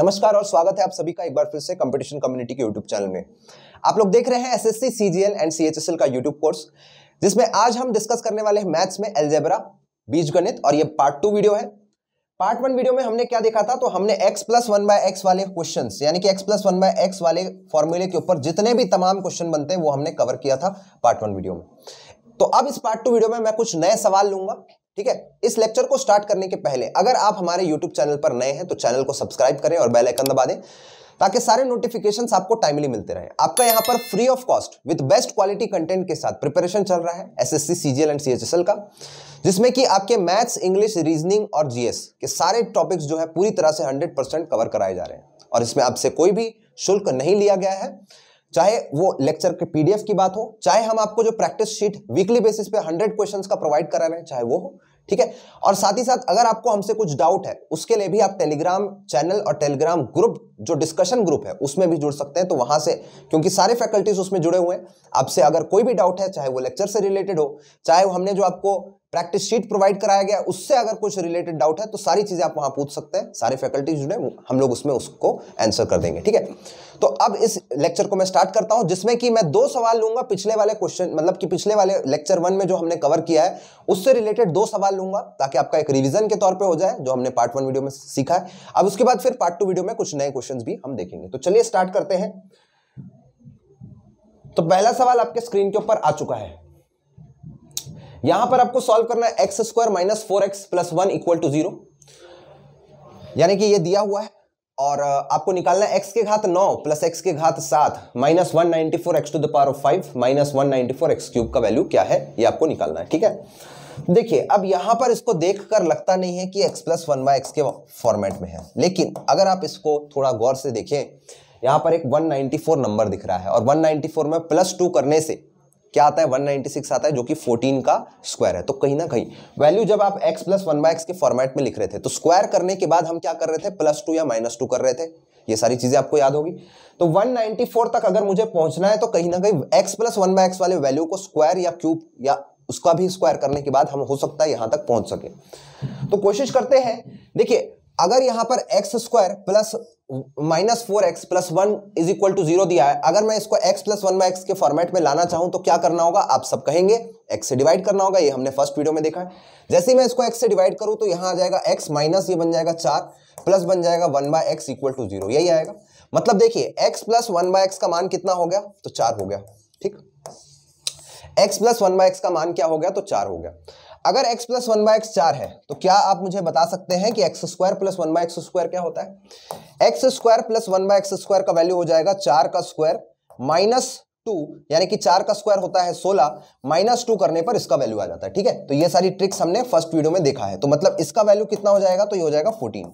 नमस्कार और स्वागत है आप सभी का एक बार फिर से कंपटीशन कम्युनिटी के यूट्यूब चैनल में आप लोग देख रहे हैं एसएससी सीजीएल एंड सीएचएसएल का यूट्यूब कोर्स जिसमें आज हम डिस्कस करने वाले हैं मैथ्स में एल्जेबरा बीज गणित और ये पार्ट टू वीडियो है पार्ट वन वीडियो में हमने क्या देखा था तो हमने x plus one by x वाले क्वेश्चन यानी कि x plus one by x वाले फॉर्मूले के ऊपर जितने भी तमाम क्वेश्चन बनते हैं वो हमने कवर किया था पार्ट वन वीडियो में तो अब इस पार्ट टू वीडियो में मैं कुछ नए सवाल लूंगा ठीक है इस लेक्चर को स्टार्ट करने के पहले अगर आप हमारे यूट्यूब चैनल पर नए हैं तो चैनल को सब्सक्राइब करें और बेलाइकन दबा दें ताकि सारे नोटिफिकेशन आपको टाइमली मिलते रहे आपका यहां पर free of cost with best quality content के साथ प्रिपरेशन चल रहा है S S C CGL and C का जिसमें कि आपके मैथ्स इंग्लिश रीजनिंग और जीएस के सारे टॉपिक्स जो है पूरी तरह से हंड्रेड परसेंट कवर कराए जा रहे हैं और इसमें आपसे कोई भी शुल्क नहीं लिया गया है चाहे वो लेक्चर के पीडीएफ की बात हो चाहे हम आपको जो प्रैक्टिस शीट वीकली बेसिस पे 100 क्वेश्चंस का प्रोवाइड करा रहे हैं चाहे वो हो ठीक है और साथ ही साथ अगर आपको हमसे कुछ डाउट है उसके लिए भी आप टेलीग्राम चैनल और टेलीग्राम ग्रुप जो डिस्कशन ग्रुप है उसमें भी जुड़ सकते हैं तो वहां से क्योंकि सारे फैकल्टीज उसमें जुड़े हुए हैं आपसे अगर कोई भी डाउट है चाहे वो लेक्चर से रिलेटेड हो चाहे वो हमने जो आपको प्रैक्टिस शीट प्रोवाइड कराया गया उससे अगर कुछ रिलेटेड डाउट है तो सारी चीज़ें आप वहां पूछ सकते हैं सारे फैकल्टीज जुड़े हम लोग उसमें उसको आंसर कर देंगे ठीक है तो अब इस लेक्चर को मैं स्टार्ट करता हूं जिसमें कि मैं दो सवाल लूंगा पिछले वाले क्वेश्चन मतलब कि पिछले वाले लेक्चर वन में जो हमने कवर किया है उससे रिलेटेड दो सवाल लूंगा ताकि आपका एक रिविजन के तौर पर हो जाए जो हमने पार्ट वन वीडियो में सीखा है अब उसके बाद फिर पार्ट टू वीडियो में कुछ नए क्वेश्चन भी हम देखेंगे तो चलिए स्टार्ट करते हैं तो पहला सवाल आपके स्क्रीन के ऊपर आ चुका है यहां पर आपको सॉल्व करना है x square minus four x plus one equal to zero यानी कि ये दिया हुआ है और आपको निकालना है एक्स के घात नौ प्लस एक्स के घात सात minus one ninety four x to the power of five minus one ninety four x cube का वैल्यू क्या है ये आपको निकालना है ठीक है देखिए अब यहां पर इसको देखकर लगता नहीं है कि x plus one by x के फॉर्मेट में है लेकिन अगर आप इसको थोड़ा गौर से देखें यहां पर एक 194 नंबर दिख रहा है और 194 में प्लस टू करने से क्या आता है 196 आता है जो कि 14 का स्क्वायर है तो कहीं ना कहीं वैल्यू जब आप x प्लस वन बाय के फॉर्मेट में लिख रहे थे तो स्क्वायर करने के बाद हम क्या कर रहे थे प्लस टू या माइनस टू कर रहे थे ये सारी चीजें आपको याद होगी तो 194 तक अगर मुझे पहुंचना है तो कहीं ना कहीं x प्लस वन बाय वाले वैल्यू को स्क्वायर या क्यूब या उसका भी स्क्वायर करने के बाद हम हो सकता है यहां तक पहुंच सके तो कोशिश करते हैं देखिए अगर यहां पर x square plus minus four x plus one is equal to zero दिया है अगर मैं इसको x plus one by x के फॉर्मेट में लाना चाहूं तो क्या करना होगा आप सब कहेंगे एक्स से डिवाइड करना होगा ये हमने फर्स्ट वीडियो में देखा है जैसे ही मैं इसको एक्स से डिवाइड करूं तो यहां आ जाएगा एक्स माइनस ये बन जाएगा चार प्लस बन जाएगा one by x equal to zero यही आएगा मतलब देखिए x plus one by x का मान कितना हो गया तो चार हो गया ठीक x plus one by x का मान क्या हो गया तो चार हो गया अगर x plus one by x चार है तो क्या आप मुझे बता सकते हैं कि x square plus one by x square क्या होता है x square plus one by x square का वैल्यू हो जाएगा चार का स्क्वायर माइनस टू यानी कि चार का स्क्वायर होता है सोलह माइनस टू करने पर इसका वैल्यू आ जाता है ठीक है तो ये सारी ट्रिक्स हमने फर्स्ट वीडियो में देखा है तो मतलब इसका वैल्यू कितना हो जाएगा तो ये हो जाएगा फोर्टीन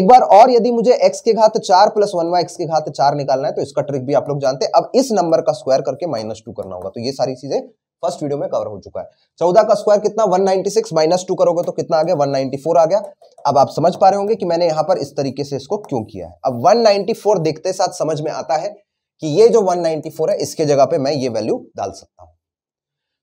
एक बार और यदि मुझे x के घात चार प्लस वन वाई एक्स के घात चार निकालना है तो इसका ट्रिक भी आप लोग जानते हैं अब इस नंबर का स्क्वायर करके माइनस टू करना होगा तो ये सारी चीजें फर्स्ट वीडियो में कवर हो चुका है चौदह का स्क्वायर कितना 196 माइनस टू करोगे तो कितना आ गया 194 आ गया अब आप समझ पा रहे होंगे कि मैंने यहां पर इस तरीके से इसको क्यों किया है अब 194 देखते साथ समझ में आता है कि ये जो 194 है इसके जगह पे मैं ये वैल्यू डाल सकता हूं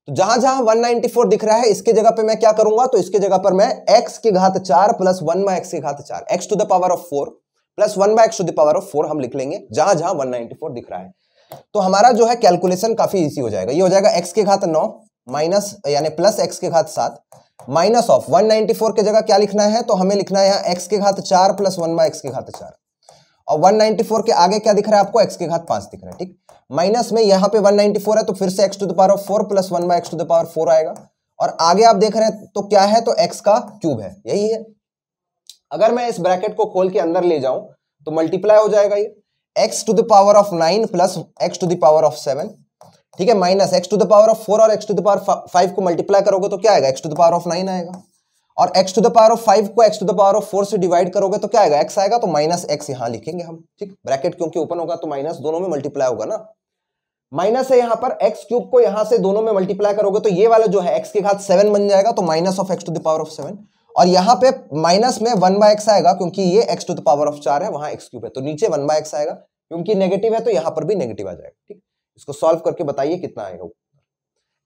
तो जहां जहां 194 दिख रहा है इसके जगह पे मैं क्या करूंगा तो इसके जगह पर मैं एक्स के घात चार प्लस वन बाय एक्स के घात चार x to the power of four plus one by x to the power of four हम लिख लेंगे जहां जहां 194 दिख रहा है तो हमारा जो है कैलकुलेशन काफी इजी हो जाएगा ये हो जाएगा एक्स के घात नौ माइनस यानी प्लस एक्स के घात सात माइनस ऑफ 194 के जगह क्या लिखना है तो हमें लिखना है यहाँ एक्स के घात चार प्लस वन बाय एक्स के घात चार और 194 के आगे क्या दिख रहा है आपको एक्स के घात पांच दिख रहा है ठीक माइनस में यहाँ पे 194 है तो फिर से x to the power four plus one by x to the power four आएगा और आगे आप देख रहे हैं तो क्या है तो एक्स का क्यूब है यही है अगर मैं इस ब्रैकेट को खोल के अंदर ले जाऊं तो मल्टीप्लाई हो जाएगा ये x to the power of nine plus x to the power of seven ठीक है minus x to the power of four और x to the power five को मल्टीप्लाई करोगे तो क्या आएगा x to the power of nine आएगा और x to the power of five को x to the power of four से डिवाइड करोगे तो क्या आएगा एक्स आएगा तो माइनस एक्स यहां लिखेंगे हम ठीक ब्रैकेट क्योंकि ओपन होगा तो माइनस दोनों में मल्टीप्लाई होगा ना माइनस है यहां पर एक्स क्यूब को यहां से दोनों में मल्टीप्लाई करोगे तो ये वाला जो है एक्स के घात सेवन बन जाएगा तो minus of x to the power of seven और यहां पे माइनस में वन बाय एक्स आएगा क्योंकि ये x to the power of चार है वहां एक्स क्यूब है तो नीचे वन बाय एक्स आएगा क्योंकि नेगेटिव है तो यहां पर भी नेगेटिव आ जाएगा ठीक इसको सॉल्व करके बताइए कितना आएगा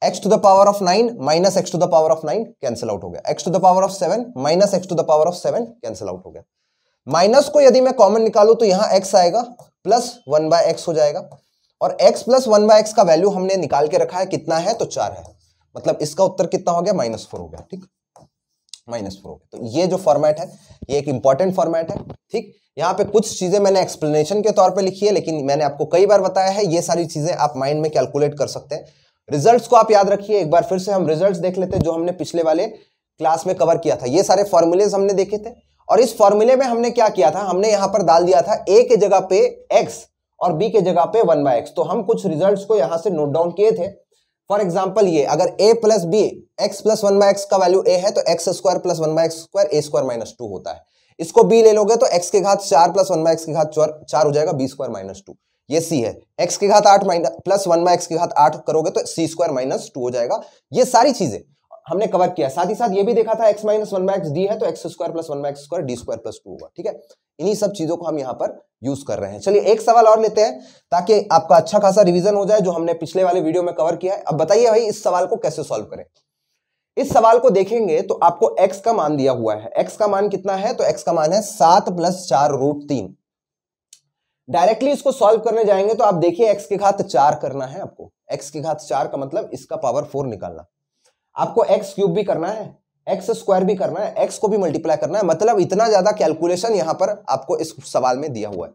x to the power of nine minus x to the power of nine cancel out हो गया x to the power of seven minus x to the power of seven cancel out हो गया minus को यदि मैं common निकालू तो यहां एक्स आएगा प्लस वन बाय एक्स हो जाएगा और x plus one by x का वैल्यू हमने निकाल के रखा है कितना है तो चार है मतलब इसका उत्तर कितना हो गया माइनस फोर हो गया ठीक है माइनस फोर तो ये जो फॉर्मेट है ये एक इंपॉर्टेंट फॉर्मेट है ठीक यहाँ पे कुछ चीज़ें मैंने एक्सप्लेनेशन के तौर पे लिखी है लेकिन मैंने आपको कई बार बताया है ये सारी चीज़ें आप माइंड में कैलकुलेट कर सकते हैं रिजल्ट्स को आप याद रखिए एक बार फिर से हम रिजल्ट्स देख लेते हैं जो हमने पिछले वाले क्लास में कवर किया था ये सारे फॉर्मूलेज हमने देखे थे और इस फॉर्मूले में हमने क्या किया था हमने यहाँ पर डाल दिया था ए के जगह पे एक्स और बी के जगह पे वन बाय तो हम कुछ रिजल्ट को यहाँ से नोट डाउन किए थे फॉर एग्जाम्पल ये अगर ए plus B x plus one by x का वैल्यू ए है तो x square plus one by x square A square minus two होता है इसको बी ले लोगे तो एक्स के घात चार प्लस वन बाई एक्स के घात चार हो जाएगा बी स्क्वायर माइनस टू ये सी है एक्स के घात आठ minus plus one by x के घात आठ करोगे तो सी स्क्वायर माइनस टू हो जाएगा ये सारी चीजें हमने कवर किया साथ ही साथ ये भी देखा था x minus one max D है तो x square plus one max square D square plus two होगा ठीक है इन्हीं सब चीजों को हम यहाँ पर यूज कर रहे हैं चलिए एक सवाल और लेते हैं ताकि आपका अच्छा खासा रिविजन हो जाए जो हमने पिछले वाले वीडियो में कवर किया है अब बताइए भाई इस सवाल को कैसे सॉल्व करें इस सवाल को देखेंगे तो आपको एक्स का मान दिया हुआ है एक्स का मान कितना है तो एक्स का मान है सात प्लस चार रूट तीन डायरेक्टली इसको सॉल्व करने जाएंगे तो आप देखिए एक्स के घात चार करना है आपको एक्स के घात चार का मतलब इसका पावर फोर निकालना आपको एक्स क्यूब भी करना है एक्स स्क्वायर भी करना है एक्स को भी मल्टीप्लाई करना है मतलब इतना ज्यादा कैलकुलेशन यहां पर आपको इस सवाल में दिया हुआ है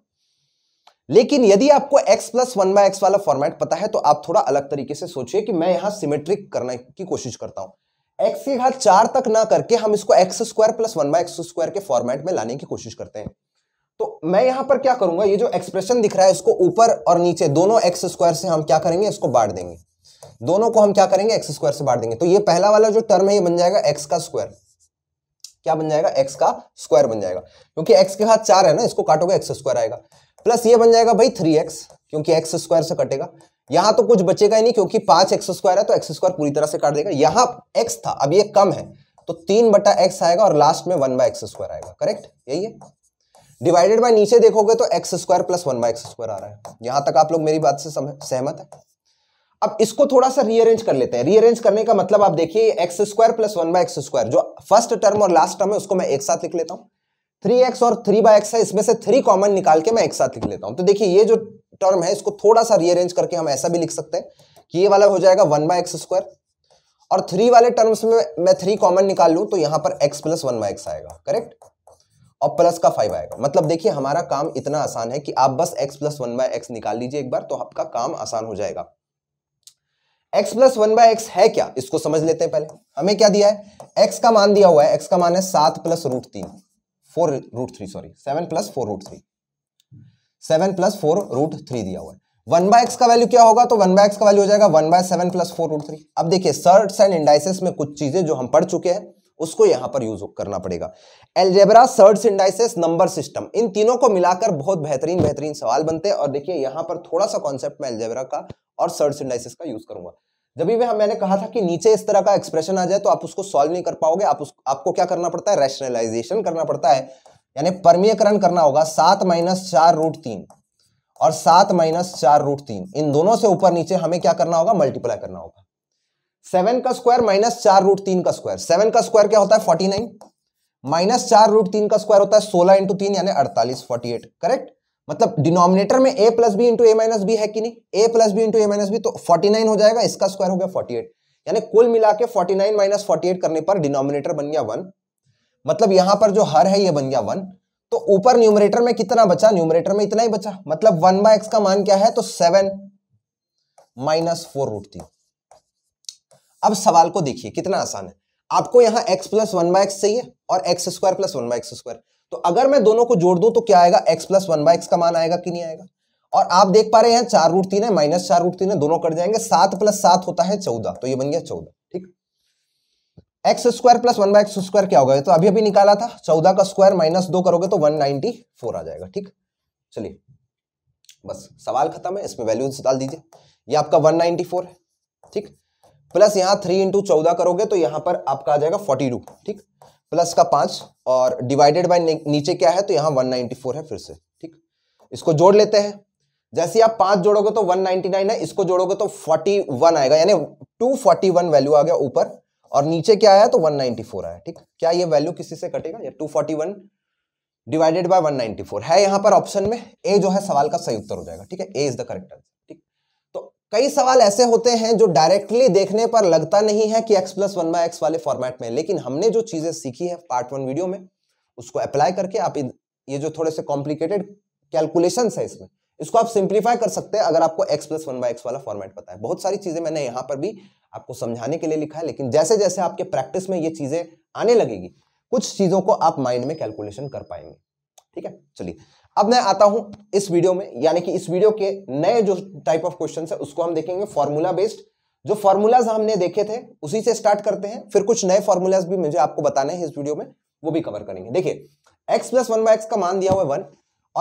लेकिन यदि आपको x plus one by x वाला फॉर्मेट पता है तो आप थोड़ा अलग तरीके से सोचिए कि मैं यहां सिमेट्रिक करने की कोशिश करता हूं x की घात चार तक ना करके हम इसको x square plus one by x square के फॉर्मेट में लाने की कोशिश करते हैं तो मैं यहां पर क्या करूंगा ये जो एक्सप्रेशन दिख रहा है इसको ऊपर और नीचे दोनों एक्स स्क्वायर से हम क्या करेंगे इसको बांट देंगे दोनों को हम क्या करेंगे एक्स स्क्वायर से बांट देंगे तो ये पहला वाला जो टर्म है ये बन जाएगा एक्स का स्क्वायर क्या बन जाएगा एक्स का स्क्वायर बन जाएगा क्योंकि एक्स के हाथ चार है ना इसको काटोगे एक्स स्क्वायर आएगा प्लस ये बन जाएगा भाई थ्री एक्स क्योंकि एक्स स्क्वायर से कटेगा यहां तो कुछ बचेगा ही नहीं क्योंकि पांच एक्स स्क्वायर है तो एक्स स्क्वायर पूरी तरह से काट देगा यहां एक्स था अब ये कम है तो तीन बटा एक्स आएगा और लास्ट में वन बाय एक्स स्क्वायर आएगा करेक्ट यही है डिवाइडेड बाय नीचे देखोगे तो x square plus one by x square आ रहा है यहां तक आप लोग मेरी बात से सहमत है अब इसको थोड़ा सा रीअरेंज कर लेते हैं रीअरेंज करने का मतलब आप देखिए x square plus one by x square जो फर्स्ट टर्म और लास्ट टर्म है उसको मैं एक साथ लिख लेता हूँ थ्री एक्स और थ्री बाय एक्स है इसमें से थ्री कॉमन निकाल के मैं एक साथ लिख लेता हूं तो देखिए ये जो टर्म है इसको थोड़ा सा रीअरेंज करके हम ऐसा भी लिख सकते हैं कि ये वाला हो जाएगा वन बाय एक्स स्क्वायर और थ्री वाले टर्म्स में मैं थ्री कॉमन निकाल लूं तो यहां पर x plus one by x आएगा करेक्ट और प्लस का फाइव आएगा मतलब देखिए हमारा काम इतना आसान है कि आप बस x plus one by x निकाल लीजिए एक बार तो आपका काम आसान हो जाएगा x plus one by x है क्या इसको समझ लेते हैं पहले हमें क्या दिया है एक्स का मान दिया हुआ है एक्स का मान है सात प्लस रूट तीन four root three sorry seven plus four root three seven plus four root three दिया हुआ है वन बाय एक्स का वैल्यू क्या होगा तो वन बाय एक्स का वैल्यू हो जाएगा one by seven plus four root three अब देखिए सर्ट्स एंड इंडाइसिस में कुछ चीजें जो हम पढ़ चुके हैं उसको यहां पर यूज करना पड़ेगा algebra surds indices number system इन तीनों को मिलाकर बहुत बेहतरीन बेहतरीन सवाल बनते हैं और देखिए यहां पर थोड़ा सा कॉन्सेप्ट में एलजेबरा का और सर्ट्स इंडाइसिस का यूज करूंगा जब भी मैंने कहा था कि नीचे इस तरह का एक्सप्रेशन आ जाए तो आप उसको सॉल्व नहीं कर पाओगे आप उस, आपको क्या करना पड़ता है रैशनलाइजेशन करना पड़ता है यानी परमीयकरण करना होगा सात माइनस चार रूट तीन और सात माइनस चार रूट तीन इन दोनों से ऊपर नीचे हमें क्या करना होगा मल्टीप्लाई करना होगा सेवन का स्क्वायर माइनस चार रूट तीन का स्क्वायर सेवन का स्क्वायर क्या होता है फोर्टी नाइन माइनस चार रूट तीन का स्क्वायर होता है सोलह इंटू तीन यानी अड़तालीस फोर्टी एट करेक्ट मतलब डिनोमिनेटर में a plus B into A minus b है कि नहीं a plus B into A minus B तो 49 हो जाएगा इसका स्क्वायर हो गया 48 यानी कुल मिला के फोर्टी नाइन माइनस एट करने पर डिनोमिनेटर बन गया वन मतलब यहां पर जो हर है ये बन गया वन तो ऊपर न्यूमरेटर में कितना बचा न्यूमरेटर में इतना ही बचा मतलब वन बाय एक्स का मान क्या है तो सेवन माइनस फोर रूट थी अब सवाल को देखिए कितना आसान है आपको यहां x plus one by x चाहिए और x square plus one by x square तो अगर मैं दोनों को जोड़ दूं तो क्या आएगा x plus one by x का मान आएगा कि नहीं आएगा और आप देख पा रहे हैं चार रूट तीन है माइनस चार रूट तीन है दोनों कट जाएंगे सात प्लस सात होता है चौदह तो ये बन गया चौदह ठीक x square plus one by x square क्या होगा तो अभी अभी निकाला था चौदह का स्क्वायर माइनस दो करोगे तो वन नाइनटी फोर आ जाएगा ठीक चलिए बस सवाल खत्म है इसमें वैल्यू डाल दीजिए ये आपका वन नाइनटी फोर है ठीक प्लस यहाँ थ्री इंटू चौदह करोगे तो यहाँ पर आपका आ जाएगा फोर्टी टू ठीक प्लस का पांच और डिवाइडेड बाय नीचे क्या है तो यहाँ 194 है फिर से ठीक इसको जोड़ लेते हैं जैसे आप पांच जोड़ोगे तो 199 है इसको जोड़ोगे तो 41 आएगा यानी 241 वैल्यू आ गया ऊपर और नीचे क्या आया तो 194 आया ठीक क्या ये वैल्यू किसी से कटेगा या 241 डिवाइडेड बाय 194 है यहाँ पर ऑप्शन में ए जो है सवाल का सही उत्तर हो जाएगा ठीक है ए इज द करेक्ट आंसर कई सवाल ऐसे होते हैं जो डायरेक्टली देखने पर लगता नहीं है कि x plus one by x वाले फॉर्मेट में लेकिन हमने जो चीज़ें सीखी है पार्ट वन वीडियो में उसको अप्लाई करके आप ये जो थोड़े से कॉम्प्लिकेटेड कैलकुलेशन है इसमें इसको आप सिंप्लीफाई कर सकते हैं अगर आपको x plus one by x वाला फॉर्मेट पता है बहुत सारी चीज़ें मैंने यहाँ पर भी आपको समझाने के लिए लिखा है लेकिन जैसे जैसे आपके प्रैक्टिस में ये चीज़ें आने लगेगी कुछ चीज़ों को आप माइंड में कैलकुलेशन कर पाएंगे ठीक है चलिए अब मैं आता हूं इस वीडियो में यानी कि इस वीडियो के नए जो टाइप ऑफ क्वेश्चन है उसको हम देखेंगे फॉर्मूला बेस्ड जो फॉर्मूलाज हमने देखे थे उसी से स्टार्ट करते हैं फिर कुछ नए फॉर्मूलाज भी मुझे आपको बताने हैं इस वीडियो में वो भी कवर करेंगे देखिए x प्लस वन बाय का मान दिया हुआ है वन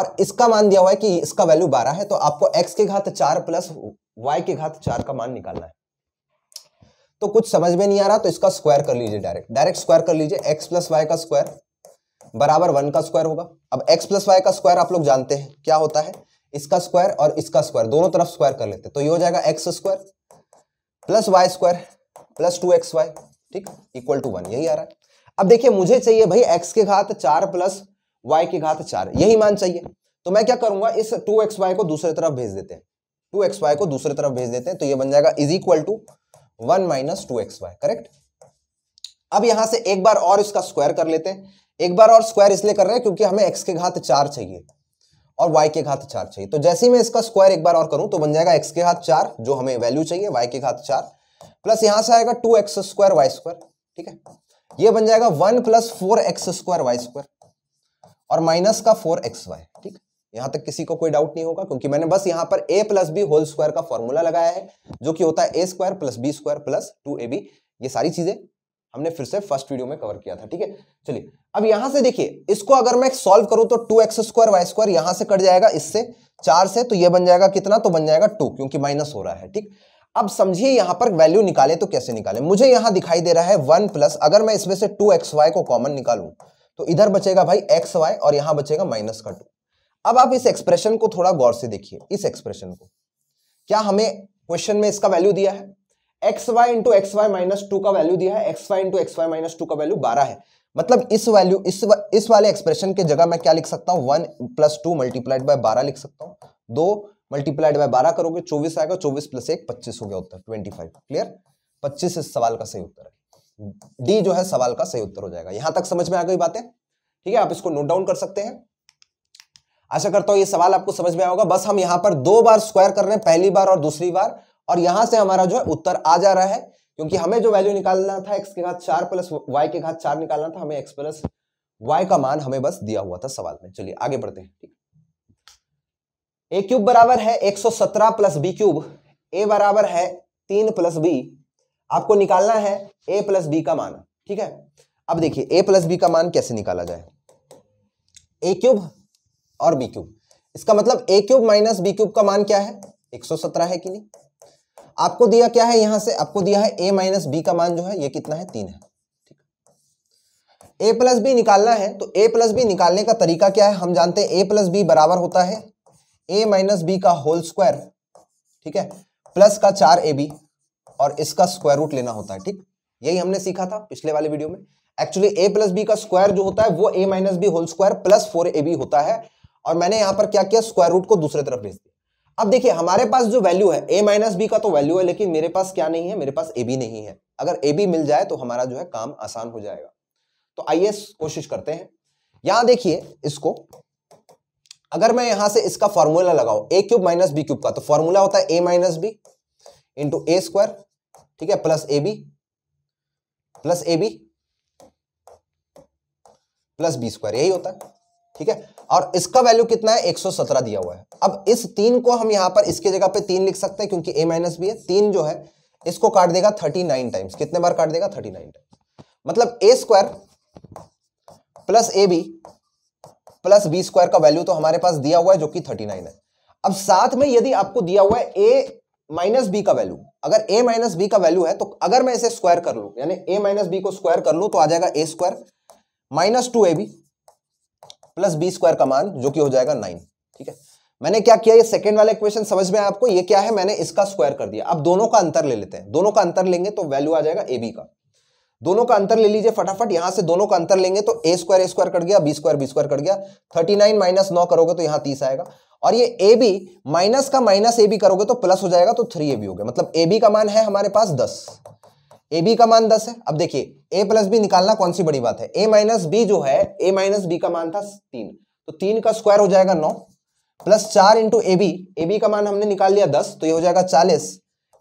और इसका मान दिया हुआ है कि इसका वैल्यू बारह है तो आपको x के घात चार प्लस वाई के घात चार का मान निकालना है तो कुछ समझ में नहीं आ रहा तो इसका स्क्वायर कर लीजिए डायरेक्ट डायरेक्ट स्क्वायर कर लीजिए एक्स प्लस वाई का स्क्वायर बराबर वन का स्क्वायर होगा अब एक्स प्लस वाई का स्क्वायर आप लोग जानते हैं क्या होता है इसका स्क्वायर और इसका स्क्वायर दोनों तरफ स्क्वायर कर लेते हैं तो ये हो जाएगा x square plus Y square plus two x y ठीक इक्वल टू वन यही आ रहा है अब देखिए मुझे चाहिए भाई एक्स के घात चार प्लस वाई के घात चार यही मान चाहिए तो मैं क्या करूंगा इस टू एक्स वाई को दूसरे तरफ भेज देते हैं टू एक्स वाई को दूसरे तरफ भेज देते हैं तो ये बन जाएगा is equal to one minus two x y correct अब यहां से एक बार और इसका स्क्वायर कर लेते हैं एक बार और स्क्वायर इसलिए कर रहे हैं क्योंकि हमें एक्स के घात चार चाहिए और वाई के घात चार चाहिए तो जैसे ही मैं इसका स्क्वायर एक बार और करूं तो बन जाएगा एक्स के घात चार जो हमें वैल्यू चाहिए वाई के घात चार प्लस यहां से आएगा two x square Y square ठीक है ये बन जाएगा one plus four x square Y square और माइनस का फोर एक्स वाई ठीक यहां तक किसी को कोई डाउट नहीं होगा क्योंकि मैंने बस यहां पर ए प्लस बी होल स्क्वायर का फॉर्मूला लगाया है जो कि होता है ए square plus B square plus two ए बी ये सारी चीजें हमने फिर से फर्स्ट वीडियो में कवर किया था ठीक है चलिए अब यहां से देखिए इसको अगर मैं सॉल्व करूं तो two x square Y square यहां से कट जाएगा इससे चार से तो ये बन जाएगा कितना तो बन जाएगा टू क्योंकि माइनस हो रहा है ठीक अब समझिए यहां पर वैल्यू निकाले तो कैसे निकाले मुझे यहां दिखाई दे रहा है वन प्लस अगर मैं इसमें से टू एक्स वाई को कॉमन निकालू तो इधर बचेगा भाई एक्स वाई और यहां बचेगा माइनस का टू अब आप इस एक्सप्रेशन को थोड़ा गौर से देखिए इस एक्सप्रेशन को क्या हमें क्वेश्चन में इसका वैल्यू दिया है x y into x Y minus two का वैल्यू दिया है x y into x Y minus two का वैल्यू बारह है मतलब इस वैल्यू इस वा, इस वाले एक्सप्रेशन के जगह मैं क्या लिख सकता हूँ one plus two multiplied by बारह लिख सकता हूँ दो मल्टीप्लाइड बाय बारह करोगे चौबीस आएगा चौबीस प्लस एक पच्चीस हो गया उत्तर ट्वेंटी फाइव क्लियर पच्चीस इस सवाल का सही उत्तर है डी जो है सवाल का सही उत्तर हो जाएगा यहां तक समझ में आ गई बातें ठीक है आप इसको नोट डाउन कर सकते हैं आशा करता हूं ये सवाल आपको समझ में आएगा बस हम यहां पर दो बार स्क्वायर कर रहे हैं पहली बार और दूसरी बार और यहां से हमारा जो है उत्तर आ जा रहा है क्योंकि हमें जो वैल्यू निकालना था एक्स के घात चार प्लस वाई के घात चार निकालना था हमें एक्स प्लस वाई का मान हमें बस दिया हुआ था सवाल में चलिए आगे बढ़ते हैं ठीक ए क्यूब बराबर है सत्रह प्लस बी क्यूब ए बराबर है तीन प्लस बी आपको निकालना है ए प्लस बी का मान ठीक है अब देखिए ए प्लस बी का मान कैसे निकाला जाए ए क्यूब और बी क्यूब इसका मतलब a cube minus B cube का मान क्या है एक सौ सत्रह है कि नहीं आपको दिया क्या है यहां से आपको दिया है ए माइनस बी का मान जो है ये कितना है तीन है ए प्लस बी निकालना है तो ए प्लस बी निकालने का तरीका क्या है हम जानते हैं ए प्लस बी बराबर होता है ए माइनस बी का होल स्क्वायर ठीक है प्लस का चार ए बी और इसका स्क्वायर रूट लेना होता है ठीक यही हमने सीखा था पिछले वाले वीडियो में एक्चुअली ए प्लस बी का स्क्वायर जो होता है वो a minus B whole square plus four a B होता है और मैंने यहां पर क्या किया स्क्वायर रूट को दूसरे तरफ भेज दिया अब देखिए हमारे पास जो वैल्यू है ए माइनस बी का तो वैल्यू है लेकिन मेरे पास क्या नहीं है मेरे पास ए बी नहीं है अगर ए बी मिल जाए तो हमारा जो है काम आसान हो जाएगा तो आइए कोशिश करते हैं यहां देखिए इसको अगर मैं यहां से इसका फॉर्मूला लगाऊ a cube minus B cube का तो फॉर्मूला होता है ए माइनस बी इंटू ए स्क्वायर ठीक है plus A B plus A B plus B square यही होता है ठीक है और इसका वैल्यू कितना है 117 दिया हुआ है अब इस तीन को हम यहां पर इसके जगह पे तीन लिख सकते हैं क्योंकि a माइनस बी है तीन जो है इसको काट देगा 39 टाइम्स कितने बार काट देगा 39 टाइम्स मतलब a square plus A B plus B square का वैल्यू तो हमारे पास दिया हुआ है जो कि 39 है अब साथ में यदि आपको दिया हुआ है ए माइनस बी का वैल्यू अगर ए माइनस बी का वैल्यू है तो अगर मैं इसे स्क्वायर कर लू यानी ए माइनस बी को स्क्वायर कर लू तो आ जाएगा ए square minus two A B plus B square का मान जो कि हो जाएगा नाइन ठीक है मैंने क्या किया ये सेकंड वाला इक्वेशन समझ में आपको ये क्या है मैंने इसका स्क्वायर कर दिया अब दोनों का अंतर ले लेते हैं दोनों का अंतर लेंगे तो वैल्यू आ जाएगा ए बी का दोनों का अंतर ले लीजिए फटाफट यहां से दोनों का अंतर लेंगे तो ए स्क्वायर ए स्क्वायर कट गया b square b square cut गया थर्टी नाइन माइनस नौ करोगे तो यहां तीस आएगा और ये ए बी माइनस का माइनस ए बी करोगे तो प्लस हो जाएगा तो थ्री ए बी हो गया मतलब ए बी का मान है हमारे पास दस ए बी का मान दस है अब देखिए ए प्लस बी निकालना कौन सी बड़ी बात है ए माइनस बी जो है ए माइनस बी का मान था तीन तो तीन का स्क्वायर हो जाएगा नौ प्लस चार into A B A B का मान हमने निकाल लिया दस तो ये हो जाएगा चालीस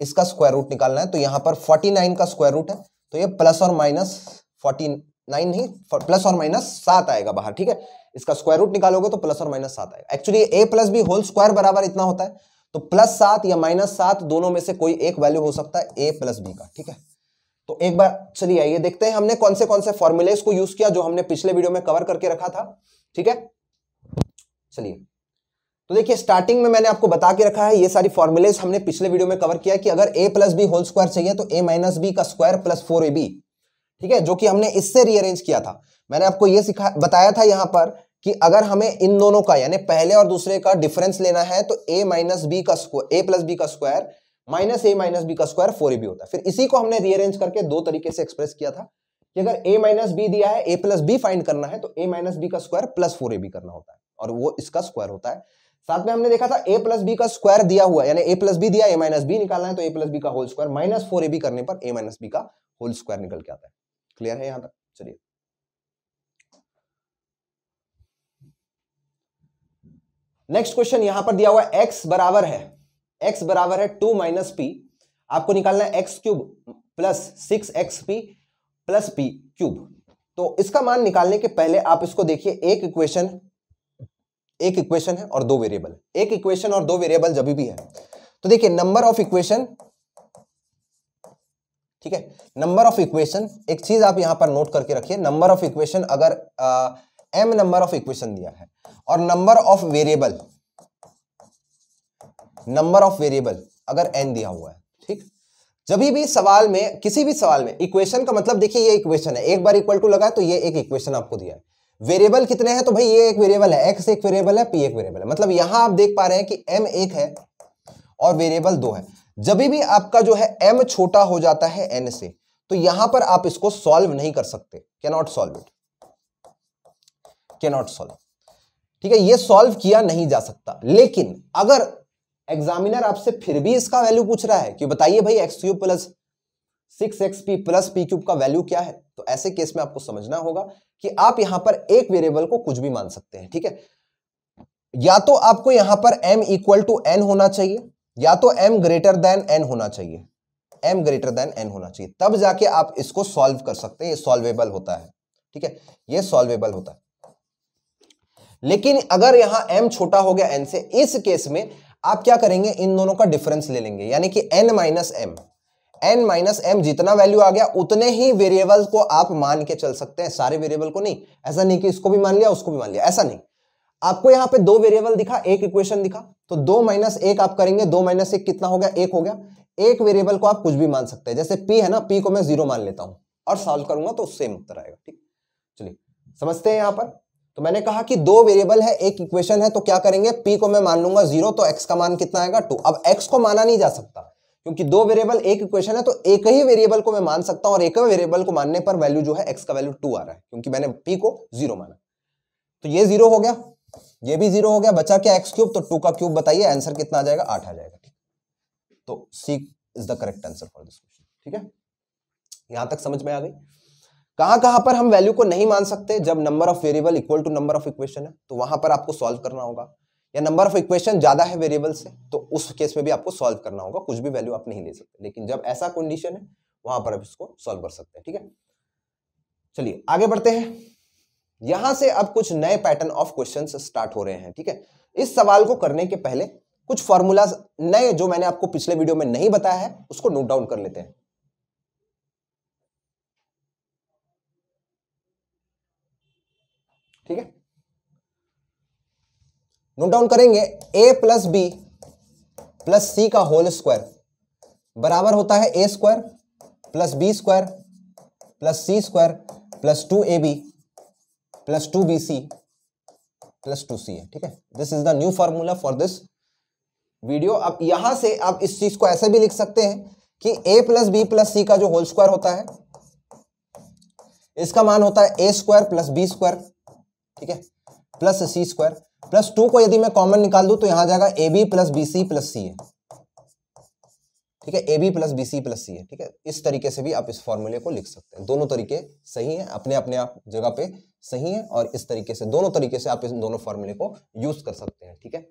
इसका स्क्वायर रूट निकालना है तो यहाँ पर फोर्टी नाइन का स्क्वायर रूट है तो ये प्लस और माइनस फोर्टी नाइन नहीं प्लस और माइनस सात आएगा बाहर ठीक है इसका स्क्वायर रूट निकालोगे तो प्लस और माइनस सात आएगा actually a plus B whole square बराबर इतना होता है तो प्लस सात या माइनस सात दोनों में से कोई एक वैल्यू हो सकता है ए प्लस बी का ठीक है तो एक बार चलिए आइए देखते हैं हमने कौन से कौन से फॉर्मुलेस को यूज किया जो हमने पिछले वीडियो में कवर करके रखा था ठीक है चलिए तो देखिए स्टार्टिंग में मैंने आपको बता के रखा है ये सारी फॉर्मुलेस हमने पिछले वीडियो में कवर किया कि अगर ए प्लस बी होल स्क्वायर चाहिए तो ए माइनस बी का square plus four a b ठीक है जो कि हमने इससे रीअरेंज किया था मैंने आपको ये सिखा बताया था यहाँ पर कि अगर हमें इन दोनों का यानी पहले और दूसरे का डिफरेंस लेना है तो ए माइनस बी का स्क्वायर ए प्लस बी का square minus a minus B का स्क्वायर फोर ए बी होता है फिर इसी को हमने रीअरेंज करके दो तरीके से एक्सप्रेस किया था कि अगर ए माइनस बी दिया है ए प्लस बी फाइंड करना है तो ए माइनस बी का square plus four a b करना होता है और वो इसका स्क्वायर होता है साथ में हमने देखा था ए प्लस बी का स्क्वायर दिया हुआ यानी ए प्लस बी दिया ए माइनस बी निकालना है तो ए प्लस बी का whole square minus four a b करने पर ए माइनस बी का होल स्क्वायर निकल के आता है क्लियर है यहां तक चलिए नेक्स्ट क्वेश्चन यहां पर दिया हुआ एक्स बराबर है एक्स बराबर है टू माइनस पी आपको निकालना है x cube plus six x p plus p cube तो इसका मान निकालने के पहले आप इसको देखिए एक इक्वेशन एक इक्वेशन है और दो वेरिएबल एक इक्वेशन और दो वेरिएबल जब भी है तो देखिए नंबर ऑफ इक्वेशन ठीक है नंबर ऑफ इक्वेशन एक चीज आप यहां पर नोट करके रखिए नंबर ऑफ इक्वेशन अगर एम नंबर ऑफ इक्वेशन दिया है और number of variable number of variable अगर एन दिया हुआ है ठीक जब भी सवाल में किसी भी सवाल में इक्वेशन का मतलब देखिए ये इक्वेशन है एक बार इक्वल टू लगा तो ये एक इक्वेशन आपको दिया है वेरिएबल कितने हैं तो भाई ये एक वेरिएबल है एक्स एक वेरिएबल है पी एक वेरिएबल है मतलब यहां आप देख पा रहे हैं कि एम एक है और वेरिएबल दो है जब भी आपका जो है एम छोटा हो जाता है एन से तो यहां पर आप इसको सॉल्व नहीं कर सकते cannot solve it cannot solve ठीक है ये सॉल्व किया नहीं जा सकता लेकिन अगर एग्जामिनर आपसे फिर भी इसका वैल्यू पूछ रहा है कि बताइए भाई x cube plus six x p plus p cube का वैल्यू क्या है तो ऐसे केस में आपको समझना होगा कि आप यहां पर एक वेरिएबल को कुछ भी मान सकते हैं ठीक है या तो आपको यहां पर एम इक्वल टू एन होना चाहिए या तो एम ग्रेटर देन एन होना चाहिए एम ग्रेटर देन एन होना चाहिए तब जाके आप इसको सॉल्व कर सकते हैं सॉल्वेबल होता है ठीक है यह सॉल्वेबल होता है लेकिन अगर यहां m छोटा हो गया n से इस केस में आप क्या करेंगे इन दोनों का डिफरेंस ले लेंगे यानी कि n minus m n minus m जितना वैल्यू आ गया उतने ही वेरिएबल को आप मान के चल सकते हैं सारे वेरिएबल को नहीं ऐसा नहीं कि इसको भी मान लिया उसको भी मान लिया ऐसा नहीं आपको यहां पे दो वेरिएबल दिखा एक इक्वेशन दिखा तो दो माइनस एक आप करेंगे दो माइनस एक कितना हो गया एक हो गया एक वेरिएबल को आप कुछ भी मान सकते हैं जैसे पी है ना पी को मैं जीरो मान लेता हूं और सॉल्व करूंगा तो सेम उत्तर आएगा ठीक चलिए समझते हैं यहां पर तो मैंने कहा कि दो वेरिएबल है एक इक्वेशन है तो क्या करेंगे पी को मैं मान लूंगा जीरो तो x का मान कितना आएगा टू अब x को माना नहीं जा सकता क्योंकि दो वेरिएबल एक इक्वेशन है तो एक ही वेरिएबल को मैं मान सकता हूं और एक वेरिएबल को मानने पर वैल्यू जो है एक्स का वैल्यू टू आ रहा है क्योंकि मैंने पी को जीरो माना तो ये जीरो हो गया ये भी जीरो हो गया बचा क्या एक्स क्यूब तो टू का क्यूब बताइए आंसर कितना आ जाएगा आठ आ जाएगा तो c is the correct answer for this question ठीक है यहां तक समझ में आ गई कहां कहां पर हम वैल्यू को नहीं मान सकते जब number of variable equal to number of equation है तो वहां पर आपको सॉल्व करना होगा या नंबर ऑफ इक्वेशन ज्यादा है वेरिएबल से तो उस केस में भी आपको सॉल्व करना होगा कुछ भी वैल्यू आप नहीं ले सकते लेकिन जब ऐसा कंडीशन है वहां पर आप इसको सॉल्व कर सकते हैं ठीक है चलिए आगे बढ़ते हैं यहां से अब कुछ नए पैटर्न ऑफ क्वेश्चन स्टार्ट हो रहे हैं ठीक है इस सवाल को करने के पहले कुछ फॉर्मूलाज नए जो मैंने आपको पिछले वीडियो में नहीं बताया है उसको नोट डाउन कर लेते हैं ठीक है नोट डाउन करेंगे ए प्लस बी प्लस सी का होल स्क्वायर बराबर होता है ए square plus B square plus C square plus two A B plus two B C plus two c है ठीक है this is the new formula for this video अब यहां से आप इस चीज को ऐसे भी लिख सकते हैं कि ए प्लस बी प्लस सी का जो होल स्क्वायर होता है इसका मान होता है ए स्क्वायर प्लस बी स्क्वायर ठीक है प्लस सी स्क्वायर प्लस टू को यदि मैं कॉमन निकाल दूं तो यहां जाएगा a B plus B C plus सी है ठीक है A B plus B C plus सी है ठीक है इस तरीके से भी आप इस फॉर्मूले को लिख सकते हैं दोनों तरीके सही हैं अपने अपने आप जगह पे सही हैं और इस तरीके से दोनों तरीके से आप इस दोनों फॉर्मूले को यूज कर सकते हैं ठीक है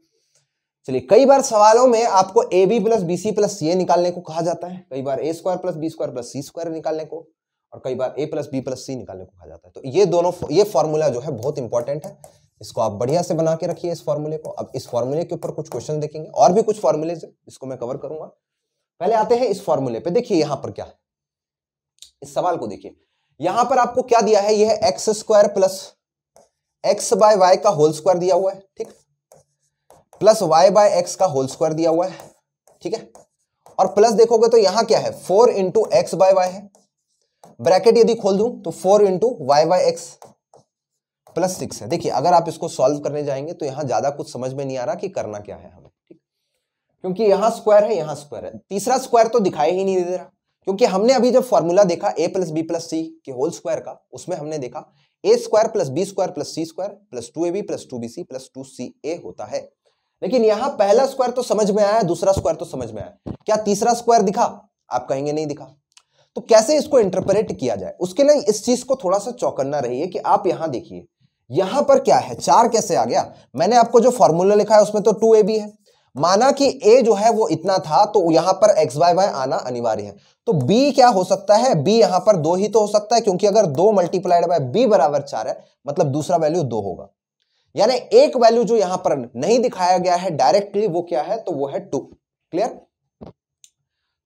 चलिए कई बार सवालों में आपको A B plus B C plus c निकालने को कहा जाता है कई बार a square plus B square plus C square निकालने को और कई बार a plus B plus c निकालने को कहा जाता है तो ये दोनों ये फॉर्मूला जो है बहुत इंपॉर्टेंट है इसको आप बढ़िया से बना के रखिए इस फॉर्मूले को अब इस फॉर्मूले के ऊपर कुछ क्वेश्चन देखेंगे और भी कुछ फॉर्मूले इसको मैं कवर करूंगा पहले आते हैं इस फॉर्मूले पे देखिए यहां पर क्या है इस सवाल को देखिए यहां पर आपको क्या दिया है यह x square plus x by y का होल स्क्वायर दिया हुआ है ठीक प्लस वाई बाय एक्स का होल स्क्वायर दिया हुआ है ठीक है और प्लस देखोगे तो यहां क्या है four into x by y है ब्रैकेट यदि खोल दूं तो four into y y x plus six है देखिए अगर आप इसको सॉल्व करने जाएंगे तो यहाँ ज्यादा कुछ समझ में नहीं आ रहा कि करना क्या है हमें ठीक क्योंकि यहां स्क्वायर है यहां स्क्वायर है तीसरा स्क्वायर तो दिखाई ही नहीं दे रहा क्योंकि हमने अभी जब फॉर्मूला देखा a plus B plus c के होल स्क्वायर का उसमें हमने देखा ए square plus B square plus C square plus two A B plus two B C plus two c ए होता है लेकिन यहां पहला स्क्वायर तो समझ में आया दूसरा स्क्वायर तो समझ में आया क्या तीसरा स्क्वायर दिखा आप कहेंगे नहीं दिखा तो कैसे इसको इंटरप्रेट किया जाए उसके लिए इस चीज को थोड़ा सा चौकन्ना रहिए कि आप यहां देखिए यहां पर क्या है चार कैसे आ गया मैंने आपको जो फॉर्मूला लिखा है उसमें तो टू ए बी है माना कि ए जो है वो इतना था तो यहां पर एक्स वाई वाई आना अनिवार्य है तो बी क्या हो सकता है बी यहां पर दो ही तो हो सकता है क्योंकि अगर दो मल्टीप्लाइड बाय बी बराबर चार है मतलब दूसरा वैल्यू दो होगा यानी एक वैल्यू जो यहां पर नहीं दिखाया गया है डायरेक्टली वो क्या है तो वो है टू क्लियर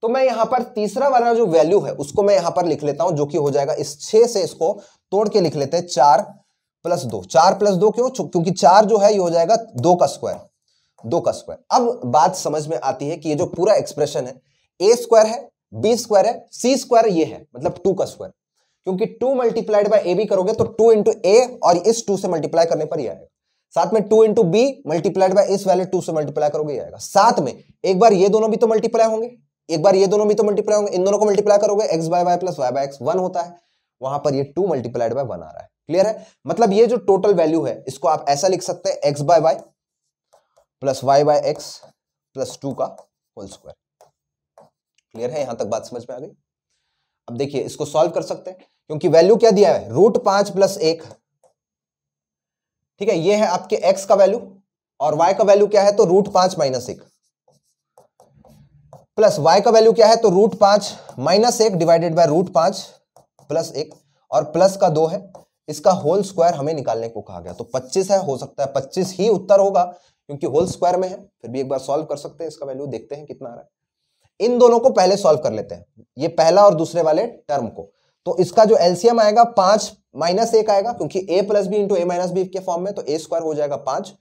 तो मैं यहां पर तीसरा वाला जो वैल्यू है उसको मैं यहां पर लिख लेता हूं जो कि हो जाएगा इस छः से इसको तोड़ के लिख लेते हैं चार प्लस दो चार प्लस दो क्यों क्योंकि चार जो है ये हो जाएगा दो का स्क्वायर दो का स्क्वायर अब बात समझ में आती है कि ये जो पूरा एक्सप्रेशन है ए स्क्वायर है बी स्क्वायर है सी स्क्वायर ये है मतलब टू का स्क्वायर क्योंकि two multiplied by A B करोगे तो टू इंटू ए और इस टू से मल्टीप्लाई करने पर यह आएगा साथ में two into B multiplied by इस वैल्यू टू से मल्टीप्लाई करोगे आएगा साथ में एक बार ये दोनों भी तो मल्टीप्लाई होंगे एक बार ये दोनों भी तो मल्टीप्लाई होंगे इन दोनों को मल्टीप्लाई करोगे X by Y plus Y by X one होता है वहां पर ये टू मल्टीप्लाइड बाय वन आ रहा है क्लियर है मतलब ये जो टोटल वैल्यू है इसको आप ऐसा लिख सकते हैं X by Y plus Y by X plus two का होल स्क्वायर क्लियर है यहां तक बात समझ में आ गई अब देखिए इसको सॉल्व कर सकते हैं क्योंकि वैल्यू क्या दिया है रूट पांच प्लस एक ठीक है ये है आपके एक्स का वैल्यू और वाई का वैल्यू क्या है तो रूट पांच माइनस एक प्लस वाई का वैल्यू क्या है तो रूट पांच माइनस एक डिवाइडेड बाय रूट पांच प्लस एक और प्लस का दो है इसका होल स्क्वायर हमें निकालने को कहा गया तो 25 है हो सकता है 25 ही उत्तर होगा क्योंकि होल स्क्वायर में है फिर भी एक बार सॉल्व कर सकते हैं इसका वैल्यू देखते हैं कितना आ रहा है इन दोनों को पहले सॉल्व कर लेते हैं ये पहला और दूसरे वाले टर्म को तो इसका जो एल्सियम आएगा पांच माइनस एक आएगा क्योंकि ए प्लस बी इंटू ए माइनस बी के फॉर्म में तो ए स्क्वायर हो जाएगा पांच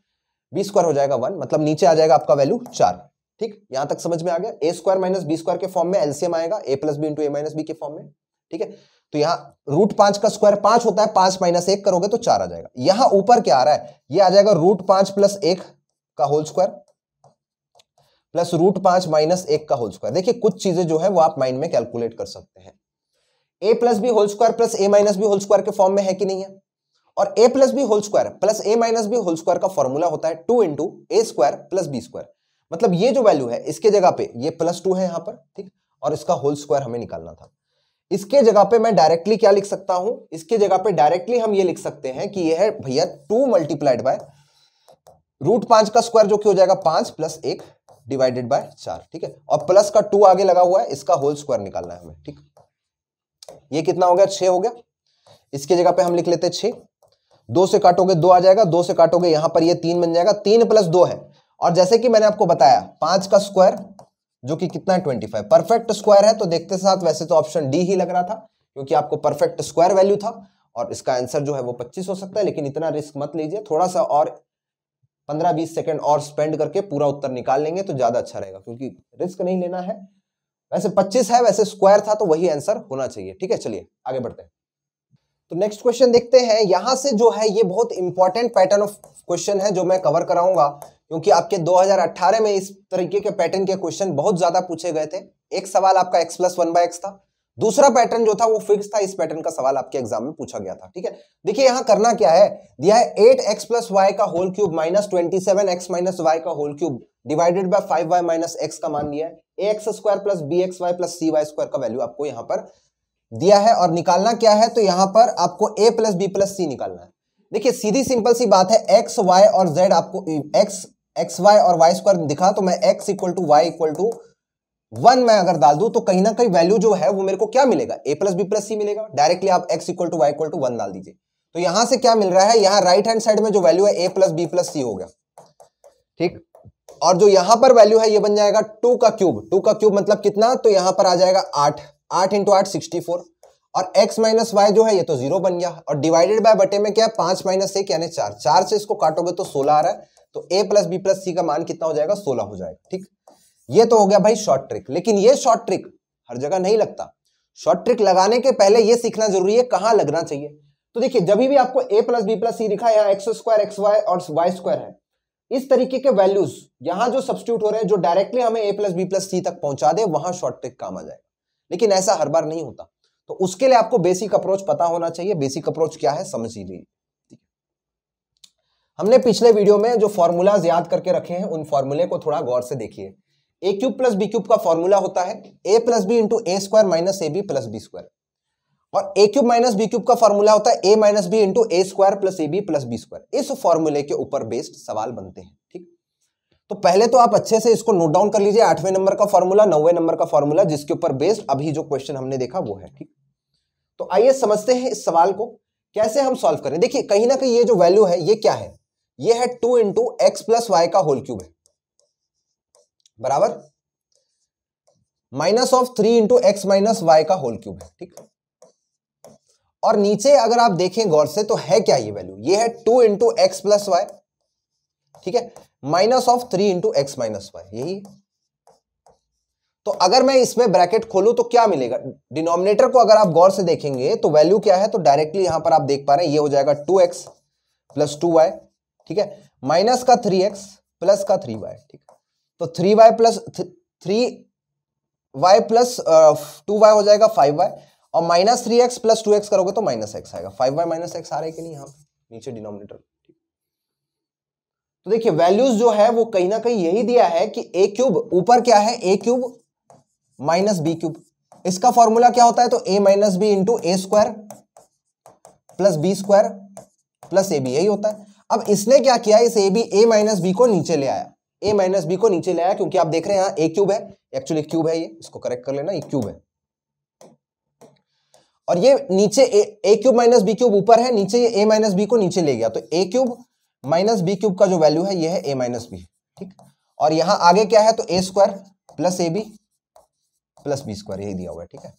बी स्क्वायर हो जाएगा वन मतलब नीचे आ जाएगा आपका वैल्यू चार ठीक यहां तक समझ में आ गया A square minus B square के फॉर्म में एलसीएम आएगा A plus B into A minus B के फॉर्म में ठीक है तो यहां रूट पांच का स्क्वायर पांच होता है पांच माइनस एक करोगे तो चार आ जाएगा यहां ऊपर क्या आ रहा है ये आ जाएगा रूट पांच प्लस एक का होल स्क्वायर प्लस रूट पांच माइनस एक का होल स्क्वायर देखिए कुछ चीजें जो है वो आप माइंड में कैलकुलेट कर सकते हैं A plus B whole square plus A minus B whole square के फॉर्म में है कि नहीं है और A plus B whole square plus A minus B whole square का फॉर्मूला होता है टू इंटू ए स्क्वायर प्लस बी स्क्वायर मतलब ये जो वैल्यू है इसके जगह पे ये प्लस टू है यहां पर ठीक और इसका होल स्क्वायर हमें निकालना था इसके जगह पे मैं डायरेक्टली क्या लिख सकता हूं इसके जगह पे डायरेक्टली हम ये लिख सकते हैं कि ये है भैया टू मल्टीप्लाइड बाय रूट पांच का स्क्वायर जो कि हो जाएगा पांच प्लस एक डिवाइडेड बाय चार ठीक है और प्लस का टू आगे लगा हुआ है इसका होल स्क्वायर निकालना है हमें ठीक ये कितना हो गया छे हो गया इसके जगह पे हम लिख लेते छे दो से काटोगे दो आ जाएगा दो से काटोगे यहां पर ये तीन बन जाएगा तीन प्लस दो है और जैसे कि मैंने आपको बताया पांच का स्क्वायर जो कि कितना है ट्वेंटी फाइव परफेक्ट स्क्वायर है तो देखते साथ वैसे तो ऑप्शन डी ही लग रहा था क्योंकि आपको परफेक्ट स्क्वायर वैल्यू था और इसका आंसर जो है वो पच्चीस हो सकता है लेकिन इतना रिस्क मत लीजिए थोड़ा सा और पंद्रह बीस सेकेंड और स्पेंड करके पूरा उत्तर निकाल लेंगे तो ज़्यादा अच्छा रहेगा क्योंकि रिस्क नहीं लेना है वैसे पच्चीस है वैसे स्क्वायर था तो वही आंसर होना चाहिए ठीक है चलिए आगे बढ़ते हैं तो नेक्स्ट क्वेश्चन देखते हैं यहां से जो है ये बहुत इंपॉर्टेंट पैटर्न ऑफ क्वेश्चन है जो मैं कवर कराऊंगा क्योंकि आपके 2018 में इस तरीके के पैटर्न के क्वेश्चन बहुत ज्यादा पूछे गए थे एक सवाल आपका X plus one by X था दूसरा पैटर्न जो था वो फिक्स था इस पैटर्न का सवाल आपके एग्जाम में पूछा गया था ठीक है देखिए यहाँ करना क्या है दिया है एट एक्स प्लस वाई का whole cube minus twenty seven X minus Y का whole cube divided by five Y minus X का मान लिया है x square plus B X Y plus C Y square का वैल्यू आपको यहाँ पर दिया है और निकालना क्या है तो यहाँ पर आपको A plus B plus C निकालना है देखिए सीधी सिंपल सी बात है एक्स वाई और जेड आपको एक्स एक्स वाई और वाई स्क्वायर दिखा तो मैं X equal to Y equal to one में अगर डाल दू तो कहीं ना कहीं वैल्यू जो है वो मेरे को क्या मिलेगा A plus B plus C मिलेगा डायरेक्टली आप X equal to Y equal to one डाल दीजिए तो यहां से क्या मिल रहा है यहां राइट हैंड साइड में जो वैल्यू है ए प्लस बी प्लस सी हो गया ठीक और जो यहां पर वैल्यू है ये बन जाएगा टू का क्यूब टू का क्यूब मतलब कितना तो यहां पर आ जाएगा आठ आठ इंटू आठ सिक्सटी फोर और x माइनस वाई जो है ये तो जीरो बन गया और डिवाइडेड बाय बटे में क्या है पांच माइनस एक यानी चार चार से इसको काटोगे तो सोलह आ रहा है तो ए प्लस बी प्लस सी का मान कितना हो जाएगा सोलह हो जाएगा ठीक ये तो हो गया भाई शॉर्ट ट्रिक लेकिन ये शॉर्ट ट्रिक हर जगह नहीं लगता शॉर्ट ट्रिक लगाने के पहले ये सीखना जरूरी है कहां लगना चाहिए तो देखिए जब भी आपको A plus B plus C लिखा है एक्स स्क्वायर एक्स वाई और वाई स्क्वायर है इस तरीके के वैल्यूज यहां जो सब्सिट्यूट हो रहे हैं जो डायरेक्टली हमें A plus B plus C तक पहुंचा दे वहां शॉर्ट ट्रिक काम आ जाएगा लेकिन ऐसा हर बार नहीं होता तो उसके लिए आपको बेसिक अप्रोच पता होना चाहिए बेसिक अप्रोच क्या है समझ ही लीजिए हमने पिछले वीडियो में जो फॉर्मूलाज याद करके रखे हैं उन फॉर्मूले को थोड़ा गौर से देखिए A cube plus B cube का फॉर्मूला होता है ए plus B into A square minus A B plus B square और A cube minus B cube का फॉर्मूला होता है ए minus B into A square plus A B plus B square इस फॉर्मूले के ऊपर बेस्ड सवाल बनते हैं ठीक तो पहले तो आप अच्छे से इसको नोट डाउन कर लीजिए आठवें नंबर का फॉर्मूला नौवे नंबर का फॉर्मूला जिसके ऊपर बेस्ड अभी जो क्वेश्चन हमने देखा वो है ठीक तो आइए समझते हैं इस सवाल को कैसे हम सॉल्व करें देखिए कहीं ना कहीं ये जो वैल्यू है ये क्या है ये है two into X plus Y का होल क्यूब है बराबर minus of three into x minus Y का होल क्यूब है ठीक और नीचे अगर आप देखें गौर से तो है क्या ये वैल्यू ये है two into X plus Y ठीक है minus of three into x minus Y यही तो अगर मैं इसमें ब्रैकेट खोलूं तो क्या मिलेगा डिनोमिनेटर को अगर आप गौर से देखेंगे तो वैल्यू क्या है तो डायरेक्टली यहां पर आप देख पा रहे हैं ये हो जाएगा two x plus two Y ठीक है माइनस का थ्री एक्स प्लस का थ्री वाई ठीक है तो three Y plus three Y plus two Y हो जाएगा फाइव वाई और minus three x plus two x करोगे तो माइनस एक्स आएगा फाइव वाई माइनस एक्स आ रहा है कि नहीं यहाँ नीचे डिनोमिनेटर तो देखिए वैल्यूज जो है वो कहीं ना कहीं यही दिया है कि ए क्यूब ऊपर क्या है ए क्यूब माइनस बी क्यूब इसका फॉर्मूला क्या होता है तो ए माइनस बी इंटू ए square plus B square plus ए बी यही होता है अब इसने क्या किया इस A B A minus B को नीचे ले आया ए माइनस बी को नीचे ले आया क्योंकि आप देख रहे हैं यहाँ ए क्यूब है एक्चुअली क्यूब है ये इसको करेक्ट कर लेना ये क्यूब है और ये नीचे A cube minus B cube ऊपर है नीचे ये ए माइनस बी को नीचे ले गया तो A cube minus B cube का जो वैल्यू है ये है ए माइनस बी ठीक और यहाँ आगे क्या है तो ए square plus A B plus B square यही दिया हुआ है ठीक है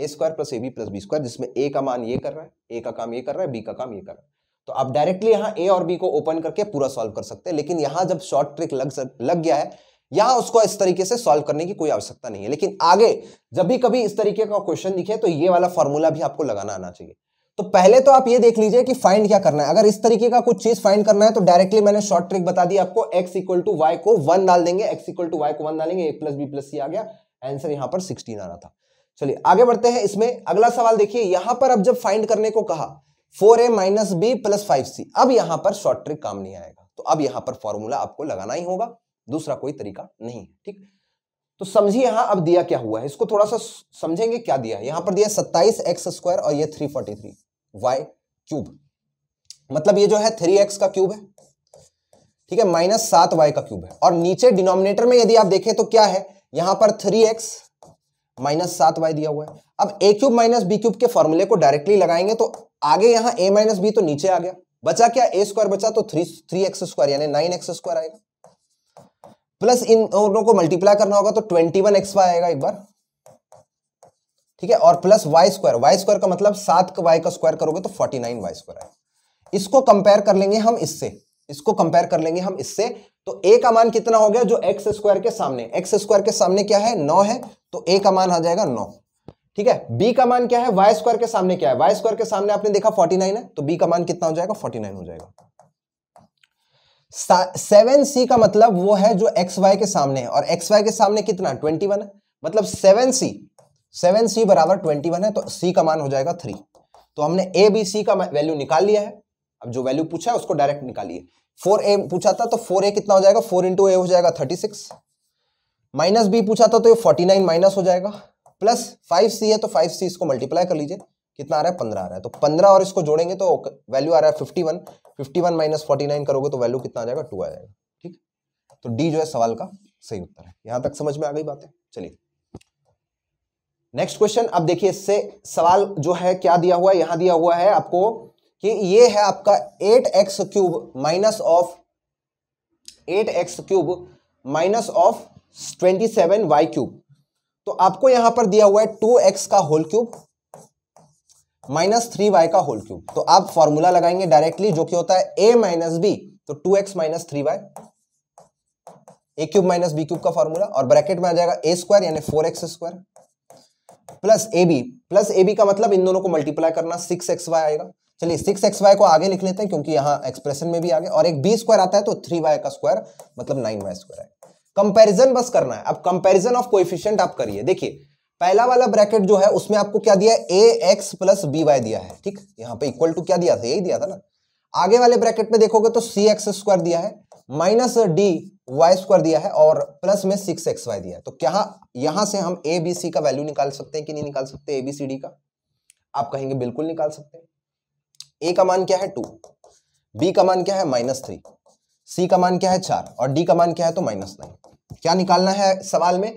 ए square plus A B plus B square जिसमें ए का मान ये कर रहा है ए का काम ये कर रहा है बी का काम ये कर रहा है तो आप डायरेक्टली यहाँ ए और बी को ओपन करके पूरा सॉल्व कर सकते हैं लेकिन यहाँ जब शॉर्ट ट्रिक लग लग गया है यहाँ उसको इस तरीके से सॉल्व करने की कोई आवश्यकता नहीं है लेकिन आगे जब भी कभी इस तरीके का क्वेश्चन दिखे तो ये वाला फॉर्मूला भी आपको लगाना आना चाहिए तो पहले तो आप ये देख लीजिए कि फाइंड क्या करना है अगर इस तरीके का कुछ चीज फाइंड करना है तो डायरेक्टली मैंने शॉर्ट ट्रिक बता दी आपको एक्स इक्वल टू वाई को वन डाल देंगे एक्स इक्वल टू वाई को वन डालेंगे A plus B plus C आ गया आंसर यहां पर सिक्सटीन आ रहा था चलिए आगे बढ़ते हैं इसमें अगला सवाल देखिए यहां पर अब जब फाइंड करने को कहा four A minus B plus five C अब यहां पर शॉर्ट ट्रिक काम नहीं आएगा तो अब यहां पर फॉर्मूला आपको लगाना ही होगा दूसरा कोई तरीका नहीं है ठीक तो समझिए यहां अब दिया क्या हुआ है इसको थोड़ा सा समझेंगे क्या दिया है यहां पर दिया सत्ताईस एक्स स्क्वायर और ये three forty three Y cube मतलब ये जो है थ्री एक्स का क्यूब है ठीक है माइनस सात वाई का क्यूब है और नीचे डिनोमिनेटर में यदि आप देखें तो क्या है यहां पर थ्री एक्स माइनस सात वाई दिया हुआ है अब A cube minus B cube के फॉर्मूले को डायरेक्टली लगाएंगे तो आगे यहां ए माइनस बी तो नीचे आ गया बचा क्या ए स्क्वायर बचा तो थ्री थ्री एक्स स्क्वायर यानी नाइन एक्स स्क्वायर आएगा प्लस इन दोनों को मल्टीप्लाई करना होगा तो ट्वेंटी वन एक्स वाई आएगा एक बार ठीक है और plus Y square Y square का मतलब सात वाई का स्क्वायर करोगे तो फोर्टी नाइन वाई स्क्वायर आएगा इसको कंपेयर कर लेंगे हम इससे इसको कंपेयर कर लेंगे हम इससे तो ए का मान कितना हो गया जो एक्स स्क्वायर के सामने एक्स स्क्वायर के सामने क्या है नौ है तो ए का मान आ जाएगा नौ ठीक है बी का मान क्या है वाई स्क्वायर के सामने क्या है वाई स्क्वायर के सामने आपने देखा 49 है तो बी का मान कितना हो जाएगा 49 हो जाएगा सेवन सी का मतलब वो है जो एक्स वाई के सामने है और एक्स वाई के सामने कितना ट्वेंटी वन है मतलब सेवन सी सेवन सी बराबर ट्वेंटी वन है तो सी का मान हो जाएगा थ्री तो हमने ए बी सी का वैल्यू निकाल लिया है अब जो वैल्यू पूछा है उसको डायरेक्ट निकालिए फोर ए पूछा था तो फोर ए कितना हो जाएगा फोर इंटू ए हो जाएगा थर्टी सिक्स माइनस बी पूछा था तो ये फोर्टी नाइन माइनस हो जाएगा प्लस फाइव सी है तो फाइव सी इसको मल्टीप्लाई कर लीजिए कितना आ रहा है पंद्रह आ रहा है तो पंद्रह और इसको जोड़ेंगे तो वैल्यू आ रहा है fifty one fifty one minus forty nine करोगे तो वैल्यू कितना आ जाएगा टू आ जाएगा ठीक तो डी जो है सवाल का सही उत्तर है यहां तक समझ में आ गई बात है चलिए नेक्स्ट क्वेश्चन अब देखिए इससे सवाल जो है क्या दिया हुआ है यहां दिया हुआ है आपको कि ये है आपका eight X cube minus of eight X cube minus of twenty seven Y cube तो आपको यहां पर दिया हुआ है टू एक्स का whole cube minus three Y का होल क्यूब तो आप फॉर्मूला लगाएंगे डायरेक्टली जो कि होता है ए माइनस बी तो two x minus three Y A cube minus B cube का फॉर्मूला और ब्रैकेट में आ जाएगा ए स्क्वायर यानी four x square plus A B plus A B का मतलब इन दोनों को मल्टीप्लाई करना सिक्स एक्स वाई आएगा चलिए सिक्स एक्स वाई को आगे लिख लेते हैं क्योंकि यहां एक्सप्रेशन में भी आगे और एक बी स्क्वायर आता है तो थ्री वाई का स्क्वायर मतलब नाइन वाई स्क्वायर आएगा कंपैरिजन बस करना है अब कंपैरिजन ऑफ कोएफिशिएंट आप करिए देखिए पहला वाला ब्रैकेट जो है उसमें आपको क्या दिया A X plus B Y दिया है ठीक यहाँ पे इक्वल टू क्या दिया था यही दिया था ना आगे वाले ब्रैकेट में देखोगे तो सी एक्स स्क्वायर दिया है माइनस डी वाई स्क्वायर दिया है और प्लस में सिक्स एक्स वाई दिया है तो क्या यहां से हम ए बी सी का वैल्यू निकाल सकते हैं कि नहीं निकाल सकते ए बी सी डी का आप कहेंगे बिल्कुल निकाल सकते हैं ए का मान क्या है टू बी का मान क्या है माइनस थ्री सी का मान क्या है चार और डी का मान क्या है तो माइनस नाइन क्या निकालना है सवाल में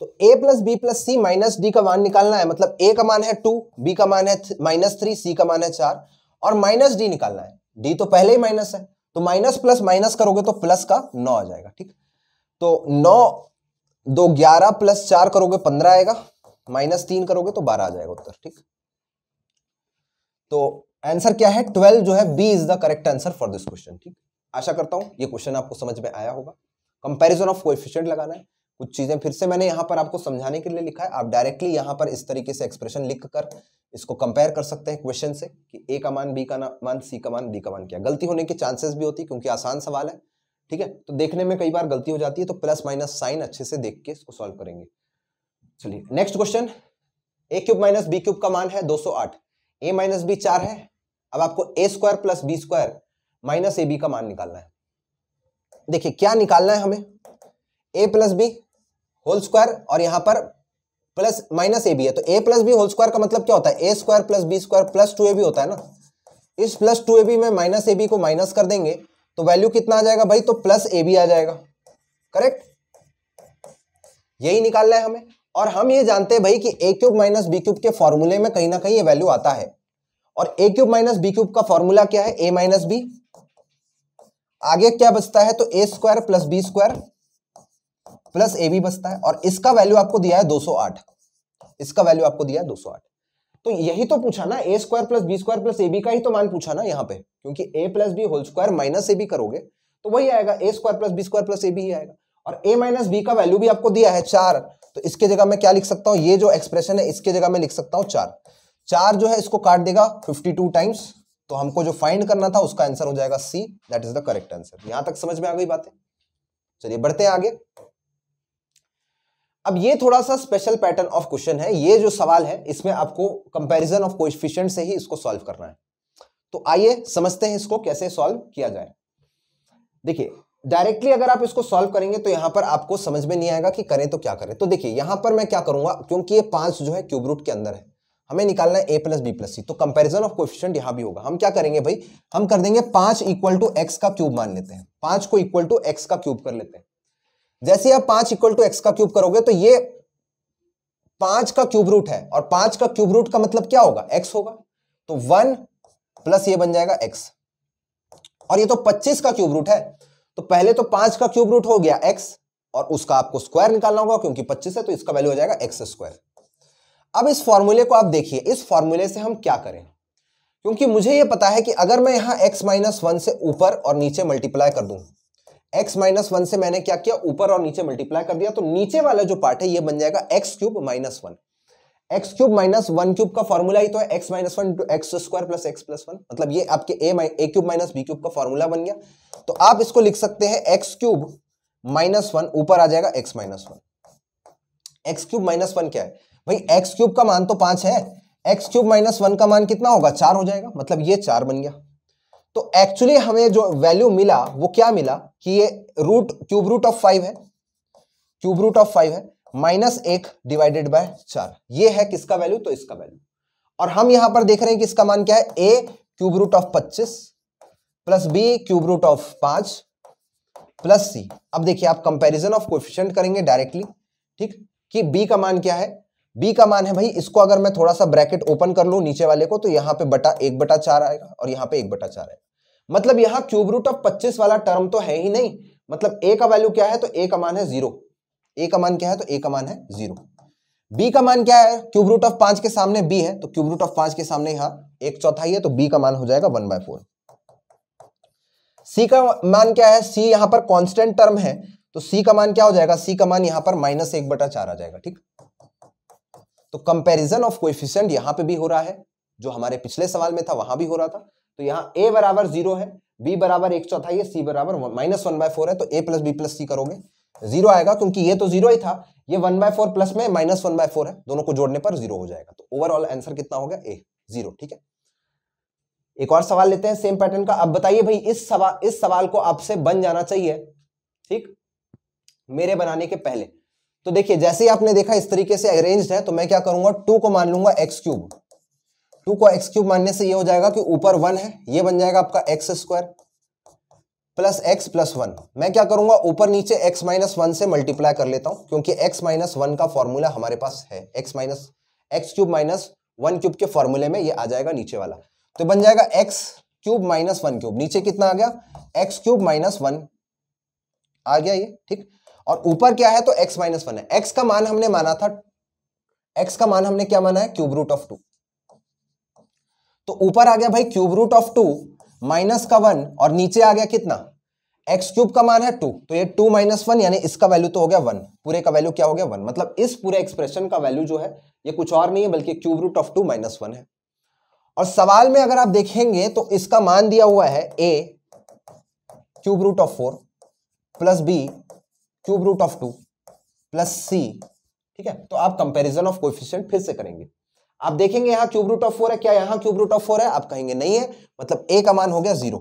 तो a plus B plus C minus D का मान निकालना है मतलब a का मान है टू बी का मान है माइनस थ्री सी का मान है चार और माइनस डी निकालना है डी तो पहले ही माइनस है तो माइनस प्लस माइनस करोगे तो प्लस का नौ आ जाएगा ठीक तो नौ दो ग्यारह प्लस चार करोगे पंद्रह आएगा माइनस तीन करोगे तो बारह आ जाएगा उत्तर ठीक तो आंसर क्या है ट्वेल्व जो है B is the correct answer for this question ठीक आशा करता हूं ये क्वेश्चन आपको समझ में आया होगा कंपैरिजन ऑफ कोएफिशिएंट लगाना है कुछ चीज़ें फिर से मैंने यहाँ पर आपको समझाने के लिए लिखा है आप डायरेक्टली यहाँ पर इस तरीके से एक्सप्रेशन लिख कर इसको कंपेयर कर सकते हैं क्वेश्चन से कि ए का मान बी का मान सी का मान डी का मान क्या गलती होने के चांसेस भी होती है क्योंकि आसान सवाल है ठीक है तो देखने में कई बार गलती हो जाती है तो प्लस माइनस साइन अच्छे से देख के इसको सॉल्व करेंगे चलिए next question A cube minus B cube का मान है 208 ए माइनस बी चार है अब आपको A square plus B square minus A B का मान निकालना है देखिए क्या निकालना है हमें A plus B whole square और यहां पर प्लस माइनस ए बी है तो ए प्लस बी होल स्क्वायर का मतलब क्या होता है ए square plus B square plus two A B होता है ना इस प्लस टू ए बी में माइनस ए बी को माइनस कर देंगे तो वैल्यू कितना आ जाएगा भाई तो प्लस ए बी आ जाएगा करेक्ट यही निकालना है हमें और हम ये जानते हैं भाई कि ए क्यूब माइनस बी क्यूब के फॉर्मूले में कहीं ना कहीं ये वैल्यू आता है और A cube minus B cube का फॉर्मूला क्या है ए माइनस बी आगे क्या बचता है तो ए square plus B square plus ए बी बचता है और इसका वैल्यू आपको दिया है 208 इसका वैल्यू आपको दिया है 208 तो यही तो पूछा ना A square plus B square plus A B का ही तो मान पूछा ना यहाँ पे क्योंकि ए plus B whole square minus A B करोगे तो वही आएगा A square plus B square plus A B ही आएगा और ए माइनस बी का वैल्यू भी आपको दिया है चार तो इसके जगह मैं क्या लिख सकता हूँ ये जो एक्सप्रेशन है इसके जगह मैं लिख सकता हूँ चार चार जो है इसको काट देगा फिफ्टी टू टाइम्स तो हमको जो फाइंड करना था उसका आंसर हो जाएगा C that is the correct answer यहां तक समझ में आ गई बातें चलिए बढ़ते हैं आगे अब ये थोड़ा सा स्पेशल पैटर्न ऑफ क्वेश्चन है ये जो सवाल है इसमें आपको कंपैरिजन ऑफ कोएफिशिएंट से ही इसको सॉल्व करना है तो आइए समझते हैं इसको कैसे सॉल्व किया जाए देखिए डायरेक्टली अगर आप इसको सॉल्व करेंगे तो यहां पर आपको समझ में नहीं आएगा कि करें तो क्या करें तो देखिए यहां पर मैं क्या करूंगा क्योंकि ये पांच जो है क्यूब रूट के अंदर है हमें निकालना है ए प्लस बी प्लस सी तो कंपेरिजन ऑफ कोफिशियंट यहां भी होगा हम क्या करेंगे भाई हम कर देंगे पांच इक्वल टू एक्स का क्यूब मान लेते हैं पांच को इक्वल टू एक्स का क्यूब कर लेते हैं जैसे आप पांच इक्वल टू एक्स का क्यूब करोगे तो ये पांच का क्यूब रूट है और पांच का क्यूब रूट का मतलब क्या होगा एक्स होगा तो वन प्लस ये बन जाएगा एक्स और ये तो पच्चीस का क्यूब रूट है तो पहले तो पांच का क्यूब रूट हो गया एक्स और उसका आपको स्क्वायर निकालना होगा क्योंकि पच्चीस है तो इसका वैल्यू हो जाएगा एक्स स्क्वायर अब इस फॉर्मूले को आप देखिए इस फॉर्मूले से हम क्या करें क्योंकि मुझे ये पता है कि अगर मैं यहाँ x माइनस वन से ऊपर और नीचे मल्टीप्लाई कर दूँ x माइनस वन से मैंने क्या किया ऊपर और नीचे मल्टीप्लाई कर दिया तो नीचे वाला जो पार्ट है ये बन जाएगा x cube minus one X cube minus one cube का फॉर्मूला ही तो है x minus one two x square plus x plus one मतलब ये आपके A A cube minus B cube का फॉर्मूला बन गया तो आप इसको लिख सकते हैं एक्स क्यूब माइनस वन ऊपर आ जाएगा X minus one X cube minus one क्या है भाई एक्स क्यूब का मान तो पांच है एक्स क्यूब माइनस वन का मान कितना होगा चार हो जाएगा मतलब ये चार बन गया तो एक्चुअली हमें जो वैल्यू मिला वो क्या मिला कि ये root cube root of five है क्यूब रूट ऑफ फाइव है माइनस एक डिवाइडेड बाय चार ये है किसका वैल्यू तो इसका वैल्यू और हम यहां पर देख रहे हैं कि इसका मान क्या है ए क्यूब रूट ऑफ पच्चीस plus B cube root of पांच प्लस सी अब देखिए आप कंपैरिजन ऑफ कोफिशिएंट करेंगे डायरेक्टली ठीक कि बी का मान क्या है b का मान है भाई इसको अगर मैं थोड़ा सा ब्रैकेट ओपन कर लू नीचे वाले को तो यहाँ पे बटा एक बटा चार आएगा और यहाँ पे एक बटा चार आएगा मतलब यहाँ क्यूब रूट ऑफ पच्चीस वाला टर्म तो है ही नहीं मतलब ए का वैल्यू क्या है तो ए का मान है जीरो a का मान क्या है तो a का मान है जीरो बी का मान क्या है क्यूब रूट ऑफ पांच के सामने बी है तो क्यूब रूट ऑफ पांच के सामने यहाँ एक चौथाई है तो बी का मान हो जाएगा वन बाय फोर सी का मान क्या है सी यहाँ पर कॉन्स्टेंट टर्म है तो सी का मान क्या हो जाएगा सी का मान यहां पर माइनस एक बटा चार आ जाएगा ठीक तो कंपैरिजन ऑफ कोएफिशिएंट यहां पे भी हो रहा है जो हमारे पिछले सवाल में था वहां भी हो रहा था तो यहाँ ए बराबर जीरो है बी बराबर एक चौथाई है सी बराबर माइनस वन बाय फोर है तो ए प्लस बी प्लस सी करोगे जीरो आएगा क्योंकि ये तो जीरो ही था ये वन बाय फोर प्लस में माइनस वन बाय फोर है दोनों को जोड़ने पर जीरो हो जाएगा तो ओवरऑल आंसर कितना होगा ए जीरो ठीक है एक और सवाल लेते हैं सेम पैटर्न का अब बताइए भाई इस सवाल इस सवाल को आपसे बन जाना चाहिए ठीक मेरे बनाने के पहले तो देखिए जैसे ही आपने देखा इस तरीके से अरेन्ज है तो मैं क्या करूंगा टू को मान लूंगा एक्स क्यूब टू को एक्स क्यूब मानने से ये हो जाएगा कि ऊपर वन है ये बन जाएगा आपका x square plus x plus one मैं क्या करूंगा ऊपर नीचे एक्स माइनस वन से मल्टीप्लाई कर लेता हूं क्योंकि एक्स माइनस वन का फॉर्मूला हमारे पास है x minus x cube minus one cube के फॉर्मूले में ये आ जाएगा नीचे वाला तो बन जाएगा x cube minus one cube नीचे कितना आ गया एक्स क्यूब माइनस वन आ गया ये ठीक और ऊपर क्या है तो एक्स माइनस वन है एक्स का मान हमने माना था एक्स का मान हमने क्या माना है क्यूब रूट ऑफ टू तो ऊपर आ गया भाई cube root of two minus का वन और नीचे आ गया कितना एक्स क्यूब का मान है टू तो ये टू माइनस वन यानी इसका वैल्यू तो हो गया वन पूरे का वैल्यू क्या हो गया वन मतलब इस पूरे एक्सप्रेशन का वैल्यू जो है ये कुछ और नहीं है बल्कि cube root of two minus one है और सवाल में अगर आप देखेंगे तो इसका मान दिया हुआ है ए cube root of four plus B cube root of two plus c ठीक है तो आप कंपेरिजन ऑफ कोफिशियंट फिर से करेंगे आप देखेंगे यहां क्यूब रूट ऑफ फोर है क्या यहां क्यूब रूट ऑफ फोर है आप कहेंगे नहीं है मतलब ए का मान हो गया जीरो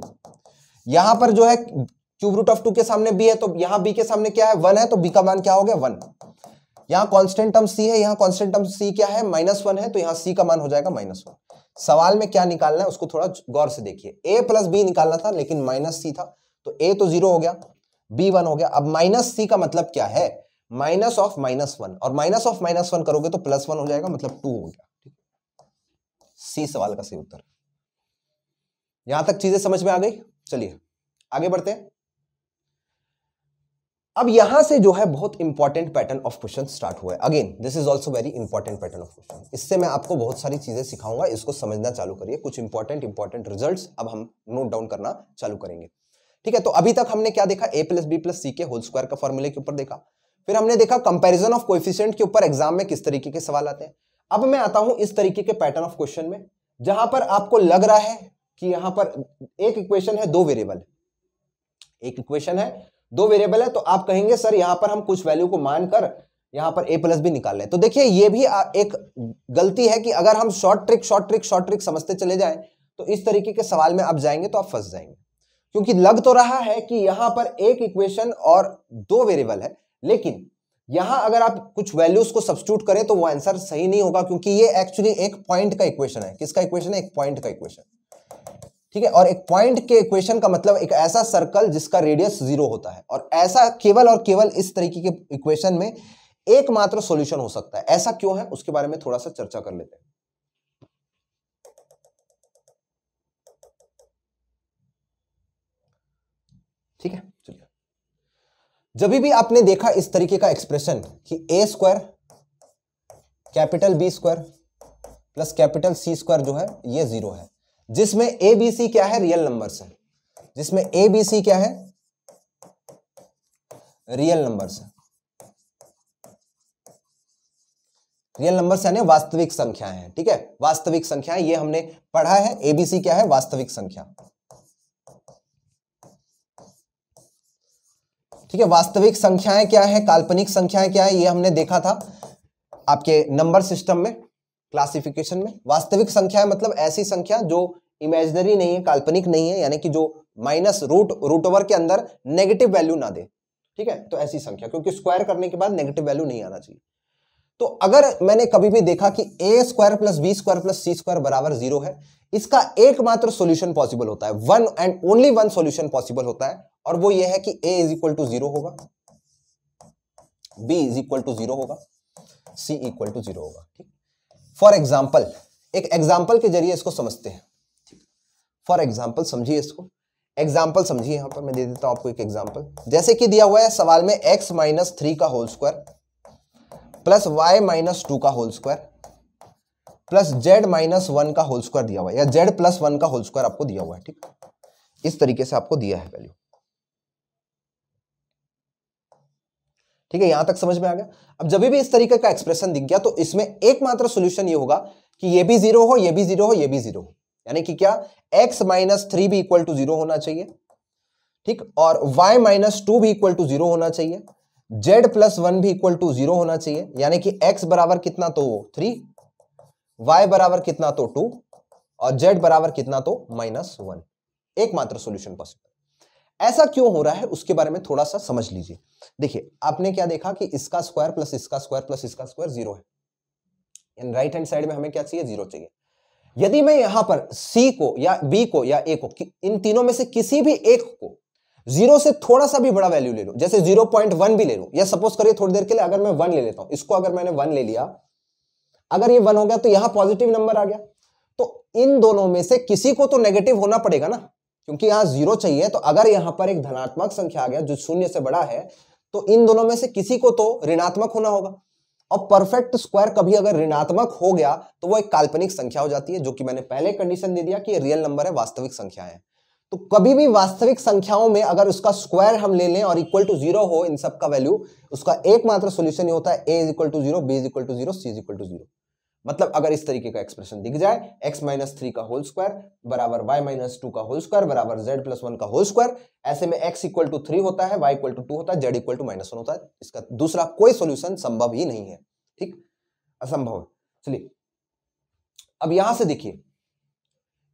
यहां पर जो है क्यूब रूट ऑफ टू के सामने बी है तो यहां बी के सामने क्या है वन है तो बी का मान क्या हो गया वन यहां कॉन्स्टेंट टर्म सी है यहां कॉन्स्टेंट टर्म सी क्या है माइनस वन है तो यहां सी का मान हो जाएगा माइनस वन सवाल में क्या निकालना है उसको थोड़ा गौर से देखिए ए प्लस बी निकालना था लेकिन माइनस सी था तो ए तो जीरो हो गया बी वन हो गया अब माइनस सी का मतलब क्या है माइनस ऑफ माइनस वन और माइनस ऑफ माइनस वन करोगे तो प्लस वन हो जाएगा मतलब टू हो गया सी सवाल का सही उत्तर यहां तक चीजें समझ में आ गई चलिए आगे बढ़ते हैं अब यहां से जो है बहुत important pattern of question start हुआ है again this is also very important pattern of question इससे मैं आपको बहुत सारी चीजें सिखाऊंगा इसको समझना चालू करिए कुछ इंपॉर्टेंट इंपॉर्टेंट रिजल्ट अब हम नोट डाउन करना चालू करेंगे ठीक है तो अभी तक हमने क्या देखा a plus B plus c के होल स्क्वायर का फॉर्मूले के ऊपर देखा फिर हमने देखा कंपेरिजन ऑफ कोफिशियंट के ऊपर एग्जाम में किस तरीके के सवाल आते हैं अब मैं आता हूं इस तरीके के पैटर्न ऑफ क्वेश्चन में जहां पर आपको लग रहा है कि यहां पर एक इक्वेशन है दो वेरिएबल एक इक्वेशन है दो वेरिएबल है तो आप कहेंगे सर यहां पर हम कुछ वैल्यू को मानकर यहां पर ए प्लस बी निकाल लें तो देखिए ये भी एक गलती है कि अगर हम short trick short trick short trick समझते चले जाएं तो इस तरीके के सवाल में आप जाएंगे तो आप फंस जाएंगे क्योंकि लग तो रहा है कि यहां पर एक इक्वेशन और दो वेरिएबल है लेकिन यहां अगर आप कुछ वैल्यूज को सब्सिट्यूट करें तो वो आंसर सही नहीं होगा क्योंकि ये एक्चुअली एक पॉइंट का इक्वेशन है किसका इक्वेशन है एक पॉइंट का इक्वेशन ठीक है और एक पॉइंट के इक्वेशन का मतलब एक ऐसा सर्कल जिसका रेडियस जीरो होता है और ऐसा केवल और केवल इस तरीके के इक्वेशन में एकमात्र सोल्यूशन हो सकता है ऐसा क्यों है उसके बारे में थोड़ा सा चर्चा कर लेते हैं ठीक है चलिए जब भी आपने देखा इस तरीके का एक्सप्रेशन कि ए square capital B square plus capital सी स्क्वायर जो है ये जीरो है जिसमें ए बी सी क्या है रियल नंबर्स है जिसमें ए बी सी क्या है रियल नंबर्स है रियल नंबर्स यानी वास्तविक संख्याएं हैं ठीक है वास्तविक संख्याएं ये हमने पढ़ा है एबीसी क्या है वास्तविक संख्या ठीक है वास्तविक संख्याएं क्या है काल्पनिक संख्याएं क्या है ये हमने देखा था आपके नंबर सिस्टम में क्लासिफिकेशन में वास्तविक संख्याएं मतलब ऐसी संख्या जो इमेजनरी नहीं है काल्पनिक नहीं है यानी कि जो माइनस रूट रूट ओवर के अंदर नेगेटिव वैल्यू ना दे ठीक है तो ऐसी संख्या क्योंकि स्क्वायर करने के बाद नेगेटिव वैल्यू नहीं आना चाहिए तो अगर मैंने कभी भी देखा कि ए square plus B square plus सी स्क्वायर बराबर जीरो है इसका एकमात्र सॉल्यूशन पॉसिबल होता है one and only one solution possible होता है और वो ये है कि ए इज इक्वल टू जीरो होगा b is equal to zero होगा सी इक्वल टू जीरो होगा ठीक फॉर एग्जाम्पल एक एग्जाम्पल के जरिए इसको समझते हैं फॉर एग्जाम्पल समझिए इसको एग्जाम्पल समझिए यहां पर मैं दे देता हूं आपको एक एग्जाम्पल जैसे कि दिया हुआ है सवाल में एक्स माइनस थ्री का whole square plus y minus two का whole square plus z minus one का होल स्क्वायर दिया हुआ है या जेड प्लस वन का होल स्क्वायर आपको दिया हुआ है ठीक इस तरीके से आपको दिया है वैल्यू ठीक है यहां तक समझ में आ गया अब जब भी इस तरीके का एक्सप्रेशन दिख गया तो इसमें एकमात्र सोल्यूशन ये होगा कि ये भी जीरो हो ये भी जीरो हो ये भी जीरो हो यानी कि क्या x माइनस थ्री भी इक्वल टू जीरो होना चाहिए ठीक और y माइनस टू भी इक्वल टू जीरो होना चाहिए z प्लस वन भी इक्वल टू जीरो होना चाहिए यानी कि x बराबर कितना तो थ्री y बराबर कितना तो टू और z बराबर कितना तो माइनस वन एकमात्र सोल्यूशन पॉसिबल ऐसा क्यों हो रहा है उसके बारे में थोड़ा सा समझ लीजिए देखिए आपने क्या देखा कि इसका स्क्वायर प्लस इसका स्क्वायर प्लस इसका स्क्वायर जीरो है राइट हैंड साइड में हमें क्या चाहिए जीरो चाहिए यदि मैं यहां पर सी को या बी को या ए को इन तीनों में से किसी भी एक को जीरो से थोड़ा सा भी बड़ा वैल्यू ले लो जैसे जीरो पॉइंट वन भी ले लो या सपोज करिए थोड़ी देर के लिए अगर मैं वन ले लेता हूं इसको अगर मैंने वन ले लिया अगर ये वन हो गया तो यहां पॉजिटिव नंबर आ गया तो इन दोनों में से किसी को तो नेगेटिव होना पड़ेगा ना क्योंकि यहाँ जीरो चाहिए तो अगर यहाँ पर एक धनात्मक संख्या आ गया जो शून्य से बड़ा है तो इन दोनों में से किसी को तो ऋणात्मक होना होगा और परफेक्ट स्क्वायर कभी अगर ऋणात्मक हो गया तो वो एक काल्पनिक संख्या हो जाती है जो कि मैंने पहले कंडीशन दे दिया कि रियल नंबर है वास्तविक संख्या है तो कभी भी वास्तविक संख्याओं में अगर उसका स्क्वायर हम ले लें और इक्वल टू जीरो हो इन सब का वैल्यू उसका एकमात्र सोल्यूशन होता है ए is equal to zero B is equal to zero c is equal to zero मतलब अगर इस तरीके का एक्सप्रेशन दिख जाए x माइनस थ्री का होल स्क्वायर बराबर y माइनस टू का होल स्क्वायर बराबर z प्लस वन का होल स्क्वायर ऐसे में x इक्वल टू थ्री होता है y इक्वल टू टू होता है z equal to minus one होता है इसका दूसरा कोई सोल्यूशन संभव ही नहीं है ठीक असंभव है चलिए अब यहां से देखिए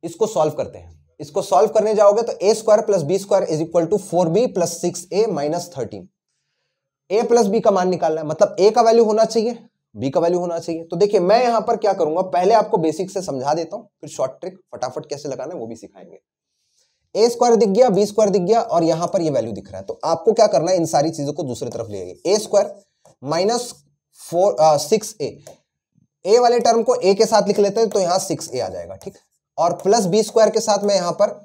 इसको सॉल्व करते हैं इसको सॉल्व करने जाओगे तो ए square plus B square is equal to four b plus six a minus thirteen a plus B का मान निकालना है मतलब ए का वैल्यू होना चाहिए बी का वैल्यू होना चाहिए तो देखिए मैं यहां पर क्या करूंगा पहले आपको बेसिक से समझा देता हूं फिर शॉर्ट ट्रिक फटाफट कैसे लगाना है वो भी सिखाएंगे ए स्क्वायर दिख गया बी स्क्वायर दिख गया और यहां पर ये यह वैल्यू दिख रहा है तो आपको क्या करना है इन सारी चीजों को दूसरी तरफ ले आइए a square minus four six a a वाले टर्म को ए के साथ लिख लेते हैं तो यहां सिक्स ए आ जाएगा ठीक और प्लस बी स्क्वायर के साथ मैं यहां पर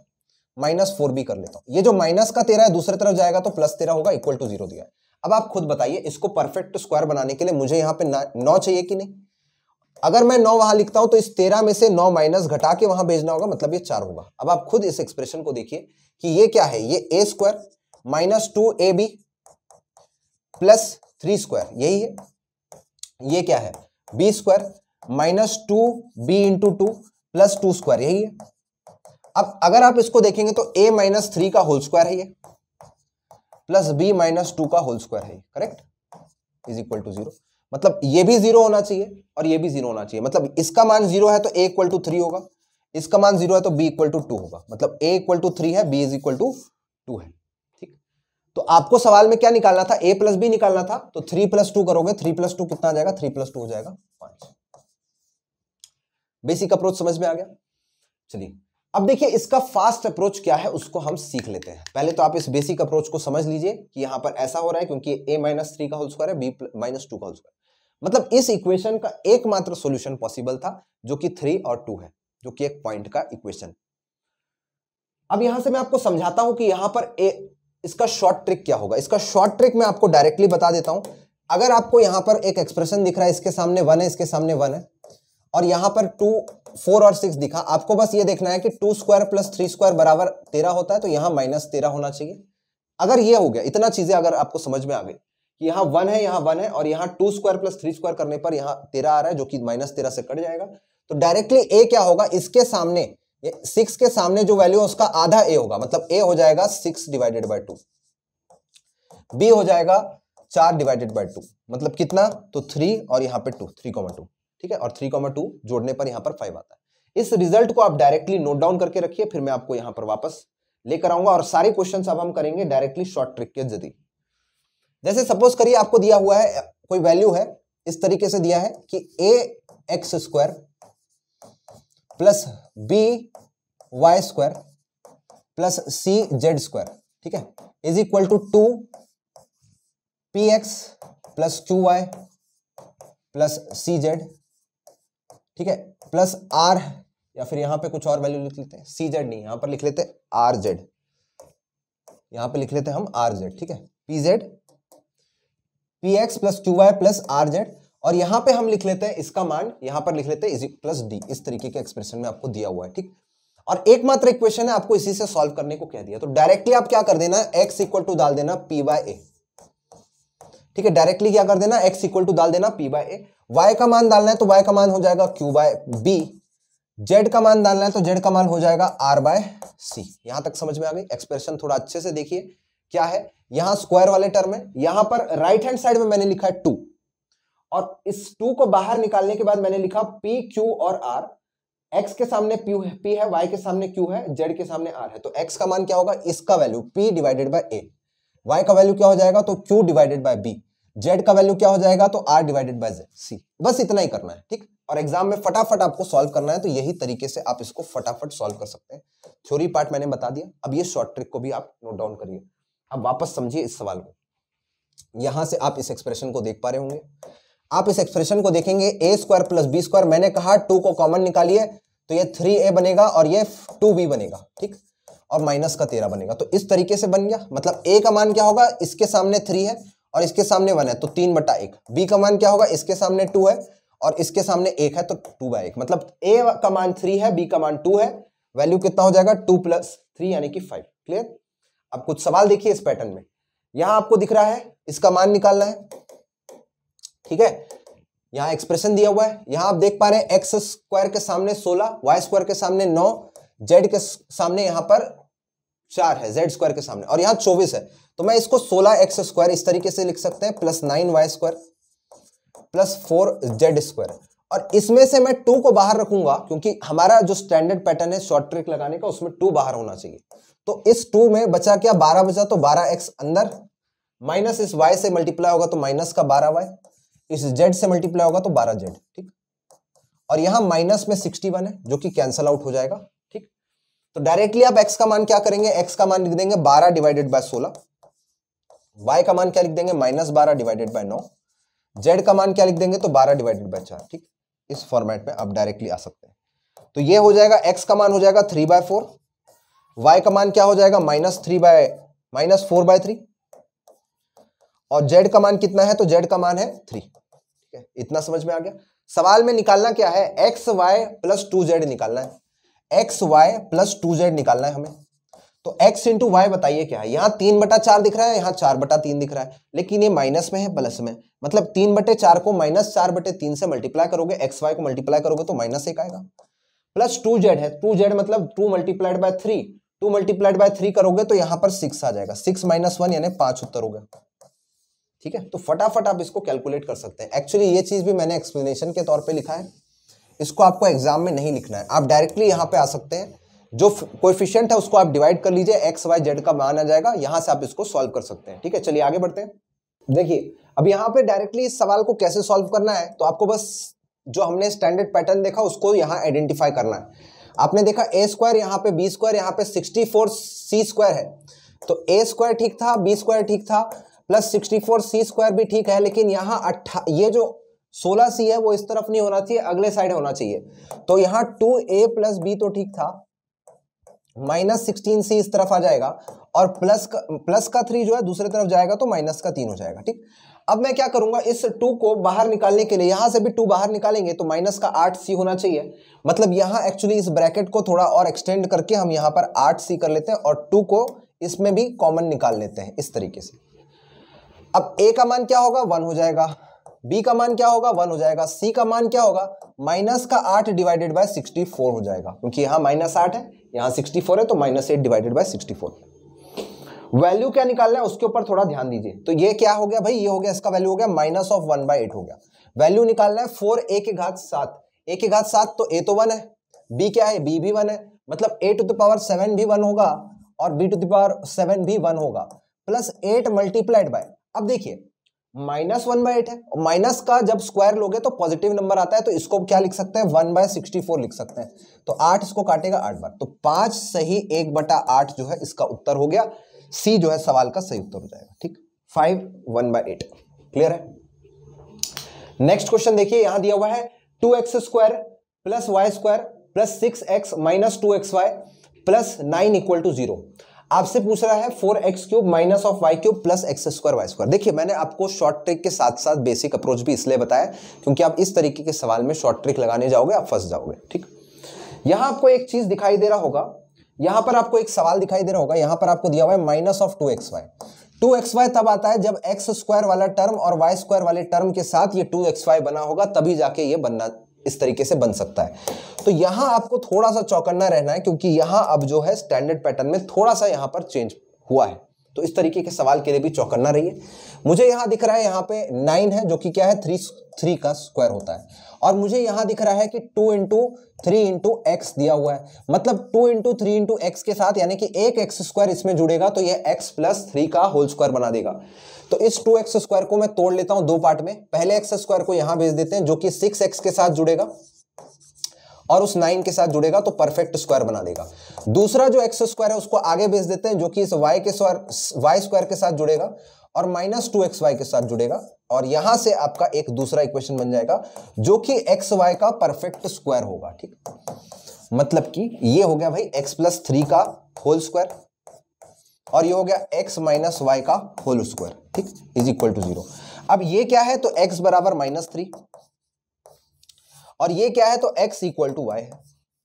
माइनस फोर बी कर लेता हूं ये जो माइनस का तेरह है दूसरी तरफ जाएगा तो प्लस तेरह होगा इक्वल टू जीरो दिया है अब आप खुद बताइए इसको परफेक्ट स्क्वायर बनाने के लिए मुझे यहाँ पे नौ चाहिए कि नहीं अगर मैं नौ वहां लिखता हूं तो इस तेरह में से नौ माइनस घटा के वहां भेजना होगा मतलब ये चार होगा अब आप खुद इस एक्सप्रेशन को देखिए कि ये क्या है ये a square minus two A B plus three square यही है ये क्या है b square minus two b into two plus two square यही है अब अगर आप इसको देखेंगे तो ए माइनस थ्री का होल स्क्वायर है ये प्लस बी माइनस टू का होल स्क्वायर है correct is equal to zero मतलब ये भी जीरो होना चाहिए और ये भी जीरो होना चाहिए मतलब इसका मान जीरो है तो ए इक्वल टू थ्री होगा इसका मान जीरो है तो बी इक्वल टू टू होगा मतलब ए इक्वल टू थ्री है B is equal to two two ठीक तो आपको सवाल में क्या निकालना था ए प्लस बी निकालना था तो थ्री प्लस टू करोगे थ्री प्लस टू कितना आ जाएगा थ्री प्लस टू हो जाएगा पांच बेसिक अप्रोच समझ में आ गया चलिए अब देखिए इसका फास्ट अप्रोच क्या है उसको हम सीख लेते हैं पहले तो आप इस बेसिक अप्रोच को समझ लीजिए कि यहां पर ऐसा हो रहा है क्योंकि ए माइनस थ्री का होल स्क्वायर है बी माइनस टू का होल स्क्वायर मतलब इस इक्वेशन का एकमात्र सोल्यूशन पॉसिबल था जो कि थ्री और टू है जो कि एक पॉइंट का इक्वेशन अब यहां से मैं आपको समझाता हूं कि यहां पर ए, इसका शॉर्ट ट्रिक क्या होगा इसका शॉर्ट ट्रिक मैं आपको डायरेक्टली बता देता हूं अगर आपको यहां पर एक एक्सप्रेशन दिख रहा है इसके सामने वन है इसके सामने वन है और यहां पर टू फोर और सिक्स दिखा आपको बस ये देखना है कि two square plus three square बराबर तेरह होता है तो यहां माइनस तेरह होना चाहिए अगर ये हो गया इतना चीजें अगर आपको समझ में आ गई कि यहां वन है यहां वन है और यहां two square plus three square करने पर यहां तेरह आ रहा है जो कि माइनस तेरह से कट जाएगा तो डायरेक्टली ए क्या होगा इसके सामने सिक्स के सामने जो वैल्यू है उसका आधा ए होगा मतलब ए हो जाएगा six divided by two b हो जाएगा चार डिवाइडेड बाई टू मतलब कितना तो थ्री और यहां पर टू थ्री कॉमन टू ठीक है और थ्री कॉमा टू जोड़ने पर यहां पर फाइव आता है इस रिजल्ट को आप डायरेक्टली नोट डाउन करके रखिए फिर मैं आपको यहां पर वापस लेकर आऊंगा और सारे क्वेश्चन अब हम करेंगे डायरेक्टली शॉर्ट ट्रिक के जरिए जैसे सपोज करिए आपको दिया हुआ है कोई वैल्यू है इस तरीके से दिया है कि a x square plus B y square plus c z square ठीक है is equal to two p x plus two y plus c z ठीक है प्लस आर या फिर यहां पे कुछ और वैल्यू लिख लेते हैं सी जेड नहीं यहां पर लिख लेते आर जेड यहां पर लिख लेते हम आर जेड ठीक है p z p x plus q y plus r z और यहां पे हम लिख लेते हैं इसका मान यहां पर लिख लेते हैं प्लस डी इस तरीके के एक्सप्रेशन में आपको दिया हुआ है ठीक और एकमात्र इक्वेशन है आपको इसी से सॉल्व करने को कह दिया तो डायरेक्टली आप क्या कर देना एक्स इक्वल टू डाल देना पी वाई ए ठीक है डायरेक्टली क्या कर देना एक्स इक्वल टू डाल देना पी बाय ए वाई का मान डालना है तो वाई का मान हो जाएगा क्यू बाय बी जेड का मान डालना है तो जेड का मान हो जाएगा आर बाय सी यहां तक समझ में आ गई एक्सप्रेशन थोड़ा अच्छे से देखिए क्या है यहां स्क्वायर वाले टर्म है यहां पर राइट हैंड साइड में मैंने लिखा है टू और इस टू को बाहर निकालने के बाद मैंने लिखा पी क्यू और आर एक्स के सामने पी है पी है वाई के सामने क्यू है जेड के सामने आर है तो एक्स का मान क्या होगा इसका value p divided by a y का वैल्यू क्या हो जाएगा तो q divided by b z का वैल्यू क्या हो जाएगा तो r divided by z c बस इतना ही करना है ठीक और एग्जाम में फटाफट आपको सॉल्व करना है तो यही तरीके से आप इसको फटाफट सॉल्व कर सकते हैं थ्योरी पार्ट मैंने बता दिया अब ये शॉर्ट ट्रिक को भी आप नोट डाउन करिए अब वापस समझिए इस सवाल को यहां से आप इस एक्सप्रेशन को देख पा रहे होंगे आप इस एक्सप्रेशन को देखेंगे a square plus B square मैंने कहा टू को कॉमन निकालिए तो ये थ्री ए बनेगा और ये टू बी बनेगा ठीक और माइनस का तेरह बनेगा तो इस तरीके से बन गया मतलब ए का मान क्या होगा इसके सामने थ्री है और इसके सामने वन है तो तीन बटा एक बी का मान क्या होगा इसके सामने टू है और इसके सामने एक है तो टू बाय एक मतलब ए का मान थ्री है बी का मान टू है वैल्यू कितना हो जाएगा टू प्लस थ्री यानी कि फाइव क्लियर अब कुछ सवाल देखिए इस पैटर्न में यहां आपको दिख रहा है इसका मान निकालना है ठीक है यहां एक्सप्रेशन दिया हुआ है यहां आप देख पा रहे हैं एक्स स्क्वायर के सामने सोलह वाई स्क्वायर के सामने नौ जेड के सामने यहां पर चार है जेड स्क्वायर के सामने और यहां चौबीस है तो मैं इसको सोलह एक्स स्क्वायर इस तरीके से लिख सकते हैं plus nine Y square plus four z square और इसमें से मैं टू को बाहर रखूंगा क्योंकि हमारा जो स्टैंडर्ड पैटर्न है शॉर्ट ट्रिक लगाने का उसमें टू बाहर होना चाहिए तो इस टू में बचा क्या बारह बचा तो बारह एक्स अंदर माइनस इस वाई से मल्टीप्लाई होगा तो माइनस का बारह वाई इस जेड से मल्टीप्लाई होगा तो बारह जेड ठीक और यहां माइनस में सिक्सटी वन है जो कि कैंसल आउट हो जाएगा तो डायरेक्टली आप x का मान क्या करेंगे x का मान लिख देंगे 12 डिवाइडेड बाय 16 y का मान क्या लिख देंगे माइनस बारह डिवाइडेड बाय नौ जेड का मान क्या लिख देंगे तो बारह डिवाइडेड बाय चार ठीक इस फॉर्मेट में आप डायरेक्टली आ सकते हैं तो ये हो जाएगा एक्स का मान हो जाएगा थ्री बाय फोर वाई का मान क्या हो जाएगा minus three by minus four by three और जेड का मान कितना है तो जेड का मान है थ्री ठीक है इतना समझ में आ गया सवाल में निकालना क्या है x Y plus two z निकालना है x Y plus two z निकालना है हमें तो x इंटू वाई बताइए क्या है यहाँ तीन बटा चार दिख रहा है यहाँ चार बटा तीन दिख रहा है लेकिन ये माइनस में है प्लस में मतलब तीन बटे चार को माइनस चार बटे तीन से मल्टीप्लाई करोगे एक्स वाई को मल्टीप्लाई करोगे तो माइनस एक आएगा प्लस टू जेड है टू जेड मतलब two multiplied by three two multiplied by three करोगे तो यहाँ पर सिक्स आ जाएगा सिक्स माइनस वन यानी पांच उत्तर हो गया ठीक है तो फटाफट आप इसको कैलकुलेट कर सकते हैं एक्चुअली ये चीज भी मैंने एक्सप्लेनेशन के तौर पर लिखा है इसको आपको एग्जाम में नहीं लिखना है आप डायरेक्टली यहाँ पे आ सकते हैं जो कोफिशियंट है उसको आप डिवाइड कर लीजिए एक्स वाई जेड का मान आ जाएगा यहाँ से आप इसको सॉल्व कर सकते हैं ठीक है चलिए आगे बढ़ते हैं देखिए अब यहाँ पे डायरेक्टली इस सवाल को कैसे सॉल्व करना है तो आपको बस जो हमने स्टैंडर्ड पैटर्न देखा उसको यहाँ आइडेंटिफाई करना है आपने देखा ए स्क्वायर यहाँ पे बी स्क्वायर यहाँ पे सिक्सटी फोर सी स्क्वायर है तो ए स्क्वायर ठीक था बी स्क्वायर ठीक था plus sixty four c square भी ठीक है लेकिन यहाँ अट्ठा ये जो सोलह सी है वो इस तरफ नहीं होना चाहिए अगले साइड होना चाहिए तो यहां टू ए प्लस बी तो ठीक था माइनस सिक्सटीन सी इस तरफ आ जाएगा और प्लस का प्लस का थ्री जो है दूसरे तरफ जाएगा तो माइनस का तीन हो जाएगा ठीक अब मैं क्या करूंगा इस टू को बाहर निकालने के लिए यहां से भी टू बाहर निकालेंगे तो माइनस का आठ सी होना चाहिए मतलब यहां एक्चुअली इस ब्रैकेट को थोड़ा और एक्सटेंड करके हम यहां पर आठ सी कर लेते हैं और टू को इसमें भी कॉमन निकाल लेते हैं इस तरीके से अब ए का मान क्या होगा वन हो जाएगा बी का मान क्या होगा वन हो जाएगा सी का मान क्या होगा माइनस का आठ डिवाइडेड बाय सिक्सटी फोर हो जाएगा क्योंकि यहां माइनस आठ है यहां सिक्सटी फोर है तो minus eight divided by sixty four value क्या निकालना है उसके ऊपर थोड़ा ध्यान दीजिए तो ये क्या हो गया भाई ये हो गया इसका वैल्यू हो गया minus of one by eight हो गया वैल्यू निकालना है फोर ए के घात सात ए के घात सात तो ए तो वन है बी क्या है बी भी वन है मतलब a to the power seven भी वन होगा और b to the power seven भी वन होगा प्लस एट मल्टीप्लाइड बाय अब देखिए माइनस वन बाई एट है माइनस का जब स्क्वायर लोगे तो पॉजिटिव नंबर आता है तो इसको क्या लिख सकते हैं वन बाय सिक्सटी फोर लिख सकते हैं तो आठ इसको काटेगा आठ बार तो पांच सही एक बटा आठ जो है इसका उत्तर हो गया सी जो है सवाल का सही उत्तर हो जाएगा ठीक five one by eight clear है नेक्स्ट क्वेश्चन देखिए यहां दिया हुआ है two x square plus Y square plus six x minus two x Y plus nine equal to zero आपसे पूछ रहा है four x cube minus of y cube plus x square Y square देखिए मैंने आपको शॉर्ट ट्रिक के साथ साथ बेसिक अप्रोच भी इसलिए बताया क्योंकि आप इस तरीके के सवाल में शॉर्ट ट्रिक लगाने जाओगे आप फंस जाओगे ठीक यहां आपको एक चीज़ दिखाई दे रहा होगा यहां पर आपको एक सवाल दिखाई दे रहा होगा यहां पर आपको दिया हुआ है minus of two x y two x y तब आता है जब एक्स स्क्वायर वाला टर्म और वाई स्क्वायर वाले टर्म के साथ ये टू एक्स वाई बना होगा तभी जाके ये बनना इस तरीके से बन सकता है तो यहां आपको थोड़ा सा चौकन्ना रहना है क्योंकि यहां अब जो है स्टैंडर्ड पैटर्न में थोड़ा सा यहां पर चेंज हुआ है तो इस तरीके के सवाल के लिए भी चौकन्ना रहिए मुझे यहां दिख रहा है यहां पे नाइन है जो कि क्या है थ्री थ्री का स्क्वायर होता है और मुझे यहां दिख रहा है कि two into three into x दिया हुआ है मतलब two into three into x के साथ यानी कि एक एक्स स्क्वायर इसमें जुड़ेगा तो यह एक्स प्लस थ्री का होल स्क्वायर बना देगा तो इस टू एक्स स्क्वायर को मैं तोड़ लेता हूं दो पार्ट में पहले एक्स स्क्वायर को यहां भेज देते हैं जो कि सिक्स एक्स के साथ जुड़ेगा और उस नाइन के साथ जुड़ेगा तो परफेक्ट स्क्वायर बना देगा दूसरा जो एक्स स्क्वायर है उसको आगे भेज देते हैं जो कि इस वाई के स्क्वायर वाई स्क्वायर के साथ जुड़ेगा और माइनस टू एक्स वाई के साथ जुड़ेगा और यहां से आपका एक दूसरा इक्वेशन बन जाएगा जो कि एक्स वाई का परफेक्ट स्क्वायर होगा ठीक मतलब कि ये हो गया भाई एक्स प्लस थ्री का होल स्क्वायर और ये हो गया एक्स माइनस वाई का होल स्क्वायर ठीक इज इक्वल टू जीरो अब ये क्या है तो x बराबर माइनस थ्री और ये क्या है तो x इक्वल टू वाई है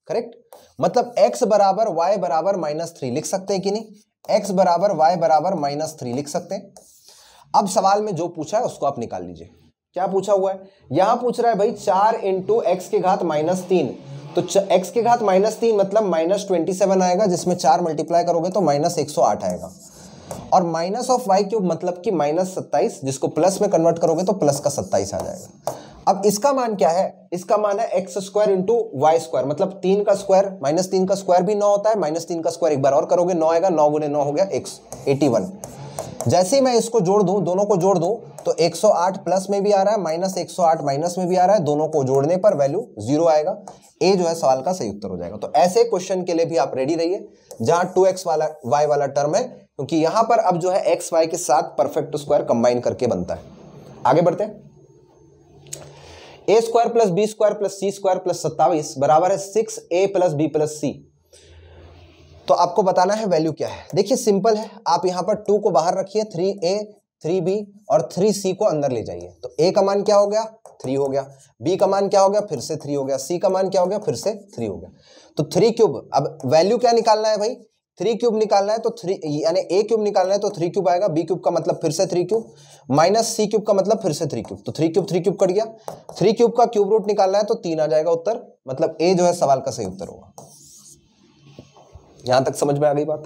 करेक्ट मतलब एक्स बराबर वाई बराबर माइनस थ्री लिख सकते हैं कि नहीं एक्स बराबर वाई बराबर माइनस थ्री लिख सकते हैं अब सवाल में जो पूछा है उसको आप निकाल लीजिए क्या पूछा हुआ है यहां पूछ रहा है भाई चार इंटू एक्स के घात माइनस तीन तो एक्स के घात माइनस तीन मतलब माइनस ट्वेंटी सेवन आएगा जिसमें चार मल्टीप्लाई करोगे तो माइनस एक सौ आठ आएगा और माइनस ऑफ वाई क्यूब मतलब कि माइनस सत्ताईस जिसको प्लस में कन्वर्ट करोगे तो प्लस का सत्ताईस आ जाएगा अब इसका मान क्या है इसका मान है x square into y square मतलब तीन का स्क्वायर माइनस तीन का स्क्वायर भी नौ होता है माइनस तीन का स्क्वायर एक बार और करोगे नौ आएगा नौ गुने नौ हो गया एक्स एटी वन जैसे ही मैं इसको जोड़ दूं दोनों को जोड़ दूं तो 108 प्लस में भी आ रहा है माइनस 108 माइनस में भी आ रहा है दोनों को जोड़ने पर वैल्यू जीरो आएगा ए जो है सवाल का सही उत्तर हो जाएगा तो ऐसे क्वेश्चन के लिए भी आप रेडी रहिए जहां एक्स वाला वाई वाला टर्म है क्योंकि यहां पर अब जो है एक्स वाई के साथ परफेक्ट स्क्वायर कंबाइन करके बनता है आगे बढ़ते हैं ए square plus B square plus सी स्क्वायर प्लस सत्ताईस बराबर है six a plus B plus सी तो आपको बताना है वैल्यू क्या है देखिए सिंपल है आप यहाँ पर टू को बाहर रखिए थ्री ए थ्री बी और थ्री सी को अंदर ले जाइए तो ए का मान क्या हो गया थ्री हो गया बी का मान क्या हो गया फिर से थ्री हो गया सी का मान क्या हो गया फिर से थ्री हो गया तो थ्री क्यूब अब वैल्यू क्या निकालना है भाई थ्री क्यूब निकालना है तो थ्री यानी ए क्यूब निकालना है तो थ्री क्यूब आएगा बी क्यूब का मतलब फिर से three cube minus C cube का मतलब फिर से थ्री क्यूब तो three cube three cube cut गया थ्री क्यूब का क्यूब रूट निकालना है तो तीन आ जाएगा उत्तर मतलब ए जो है सवाल का सही उत्तर होगा यहां तक समझ में आ गई बात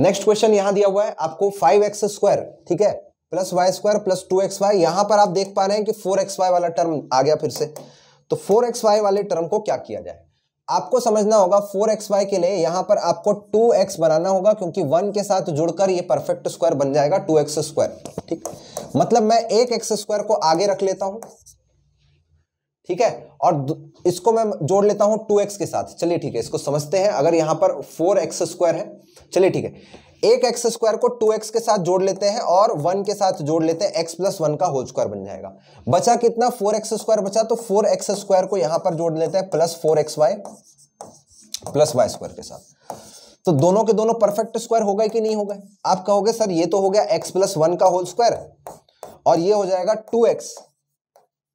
नेक्स्ट क्वेश्चन यहां दिया हुआ है आपको फाइव एक्स स्क्वायर ठीक है plus Y square plus two x Y यहां पर आप देख पा रहे हैं कि फोर एक्स वाई वाला टर्म आ गया फिर से तो फोर एक्स वाई वाले टर्म को क्या किया जाए आपको समझना होगा फोर एक्स वाई के लिए यहां पर आपको टू एक्स बनाना होगा क्योंकि वन के साथ जुड़कर ये परफेक्ट स्क्वायर बन जाएगा टू एक्स स्क्वायर ठीक मतलब मैं एक एक्स स्क्वायर को आगे रख लेता हूं ठीक है और इसको मैं जोड़ लेता हूं टू एक्स के साथ चलिए ठीक है इसको समझते हैं अगर यहां पर फोर एक्स स्क्वायर है चलिए ठीक है एक एक्स स्क्वायर को टू एक्स के साथ जोड़ लेते हैं और वन के साथ जोड़ लेते हैं एक्स प्लस वन का होल स्क्वायर बन जाएगा बचा कितना फोर एक्स स्क्वायर बचा तो फोर एक्स स्क्वायर को यहां पर जोड़ लेते हैं plus four x Y plus Y square के साथ तो दोनों के दोनों परफेक्ट स्क्वायर हो गए कि नहीं हो गए आप कहोगे सर ये तो हो गया एक्स प्लस वन का होल स्क्वायर और ये हो जाएगा टू एक्स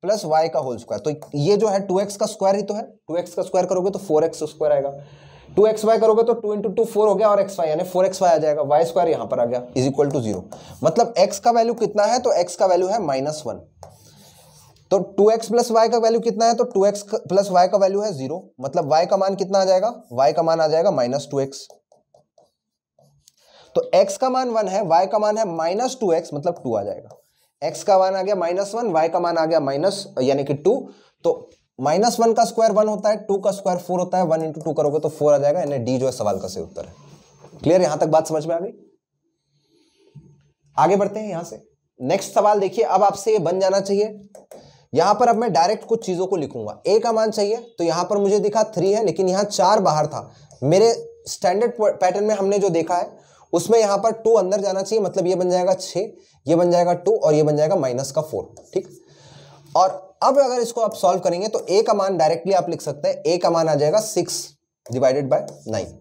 प्लस वाई का होल स्क्वायर तो ये जो है टू एक्स का स्क्वायर ही तो है टू एक्स का स्क्वायर करोगे तो फोर एक्स स्क्वायर आएगा टू एक्स वाई करोगे तो टू इंटू टू फोर हो गया और एक्स वाई यानी फोर एक्स वाई आ जाएगा वाई स्क्वायर यहाँ पर आ गया इज इक्वल टू जीरो मतलब एक्स का वैल्यू कितना है तो एक्स का वैल्यू है माइनस वन तो टू एक्स प्लस वाई का वैल्यू कितना है तो टू एक्स प्लस वाई का वैल्यू है जीरो मतलब वाई का मान कितना आ जाएगा वाई का मान आ जाएगा माइनस टू एक्स तो एक्स का मान वन है वाई का मान है माइनस टू एक्स मतलब टू आ जाएगा एक्स का मान आ गया माइनस वन वाई का मान आ गया माइनस यानी कि टू तो माइनस वन का स्क्वायर वन होता है टू का स्क्वायर फोर होता है वन इंटू टू करोगे तो फोर आ जाएगा यानी डी जो है सवाल का सही उत्तर है क्लियर यहां तक बात समझ में आ गई आगे बढ़ते हैं यहां से नेक्स्ट सवाल देखिए अब आपसे ये बन जाना चाहिए यहां पर अब मैं डायरेक्ट कुछ चीजों को लिखूंगा ए का मान चाहिए तो यहां पर मुझे दिखा थ्री है लेकिन यहां चार बाहर था मेरे स्टैंडर्ड पैटर्न में हमने जो देखा है उसमें यहां पर टू अंदर जाना चाहिए मतलब ये बन जाएगा छ ये बन जाएगा टू और ये बन जाएगा माइनस का फोर ठीक और अब अगर इसको आप सॉल्व करेंगे तो ए का मान डायरेक्टली आप लिख सकते हैं ए का मान आ जाएगा six divided by nine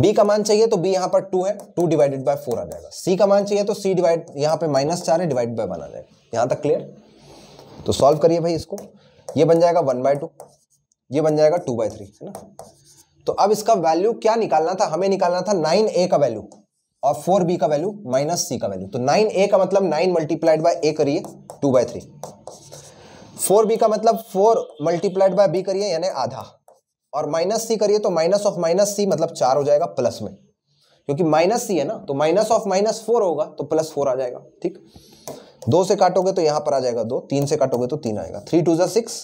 B का मान चाहिए तो बी यहां पर टू है टू डिवाइडेड बाय फोर आ जाएगा सी का मान चाहिए तो सी डिवाइड यहां पर माइनस चार है डिवाइड बाय वन आ जाएगा यहां तक क्लियर तो सॉल्व करिए भाई इसको ये बन जाएगा वन बाय टू ये बन जाएगा टू बाय थ्री है ना तो अब इसका वैल्यू क्या निकालना था हमें निकालना था नाइन ए का वैल्यू और फोर बी का वैल्यू माइनस सी का वैल्यू तो नाइन ए का मतलब नाइन मल्टीप्लाइड बाय ए करिए two by three four B का मतलब फोर मल्टीप्लाइड बाय बी करिए यानी आधा और माइनस सी करिए तो माइनस ऑफ माइनस सी मतलब चार हो जाएगा प्लस में क्योंकि माइनस सी है ना तो माइनस ऑफ माइनस फोर होगा तो प्लस फोर आ जाएगा ठीक दो से काटोगे तो यहां पर आ जाएगा दो तीन से काटोगे तो तीन आएगा थ्री टू जो six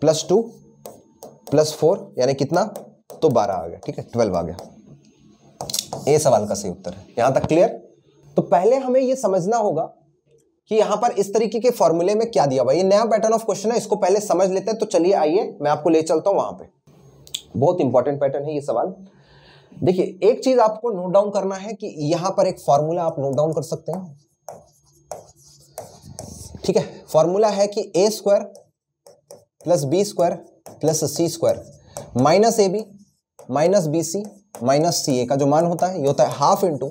plus two plus four यानी कितना तो बारह आ गया ठीक है ट्वेल्व आ गया ए सवाल का सही उत्तर है यहां तक क्लियर तो पहले हमें यह समझना होगा कि यहां पर इस तरीके के फॉर्मूले में क्या दिया हुआ ये नया पैटर्न ऑफ क्वेश्चन है इसको पहले समझ लेते हैं तो चलिए आइए मैं आपको ले चलता हूं वहां पे बहुत इंपॉर्टेंट पैटर्न है ये सवाल देखिए एक चीज आपको नोट डाउन करना है कि यहां पर एक फॉर्मूला आप नोट डाउन कर सकते हैं ठीक है फॉर्मूला है कि ए square plus B square plus C square minus A B minus B C minus C ए का जो मान होता है ये होता है half into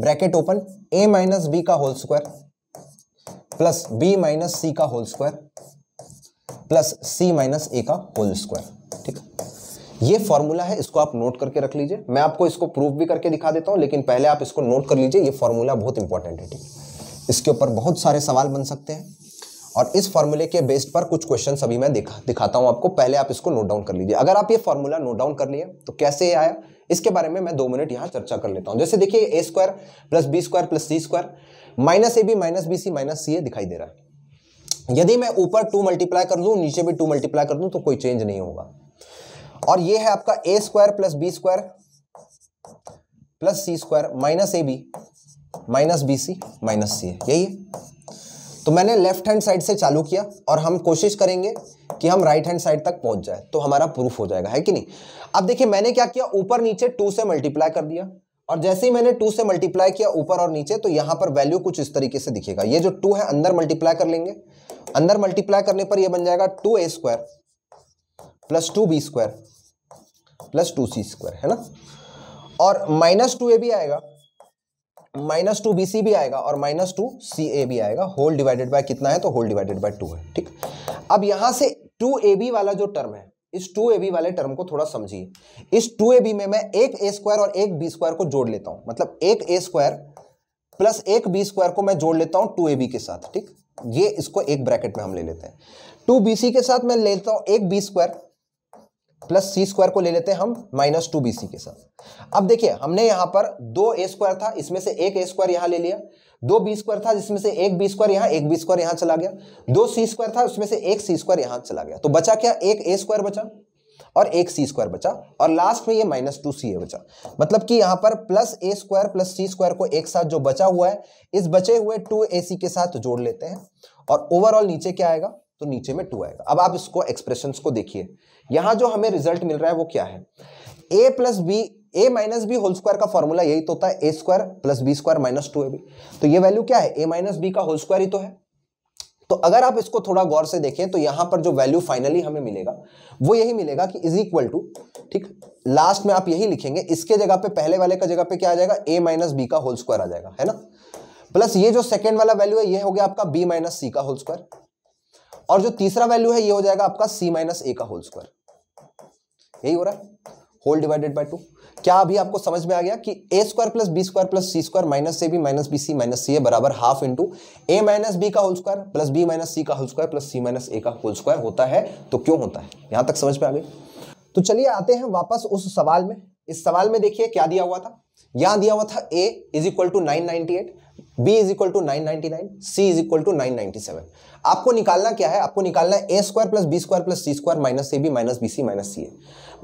bracket open A minus B का whole square plus B minus C का whole square plus C minus A का होल स्क्वायर ठीक है ये फॉर्मूला है इसको आप नोट करके रख लीजिए मैं आपको इसको प्रूफ भी करके दिखा देता हूं लेकिन पहले आप इसको नोट कर लीजिए ये फॉर्मूला बहुत इंपॉर्टेंट है ठीक इसके ऊपर बहुत सारे सवाल बन सकते हैं और इस फॉर्मूले के बेस्ड पर कुछ क्वेश्चन अभी मैं दिखा दिखाता हूं आपको पहले आप इसको नोट डाउन कर लीजिए अगर आप ये फॉर्मूला नोट डाउन कर लिए तो कैसे आया इसके बारे में मैं दो मिनट यहां चर्चा कर लेता हूं जैसे देखिए A square plus B square plus C square minus A B minus B C minus C A दिखाई दे रहा है यदि मैं ऊपर टू मल्टीप्लाई कर दूँ नीचे भी टू मल्टीप्लाई कर दूँ तो कोई चेंज नहीं होगा और ये है आपका A square plus B square plus C square minus A B minus B C minus C यही है तो मैंने लेफ्ट हैंड साइड से चालू किया और हम कोशिश करेंगे कि हम राइट हैंड साइड तक पहुंच जाए तो हमारा प्रूफ हो जाएगा है कि नहीं अब देखिए मैंने क्या किया ऊपर नीचे टू से मल्टीप्लाई कर दिया और जैसे ही मैंने टू से मल्टीप्लाई किया ऊपर और नीचे तो यहां पर वैल्यू कुछ इस तरीके से दिखेगा ये जो टू है अंदर मल्टीप्लाई कर लेंगे अंदर मल्टीप्लाई करने पर यह बन जाएगा two A square plus two B square plus two C square है ना और माइनस टू ए भी आएगा माइनस टू बी भी आएगा और माइनस टू सी भी आएगा होल डिवाइडेड बाय कितना है तो whole divided by to two ठीक अब यहां से टू वाला जो टर्म है इस टू ए बी वाले टर्म को थोड़ा समझिए इस टू ए बी में मैं एक ए स्क्वायर और एक बी स्क्वायर को जोड़ लेता हूं मतलब एक ए स्क्वायर प्लस एक बी स्क्वायर को मैं जोड़ लेता हूं टू ए बी के साथ ठीक ये इसको एक ब्रैकेट में हम ले लेते हैं टू बी सी के साथ मैं लेता हूं एक बी स्क्वायर प्लस सी स्क्वायर को ले लेते हैं हम माइनस टू बी सी के साथ अब देखिए हमने यहां पर दो ए स्क्वायर था इसमें से एक ए स्क्वायर यहां ले लिया दो बी स्क्वायर था जिसमें से एक बी स्क्वायर यहाँ एक बी स्क्वायर यहां चला गया दो सी स्क्वायर था उसमें से एक सी स्क्वायर यहां चला गया तो बचा क्या एक ए स्क्वायर बचा और एक सी स्क्वायर बचा और लास्ट में ये माइनस टू सी ए बचा मतलब कि यहाँ पर plus A square plus C square को एक साथ जो बचा हुआ है इस बचे हुए टू ए सी के साथ जोड़ लेते हैं और ओवरऑल नीचे क्या आएगा तो नीचे में टू आएगा अब आप इसको एक्सप्रेशन को देखिए यहां जो हमें रिजल्ट मिल रहा है वो क्या है ए plus B A minus B whole square का फॉर्मूला यही तो होता है ए square plus B square minus two ए बी तो ये वैल्यू क्या है ए माइनस बी का होल स्क्वायर ही तो है तो अगर आप इसको थोड़ा गौर से देखें तो यहां पर जो वैल्यू फाइनली हमें मिलेगा वो यही मिलेगा कि इज इक्वल टू ठीक लास्ट में आप यही लिखेंगे इसके जगह पे पहले वाले का जगह पे क्या आ जाएगा ए माइनस बी का होल स्क्वायर आ जाएगा है ना प्लस ये जो सेकेंड वाला वैल्यू है ये हो गया आपका बी माइनस सी का होल स्क्वायर और जो तीसरा वैल्यू है ये हो जाएगा आपका सी माइनस ए का होल स्क्वायर यही हो रहा है होल डिवाइडेड बाय टू क्या अभी आपको समझ में आ गया कि ए square plus B square plus C square minus A B minus B C minus C A बराबर हाफ इंटू ए माइनस बी का whole square plus B minus C का whole square plus C minus A का whole square होता है तो क्यों होता है यहां तक समझ में आ गई तो चलिए आते हैं वापस उस सवाल में इस सवाल में देखिए क्या दिया हुआ था यहां दिया हुआ था A is equal to nine ninety eight B is equal to nine ninety nine C is equal to nine ninety seven आपको निकालना क्या है आपको निकालना है ए square plus B square plus C square minus A B minus B C minus C A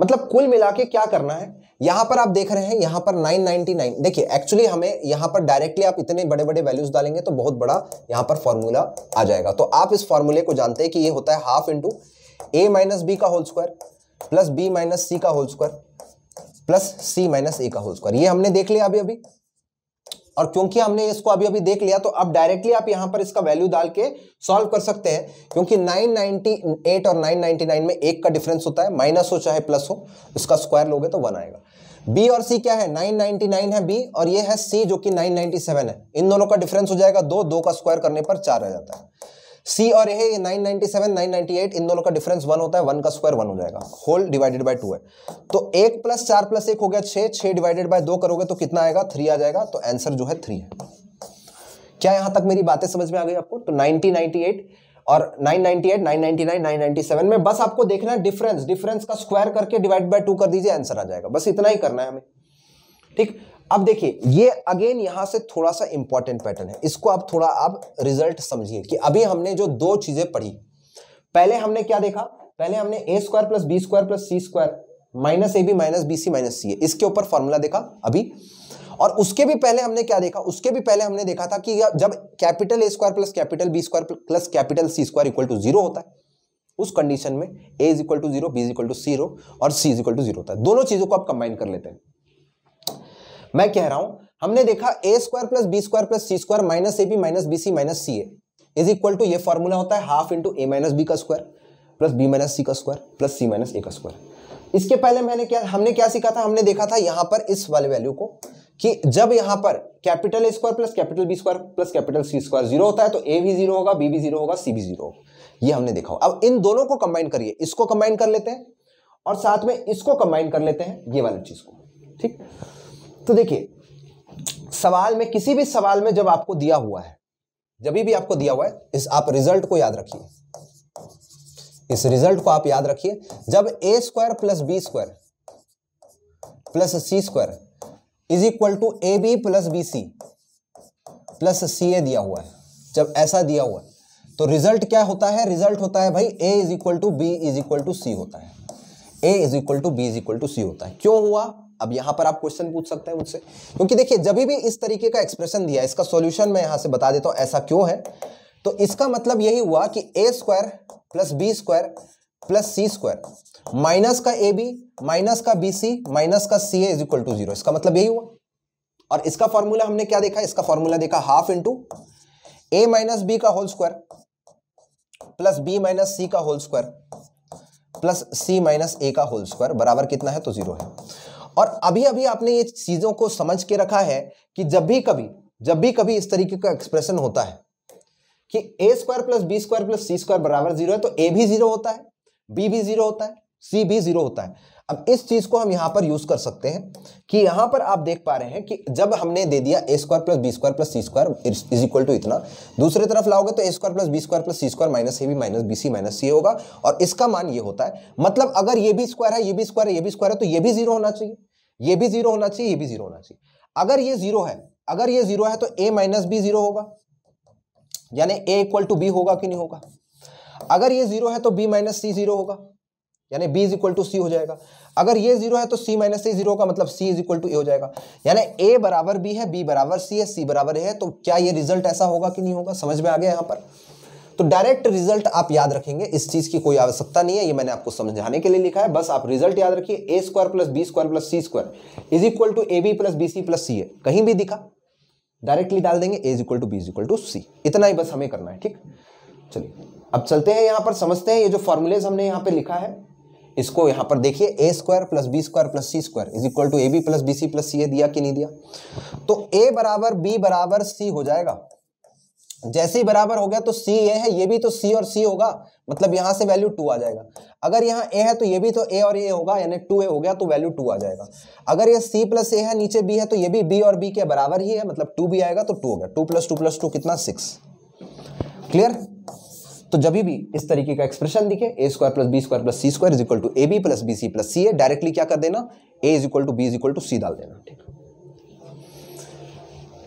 मतलब कुल मिला के क्या करना है यहां पर आप देख रहे हैं यहां पर 999 देखिए एक्चुअली हमें यहां पर डायरेक्टली आप इतने बड़े बड़े वैल्यूज डालेंगे तो बहुत बड़ा यहां पर फॉर्मूला आ जाएगा तो आप इस फॉर्मूले को जानते हैं कि ये होता है हाफ इंटू ए माइनस बी का whole square plus B minus C का whole square plus C minus A का होल स्क्वायर ये हमने देख लिया अभी अभी और क्योंकि हमने इसको अभी अभी देख लिया तो अब डायरेक्टली आप यहां पर इसका वैल्यू डाल के सॉल्व कर सकते हैं क्योंकि 998 और 999 में एक का डिफरेंस होता है माइनस हो चाहे प्लस हो उसका स्क्वायर लोगे तो वन आएगा बी और सी क्या है 999 है बी और ये है सी जो कि 997 है इन दोनों का डिफरेंस हो जाएगा दो दो का स्क्वायर करने पर चार आ जाता है सी और A nine ninety seven nine 997 eight इन दोनों का डिफरेंस वन होता है वन का स्क्वायर वन हो जाएगा होल डिवाइडेड बाय टू है तो एक प्लस चार प्लस एक हो गया छः छः डिवाइडेड बाय दो करोगे तो कितना आएगा थ्री आ जाएगा तो आंसर जो है थ्री है क्या यहाँ तक मेरी बातें समझ में आ गई आपको तो नाइनटी नाइनटी एट और nine nine nine ninety ninety eight nine ninety seven में बस आपको देखना है डिफरेंस डिफरेंस का स्क्वायर करके डिवाइड बाय टू कर दीजिए आंसर आ जाएगा बस इतना ही करना है हमें ठीक अब देखिए ये अगेन यहाँ से थोड़ा सा इंपॉर्टेंट पैटर्न है इसको आप थोड़ा आप रिजल्ट समझिए कि अभी हमने जो दो चीजें पढ़ी पहले हमने क्या देखा पहले हमने A square plus B square plus C square minus A B minus B C minus C इसके ऊपर फॉर्मूला देखा अभी और उसके भी पहले हमने क्या देखा उसके भी पहले हमने देखा था कि जब capital A square plus capital B square plus capital C square equal to zero होता है उस कंडीशन में A is equal to zero B is equal to zero और C is equal to zero होता है दोनों चीजों को आप कंबाइन कर लेते हैं मैं कह रहा हूं हमने देखा ए square plus B square plus C square minus A B minus B C minus C A is equal to ये फॉर्मूला होता है हाफ इंटू ए माइनस बी का square plus B minus C का square plus C minus A का square इसके पहले मैंने क्या हमने क्या सीखा था हमने देखा था यहां पर इस वाले वैल्यू को कि जब यहां पर capital A square plus capital B square plus capital C square zero होता है तो ए भी जीरो होगा बी भी जीरो होगा सी भी जीरो होगा ये हमने देखा अब इन दोनों को कंबाइन करिए इसको कंबाइन कर लेते हैं और साथ में इसको कंबाइन कर लेते हैं ये वाली चीज को ठीक तो देखिए सवाल में किसी भी सवाल में जब आपको दिया हुआ है जब भी आपको दिया हुआ है इस आप रिजल्ट को याद रखिए इस रिजल्ट को आप याद रखिए जब A square plus B square plus C square is equal to A B plus B C plus C A दिया हुआ है जब ऐसा दिया हुआ है तो रिजल्ट क्या होता है रिजल्ट होता है भाई A is equal to B is equal to C होता है ए is equal to B is equal to C होता है क्यों हुआ अब यहां पर आप क्वेश्चन पूछ सकते हैं मुझसे क्योंकि देखिए जब भी इस तरीके का एक्सप्रेशन दिया इसका सॉल्यूशन मैं यहां से बता देता हूं ऐसा क्यों है तो इसका मतलब यही हुआ कि ए square plus B square plus सी स्क्वायर माइनस का ए बी माइनस का बी सी माइनस का C is equal to zero इसका मतलब यही हुआ और इसका फॉर्मूला हमने क्या देखा इसका फॉर्मूला देखा हाफ इंटू ए माइनस बी का whole square plus B minus C का whole square plus C minus A का होल स्क्वायर बराबर कितना है तो जीरो है और अभी अभी आपने ये चीज़ों को समझ के रखा है कि जब भी कभी जब भी कभी इस तरीके का एक्सप्रेशन होता है कि ए square plus B square plus सी स्क्वायर बराबर जीरो है तो ए भी जीरो होता है बी भी जीरो होता है सी भी जीरो होता है अब इस चीज को हम यहां पर यूज कर सकते हैं कि यहां पर आप देख पा रहे हैं कि जब हमने दे दिया A square plus B square plus C square is equal to इतना दूसरे तरफ लाओगे तो ए square plus B square plus C square minus A भी minus B C minus C होगा और इसका मान ये होता है मतलब अगर ये भी स्क्वायर है ये भी स्क्वायर है ये भी स्क्वायर है तो ये भी जीरो होना चाहिए ये भी जीरो होना चाहिए ये भी जीरो होना चाहिए अगर ये जीरो है अगर ये जीरो है तो ए माइनस बी जीरो होगा यानी ए इक्वल टू बी होगा कि नहीं होगा अगर ये जीरो है तो बी माइनस सी जीरो होगा यानी B is equal to C हो जाएगा अगर ये जीरो है तो सी माइनस सी जीरो का मतलब C is equal to A हो जाएगा यानी ए बराबर बी है बी बराबर सी है सी बराबर ए है तो क्या ये रिजल्ट ऐसा होगा कि नहीं होगा समझ में आ गया यहां पर तो डायरेक्ट रिजल्ट आप याद रखेंगे इस चीज की कोई आवश्यकता नहीं है ये मैंने आपको समझाने के लिए लिखा है बस आप रिजल्ट याद रखिए A square plus B square plus C square is equal to A B plus B C plus C A कहीं भी दिखा डायरेक्टली डाल देंगे A is equal to B is equal to C इतना ही बस हमें करना है ठीक चलिए अब चलते हैं यहां पर समझते हैं ये जो फॉर्मुलेज हमने यहाँ पर लिखा है इसको यहां पर देखिए A square plus B square plus C square is equal to A B plus B C plus C A दिया कि नहीं दिया तो ए बराबर बी बराबर सी हो जाएगा जैसे ही बराबर हो गया तो सी ए है ये भी तो सी और सी होगा मतलब यहाँ से वैल्यू टू आ जाएगा अगर यहाँ ए है तो ये भी तो ए और ए होगा यानी टू ए हो गया तो वैल्यू टू आ जाएगा अगर ये सी प्लस ए है नीचे बी है तो ये भी बी और बी के बराबर ही है मतलब टू भी आएगा तो टू हो गया two plus two plus two कितना सिक्स क्लियर तो जब भी इस तरीके का एक्सप्रेशन दिखे A square plus B square plus C square is equal to A B plus B C plus C A directly क्या कर देना A is equal to B is equal to C डाल देना ठीक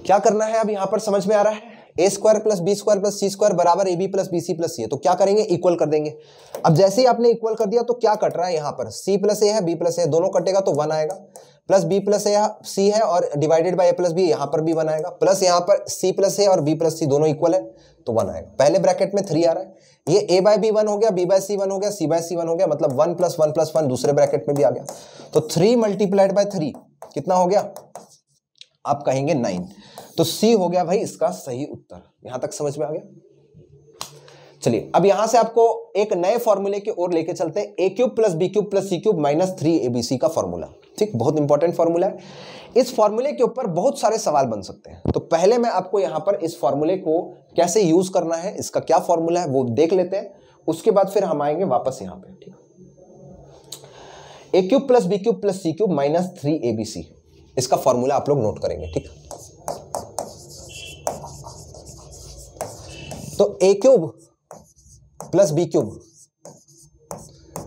क्या करना है अब यहां पर समझ में आ रहा है ए square plus B square plus सी स्क्वायर बराबर A B plus B C plus सी है तो क्या करेंगे इक्वल कर देंगे अब जैसे ही आपने इक्वल कर दिया तो क्या कट रहा है यहां पर सी प्लस ए है बी प्लस ए दोनों कटेगा तो वन आएगा plus B plus A C है और divided by A plus B यहां पर भी वन आएगा प्लस यहां पर सी प्लस ए और बी प्लस सी दोनों इक्वल है तो वन आएगा पहले ब्रैकेट में थ्री आ रहा है ये ए बाय बी वन हो गया बी बाय सी वन हो गया सी बाय सी वन हो गया मतलब one plus one plus one दूसरे ब्रैकेट में भी आ गया तो थ्री मल्टीप्लाइड बाय थ्री कितना हो गया आप कहेंगे नाइन तो सी हो गया भाई इसका सही उत्तर यहां तक समझ में आ गया चलिए अब यहां से आपको एक नए फॉर्मूले की ओर लेके चलते हैं ए cube plus B cube plus C cube minus three A B C का फॉर्मूला ठीक बहुत इंपॉर्टेंट फॉर्मूला है इस फॉर्मूले के ऊपर बहुत सारे सवाल बन सकते हैं तो पहले मैं आपको यहां पर इस फॉर्मूले को कैसे यूज करना है इसका क्या फॉर्मूला है वो देख लेते हैं उसके बाद फिर हम आएंगे वापस यहां पर ठीक A cube plus B cube plus C cube minus three A B C इसका फॉर्मूला आप लोग नोट करेंगे ठीक है तो A cube plus B cube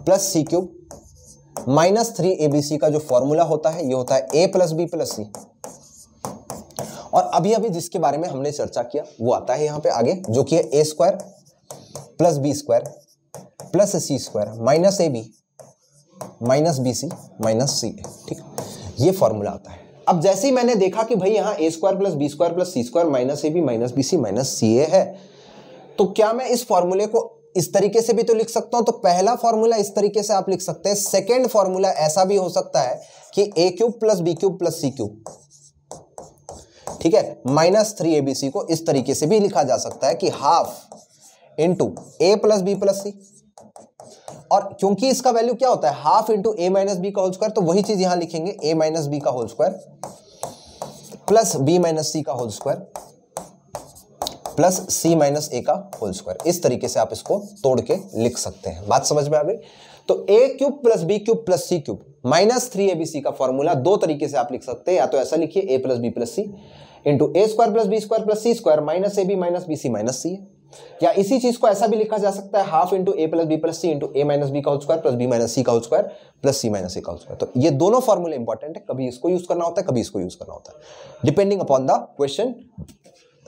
plus C cube minus three A B C का जो फॉर्मूला होता है ये होता है ए प्लस बी प्लस सी और अभी अभी जिसके बारे में हमने चर्चा किया वो आता है यहां पे आगे जो कि है ए square plus B square plus C square minus A B minus B C minus C ठीक ये फॉर्मूला आता है अब जैसे ही मैंने देखा कि भाई यहाँ A square plus B square plus C square minus A B minus B C minus C A है तो क्या मैं इस फॉर्मूले को इस तरीके से भी तो लिख सकता हूं तो पहला फॉर्मूला इस तरीके से आप लिख सकते हैं सेकेंड फॉर्मूला ऐसा भी हो सकता है कि ए cube plus B cube plus सी क्यूब ठीक है माइनस थ्री एबीसी को इस तरीके से भी लिखा जा सकता है कि half into A plus B plus C और क्योंकि इसका वैल्यू क्या होता है हाफ इंटू ए माइनस बी का होल स्क्वायर तो वही चीज यहां लिखेंगे ए माइनस बी का whole square plus B minus C का whole square plus C minus A का होल स्क्वायर इस तरीके से आप इसको तोड़ के लिख सकते हैं बात समझ में आ गई तो A cube plus B cube plus C cube minus three A B C का फॉर्मूला दो तरीके से आप लिख सकते हैं या तो ऐसा लिखिए A plus B plus C into A square plus B square plus C square minus A B minus B C minus C या इसी चीज को ऐसा भी लिखा जा सकता है half into A plus B plus C into A minus B का square plus B minus C का whole square plus C minus C का स्क्वायर तो ये दोनों फॉर्मूले इंपॉर्टेंट है कभी इसको यूज करना होता है कभी इसको यूज करना होता है डिपेंडिंग अपॉन द क्वेश्चन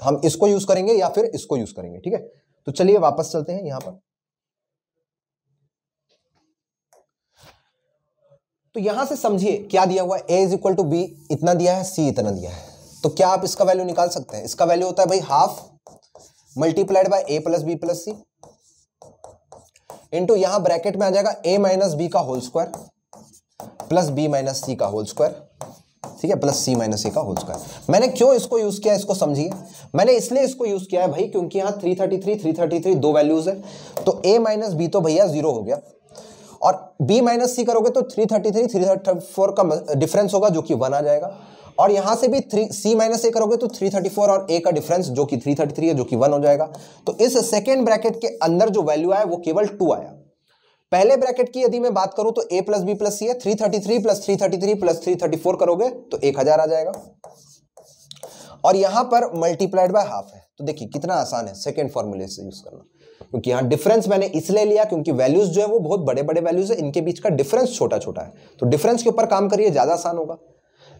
हम इसको यूज करेंगे या फिर इसको यूज करेंगे ठीक है तो चलिए वापस चलते हैं यहां पर तो यहां से समझिए क्या दिया हुआ है ए इज इक्वल टू बी इतना दिया है सी इतना दिया है तो क्या आप इसका वैल्यू निकाल सकते हैं इसका वैल्यू होता है भाई half multiplied by A plus B plus C into यहां ब्रैकेट में आ जाएगा ए माइनस बी का whole square plus B minus C का होल स्क्वायर ठीक है प्लस सी माइनस ए का होल स्क्वायर मैंने क्यों इसको यूज़ किया इसको समझिए मैंने इसलिए इसको यूज़ किया है भाई क्योंकि यहाँ three thirty three three thirty three दो वैल्यूज़ है तो ए माइनस बी तो भैया जीरो हो गया और बी माइनस सी करोगे तो three thirty three three thirty four का डिफरेंस होगा जो कि वन आ जाएगा और यहाँ से भी थ्री सी माइनस ए करोगे तो थ्री थर्टी फोर और ए का डिफरेंस जो कि थ्री थर्टी थ्री है जो कि वन हो जाएगा तो इस सेकेंड ब्रैकेट के अंदर जो वैल्यू आया वो केवल टू आया पहले ब्रैकेट की यदि मैं बात करूं तो ए प्लस बी प्लस सी है three thirty three plus three thirty three plus three thirty four करोगे तो एक हजार आ जाएगा और यहां पर मल्टीप्लाइड बाय हाफ है तो देखिए कितना आसान है सेकेंड फॉर्मूले से यूज करना क्योंकि यहां डिफरेंस मैंने इसलिए लिया क्योंकि वैल्यूज जो है वो बहुत बड़े बड़े वैल्यूज है इनके बीच का डिफरेंस छोटा छोटा है तो डिफरेंस के ऊपर काम करिए ज्यादा आसान होगा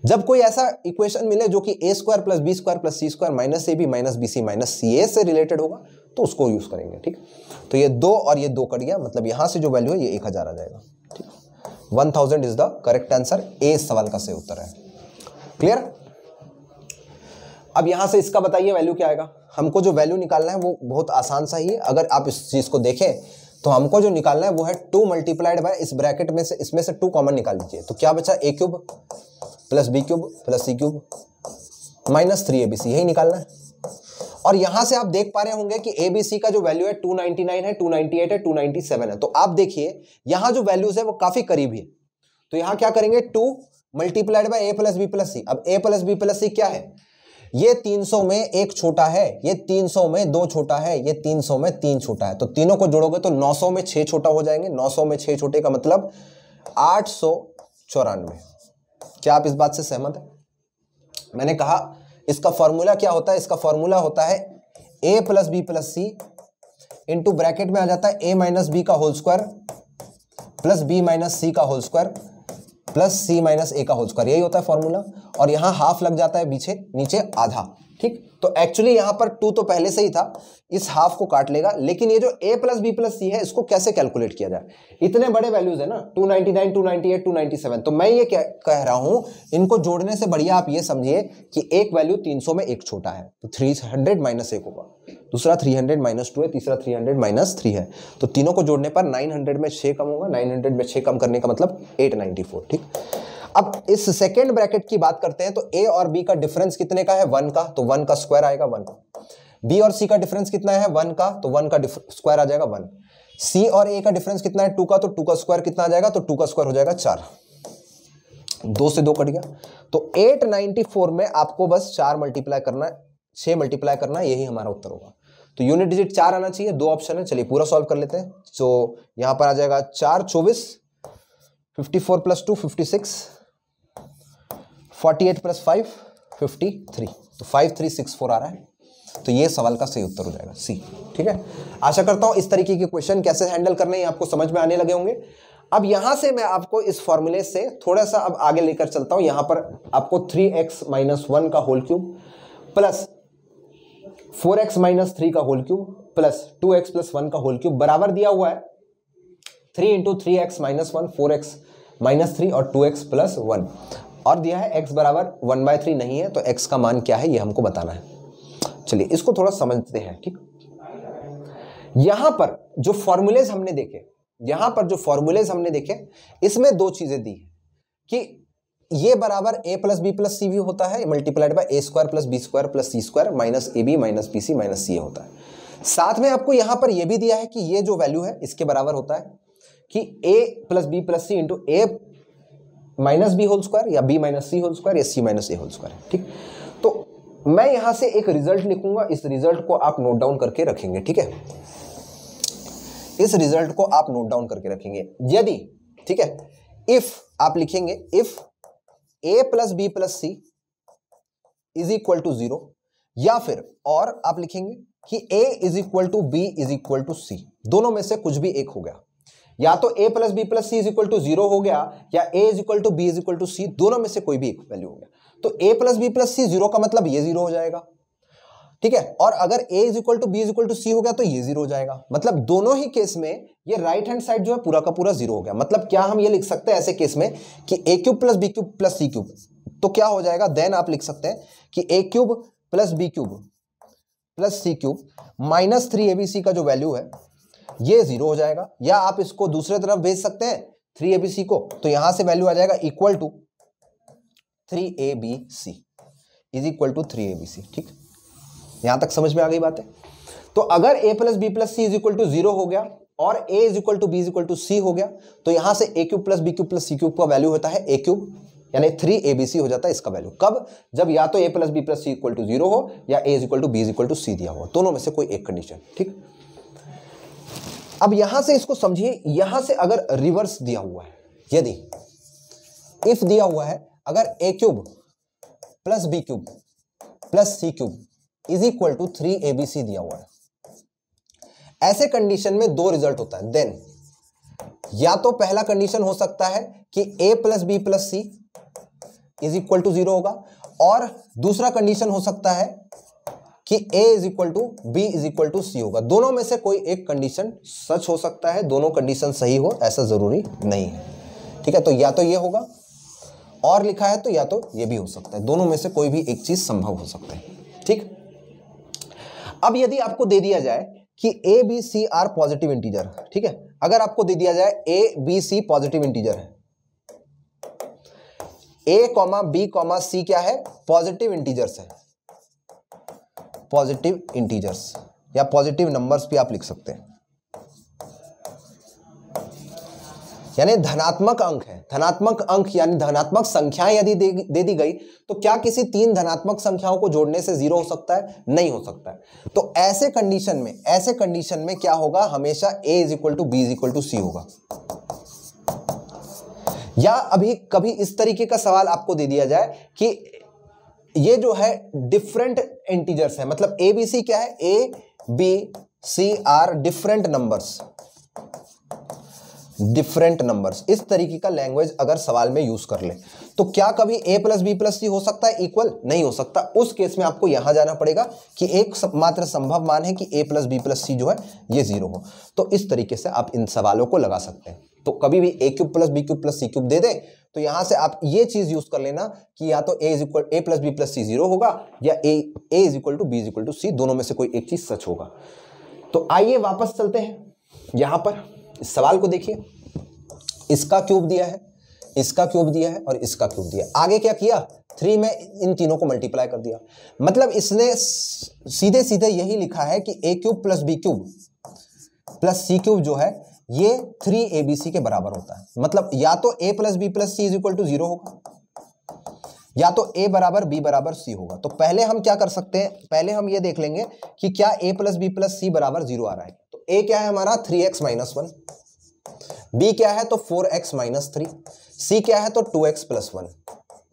जब कोई ऐसा इक्वेशन मिले जो कि ए square plus B square plus C square minus A B minus B C minus C A से रिलेटेड होगा तो उसको यूज करेंगे ठीक है तो ये दो और ये दो कट गया मतलब यहाँ से जो वैल्यू है ये एक हज़ार आ जाएगा ठीक one thousand is the correct answer ए सवाल का सही उत्तर है क्लियर अब यहाँ से इसका बताइए वैल्यू क्या आएगा हमको जो वैल्यू निकालना है वो बहुत आसान सा ही है अगर आप इस चीज़ को देखें तो हमको जो निकालना है वो है टू मल्टीप्लाइड बाय इस ब्रैकेट में से इसमें से टू कॉमन निकाल लीजिए तो क्या बचा A cube plus B cube plus C cube minus three A B C यही निकालना है और यहां से आप देख पा रहे होंगे कि एबीसी का जो वैल्यू है 299 है 298 है 297 है तो आप देखिए यहां जो वैल्यूज है वो काफी करीब है तो यहां क्या करेंगे two multiplied by A plus B plus सी अब A plus B plus C क्या है ये 300 में एक छोटा है ये 300 में दो छोटा है ये 300 में तीन छोटा है तो तीनों को जोड़ोगे तो 900 में छह छोटा हो जाएंगे 900 में छह छोटे का मतलब आठ क्या आप इस बात से सहमत है मैंने कहा इसका फॉर्मूला क्या होता है इसका फॉर्मूला होता है ए प्लस बी प्लस सी इंटू ब्रैकेट में आ जाता है ए माइनस बी का whole square plus B minus C का whole square plus C minus A का होल स्क्वायर यही होता है फॉर्मूला और यहां हाफ लग जाता है पीछे नीचे आधा ठीक तो एक्चुअली यहां पर टू तो पहले से ही था इस हाफ को काट लेगा लेकिन ये जो ए प्लस बी प्लस सी है इसको कैसे कैलकुलेट किया जाए इतने बड़े वैल्यूज है ना 299, 298, 297 तो मैं ये क्या कह रहा हूं इनको जोड़ने से बढ़िया आप ये समझिए कि एक वैल्यू 300 में एक छोटा है तो 300 हंड्रेड माइनस एक होगा दूसरा 300 हंड्रेड माइनस टू है तीसरा 300 हंड्रेड माइनस थ्री है तो तीनों को जोड़ने पर 900 में छह कम होगा 900 में छह कम करने का मतलब 894 ठीक अब इस सेकेंड ब्रैकेट की बात करते हैं तो ए और बी का डिफरेंस कितने का है वन का तो वन का स्क्वायर आएगा वन बी और सी का डिफरेंस कितना है वन का तो वन का स्क्वायर आ जाएगा वन सी और ए का डिफरेंस कितना है टू का तो टू का स्क्वायर कितना आ जाएगा तो टू का स्क्वायर हो जाएगा चार दो से दो कट गया तो एट नाइनटी फोर में आपको बस चार मल्टीप्लाई करना है छह मल्टीप्लाई करना है यही हमारा उत्तर होगा तो यूनिट डिजिट चार आना चाहिए दो ऑप्शन है चलिए पूरा सॉल्व कर लेते हैं तो यहां पर आ जाएगा चार चौबीस fifty four plus two fifty six forty eight plus five fifty three तो फाइव थ्री सिक्स फोर आ रहा है तो ये सवाल का सही उत्तर हो जाएगा सी ठीक है आशा करता हूं इस तरीके के क्वेश्चन कैसे हैंडल करने हैं आपको समझ में आने लगे होंगे अब यहां से मैं आपको इस फॉर्मूले से थोड़ा सा अब आगे लेकर चलता हूं यहां पर आपको थ्री एक्स माइनस वन का whole cube plus four x minus three का whole cube plus two x plus one का होल क्यूब बराबर दिया हुआ है three into three x minus one four x minus three और टू एक्स प्लस वन और दिया है एक्स बराबर वन बाय थ्री नहीं है तो एक्स का मान क्या है ये हमको बताना है चलिए इसको थोड़ा समझते हैं ठीक यहां पर जो फॉर्मूलेज हमने देखे यहां पर जो फॉर्मूलेज हमने देखे इसमें दो चीजें दी है कि ये बराबर A plus B plus C भी होता है multiplied by A square plus B square plus C square minus A B minus B C minus C ए होता है साथ में आपको यहां पर यह भी दिया है कि ये जो वैल्यू है इसके बराबर होता है कि ए प्लस बी प्लस सी इंटू ए माइनस बी होल स्क्वायर या B minus C whole square या C minus A whole square ठीक तो मैं यहां से एक रिजल्ट लिखूंगा इस रिजल्ट को आप नोट डाउन करके रखेंगे ठीक है इस रिजल्ट को आप नोट डाउन करके रखेंगे यदि ठीक है इफ आप लिखेंगे if A plus B plus C is equal to zero या फिर और आप लिखेंगे कि ए is equal to B is equal to सी दोनों में से कुछ भी एक हो गया या तो ए plus B plus C is equal to zero हो गया या A is equal to B is equal to सी दोनों में से कोई भी एक वैल्यू हो गया तो ए प्लस बी प्लस सी जीरो का मतलब ये जीरो हो जाएगा ठीक है और अगर A is equal to B is equal to C हो गया तो ये जीरो हो जाएगा मतलब दोनों ही केस में ये राइट हैंड साइड जो है पूरा का पूरा जीरो हो गया मतलब क्या हम ये लिख सकते हैं ऐसे केस में कि ए cube plus B cube plus सी क्यूब तो क्या हो जाएगा देन आप लिख सकते हैं कि ए cube plus B cube plus C cube minus three A B C का जो वैल्यू है ये जीरो हो जाएगा या आप इसको दूसरे तरफ भेज सकते हैं थ्री ए बी सी को तो यहां से वैल्यू आ जाएगा equal to three A B C is equal to three A B C ठीक यहां तक समझ में आ गई बात है तो अगर ए plus B plus C is equal to zero हो गया और A is equal to B is equal to C हो गया तो यहां से A cube plus B cube plus C cube का वैल्यू होता है ए क्यूब यानी थ्री ए बी सी हो जाता है इसका वैल्यू कब जब या तो ए plus B plus C equal to zero हो या A is equal to B is equal to C दिया हो दोनों में से कोई एक कंडीशन ठीक अब यहां से इसको समझिए यहां से अगर रिवर्स दिया हुआ है यदि इफ दिया हुआ है अगर A cube plus B cube plus C cube is equal to three A B C दिया हुआ है ऐसे कंडीशन में दो रिजल्ट होता है देन या तो पहला कंडीशन हो सकता है कि ए plus B plus C is equal to zero होगा और दूसरा कंडीशन हो सकता है कि ए is equal to B is equal to C होगा दोनों में से कोई एक कंडीशन सच हो सकता है दोनों कंडीशन सही हो ऐसा ज़रूरी नहीं है ठीक है तो या तो ये होगा और लिखा है तो या तो ये भी हो सकता है दोनों में से कोई भी एक चीज़ संभव हो सकता है ठीक अब यदि आपको दे दिया जाए कि A B C are positive integer ठीक है अगर आपको दे दिया जाए A B C positive integer है A comma B comma C क्या है पॉजिटिव इंटीजर्स है पॉजिटिव इंटीजर्स या पॉजिटिव नंबर्स भी आप लिख सकते हैं यानी धनात्मक अंक है धनात्मक अंक यानी धनात्मक संख्याएं यदि दे, दे दी गई तो क्या किसी तीन धनात्मक संख्याओं को जोड़ने से जीरो हो सकता है नहीं हो सकता है तो ऐसे कंडीशन में ऐसे कंडीशन में क्या होगा हमेशा A is equal to B is equal to C होगा या अभी कभी इस तरीके का सवाल आपको दे दिया जाए कि ये जो है डिफरेंट इंटीजर्स है मतलब ए बी सी क्या है A B C are different numbers different numbers इस तरीके का लैंग्वेज अगर सवाल में यूज कर ले तो क्या कभी A plus B plus C हो सकता है इक्वल नहीं हो सकता उस केस में आपको यहां जाना पड़ेगा कि एक मात्र संभव मान है कि ए प्लस बी प्लस सी जो है ये जीरो हो तो इस तरीके से आप इन सवालों को लगा सकते हैं तो कभी भी A cube plus B cube plus C cube दे दे तो यहां से आप ये चीज़ यूज़ कर लेना कि या तो A is equal A plus B plus C zero होगा या A A is equal to B is equal to सी दोनों में से कोई एक चीज़ सच होगा तो आइए वापस चलते हैं यहां पर इस सवाल को देखिए इसका क्यूब दिया है इसका क्यूब दिया है और इसका क्यूब दिया आगे क्या किया थ्री में इन तीनों को मल्टीप्लाई कर दिया मतलब इसने सीधे सीधे यही लिखा है कि ए cube plus B cube plus सी क्यूब जो है ये थ्री ए बी सी के बराबर होता है मतलब या तो ए plus B plus C is equal to zero होगा या तो ए बराबर बी बराबर सी होगा तो पहले हम क्या कर सकते हैं पहले हम ये देख लेंगे कि क्या A plus B plus C बराबर जीरो आ रहा है तो ए क्या है हमारा three x minus one B क्या है तो four x minus three C क्या है तो टू एक्स प्लस वन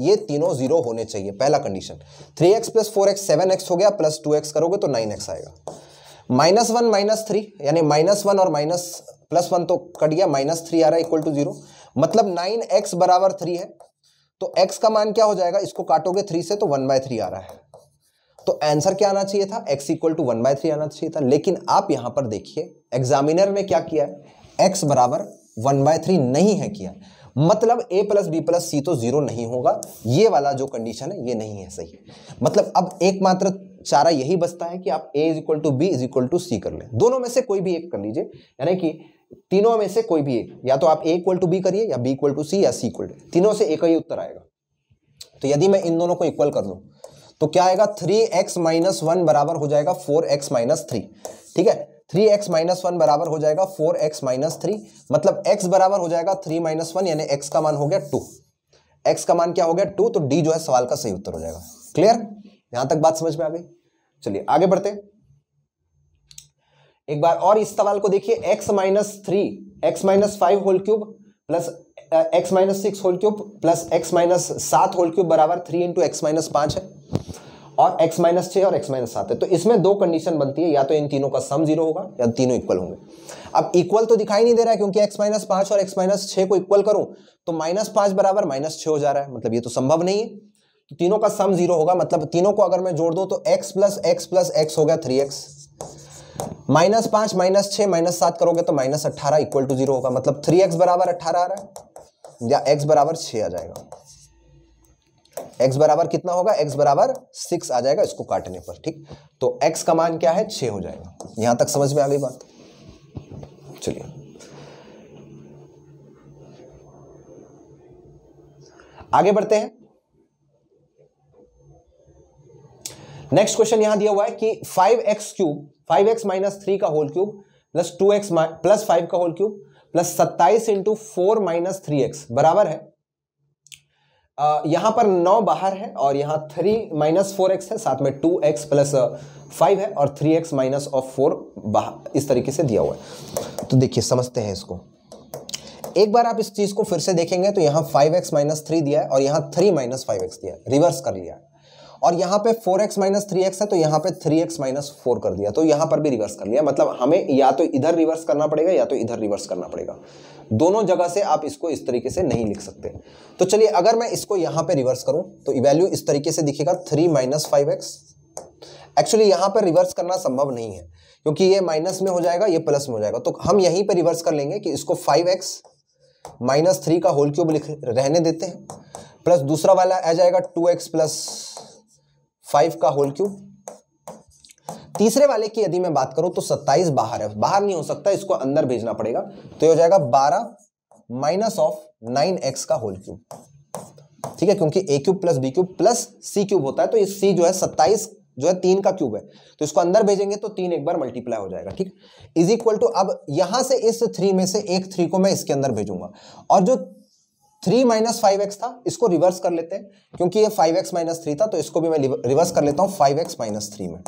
ये तीनों जीरो होने चाहिए पहला condition three x plus four x seven x हो गया प्लस टू एक्स करोगे तो नाइन एक्स आएगा माइनस वन माइनस थ्री यानी माइनस वन और माइनस प्लस वन तो कट गया माइनस थ्री आ रहा है इक्वल टू जीरो मतलब नाइन एक्स बराबर थ्री है तो एक्स का मान क्या हो जाएगा इसको काटोगे थ्री से तो वन बाय थ्री आ रहा है तो आंसर क्या आना चाहिए था x equal to one by three आना चाहिए था लेकिन आप यहां पर देखिए एग्जामिनर ने क्या किया है एक्स बराबर वन बाय थ्री नहीं है किया मतलब ए प्लस बी प्लस सी तो जीरो नहीं होगा ये वाला जो कंडीशन है ये नहीं है सही मतलब अब एकमात्र चारा यही बचता है कि आप a is equal to B is equal to c कर ले दोनों में से कोई भी एक कर लीजिए यानी कि तीनों में से कोई भी एक या तो आप ए इक्वल टू बी करिए या बी इक्वल टू सी या सी इक्वल टू तीनों से एक ही उत्तर आएगा तो यदि मैं इन दोनों को इक्वल कर लूँ तो क्या आएगा थ्री एक्स माइनस वन बराबर हो जाएगा फोर एक्स माइनस थ्री ठीक है थ्री एक्स माइनस वन बराबर हो जाएगा फोर एक्स माइनस थ्री मतलब एक्स बराबर हो जाएगा थ्री माइनस वन यानी एक्स का मान हो गया टू एक्स का मान क्या हो गया टू तो डी जो है सवाल का सही उत्तर हो जाएगा क्लियर यहां तक बात समझ में आ गई चलिए आगे बढ़ते हैं एक बार और इस सवाल को देखिए x minus three x minus five whole cube plus x minus six whole cube plus x minus सात होल क्यूब बराबर थ्री इंटू एक्स माइनस पांच है और x माइनस छः और x माइनस सात है तो इसमें दो कंडीशन बनती है या तो इन तीनों का सम जीरो होगा या तीनों इक्वल होंगे अब इक्वल तो दिखाई नहीं दे रहा है क्योंकि x माइनस पाँच और x माइनस छः को इक्वल करूं तो माइनस पाँच बराबर माइनस छः हो जा रहा है मतलब ये तो संभव नहीं है तो तीनों का सम जीरो होगा मतलब तीनों को अगर मैं जोड़ दूँ तो x plus x plus x हो गया थ्री एक्स माइनस पांच माइनस छह माइनस सात करोगे तो माइनस अट्ठारह इक्वल टू जीरो होगा मतलब थ्री एक्स बराबर अट्ठारह आ रहा है या एक्स बराबर छ आ जाएगा एक्स बराबर कितना होगा एक्स बराबर सिक्स आ जाएगा इसको काटने पर ठीक तो एक्स का मान क्या है छह हो जाएगा यहां तक समझ में आ गई बात चलिए आगे बढ़ते हैं नेक्स्ट क्वेश्चन यहां दिया हुआ है कि five x cube five x minus three का whole cube plus two x plus five का होल क्यूब प्लस सत्ताईस into four minus three x बराबर है आ, पर नौ बाहर है और यहाँ थ्री माइनस फोर एक्स है साथ में टू एक्स प्लस फाइव है और three x minus of four बाहर इस तरीके से दिया हुआ है तो देखिए समझते हैं इसको एक बार आप इस चीज़ को फिर से देखेंगे तो यहाँ फाइव एक्स माइनस थ्री दिया है और यहां थ्री माइनस फाइव एक्स दिया है रिवर्स कर लिया है और यहाँ पे four x minus three x है तो यहाँ पे थ्री एक्स माइनस फोर कर दिया तो यहाँ पर भी रिवर्स कर लिया मतलब हमें या तो इधर रिवर्स करना पड़ेगा या तो इधर रिवर्स करना पड़ेगा दोनों जगह से आप इसको इस तरीके से नहीं लिख सकते तो चलिए अगर मैं इसको यहाँ पर रिवर्स करूँ तो वैल्यू इस तरीके से दिखेगा three minus five x actually यहाँ पर रिवर्स करना संभव नहीं है क्योंकि ये माइनस में हो जाएगा ये प्लस में हो जाएगा तो हम यहीं पर रिवर्स कर लेंगे कि इसको फाइव एक्स माइनस थ्री का होल क्यूब लिख रहने देते हैं प्लस दूसरा वाला आ जाएगा टू एक्स प्लस फाइव का होल क्यूब तीसरे वाले की यदि मैं बात करूं तो सत्ताईस बाहर है बाहर नहीं हो सकता इसको अंदर भेजना पड़ेगा तो यह हो जाएगा बारह माइनस ऑफ नाइन एक्स का होल क्यूब ठीक है क्योंकि a cube plus B cube plus C cube होता है तो ये सी जो है सत्ताईस जो है तीन का क्यूब है तो इसको अंदर भेजेंगे तो तीन एक बार मल्टीप्लाई हो जाएगा ठीक इज इक्वल टू अब यहां से इस थ्री में से एक थ्री को मैं इसके अंदर भेजूंगा और जो थ्री माइनस फाइव एक्स था इसको रिवर्स कर लेते हैं क्योंकि ये फाइव एक्स माइनस थ्री था तो इसको भी मैं रिवर्स कर लेता हूँ फाइव एक्स माइनस थ्री में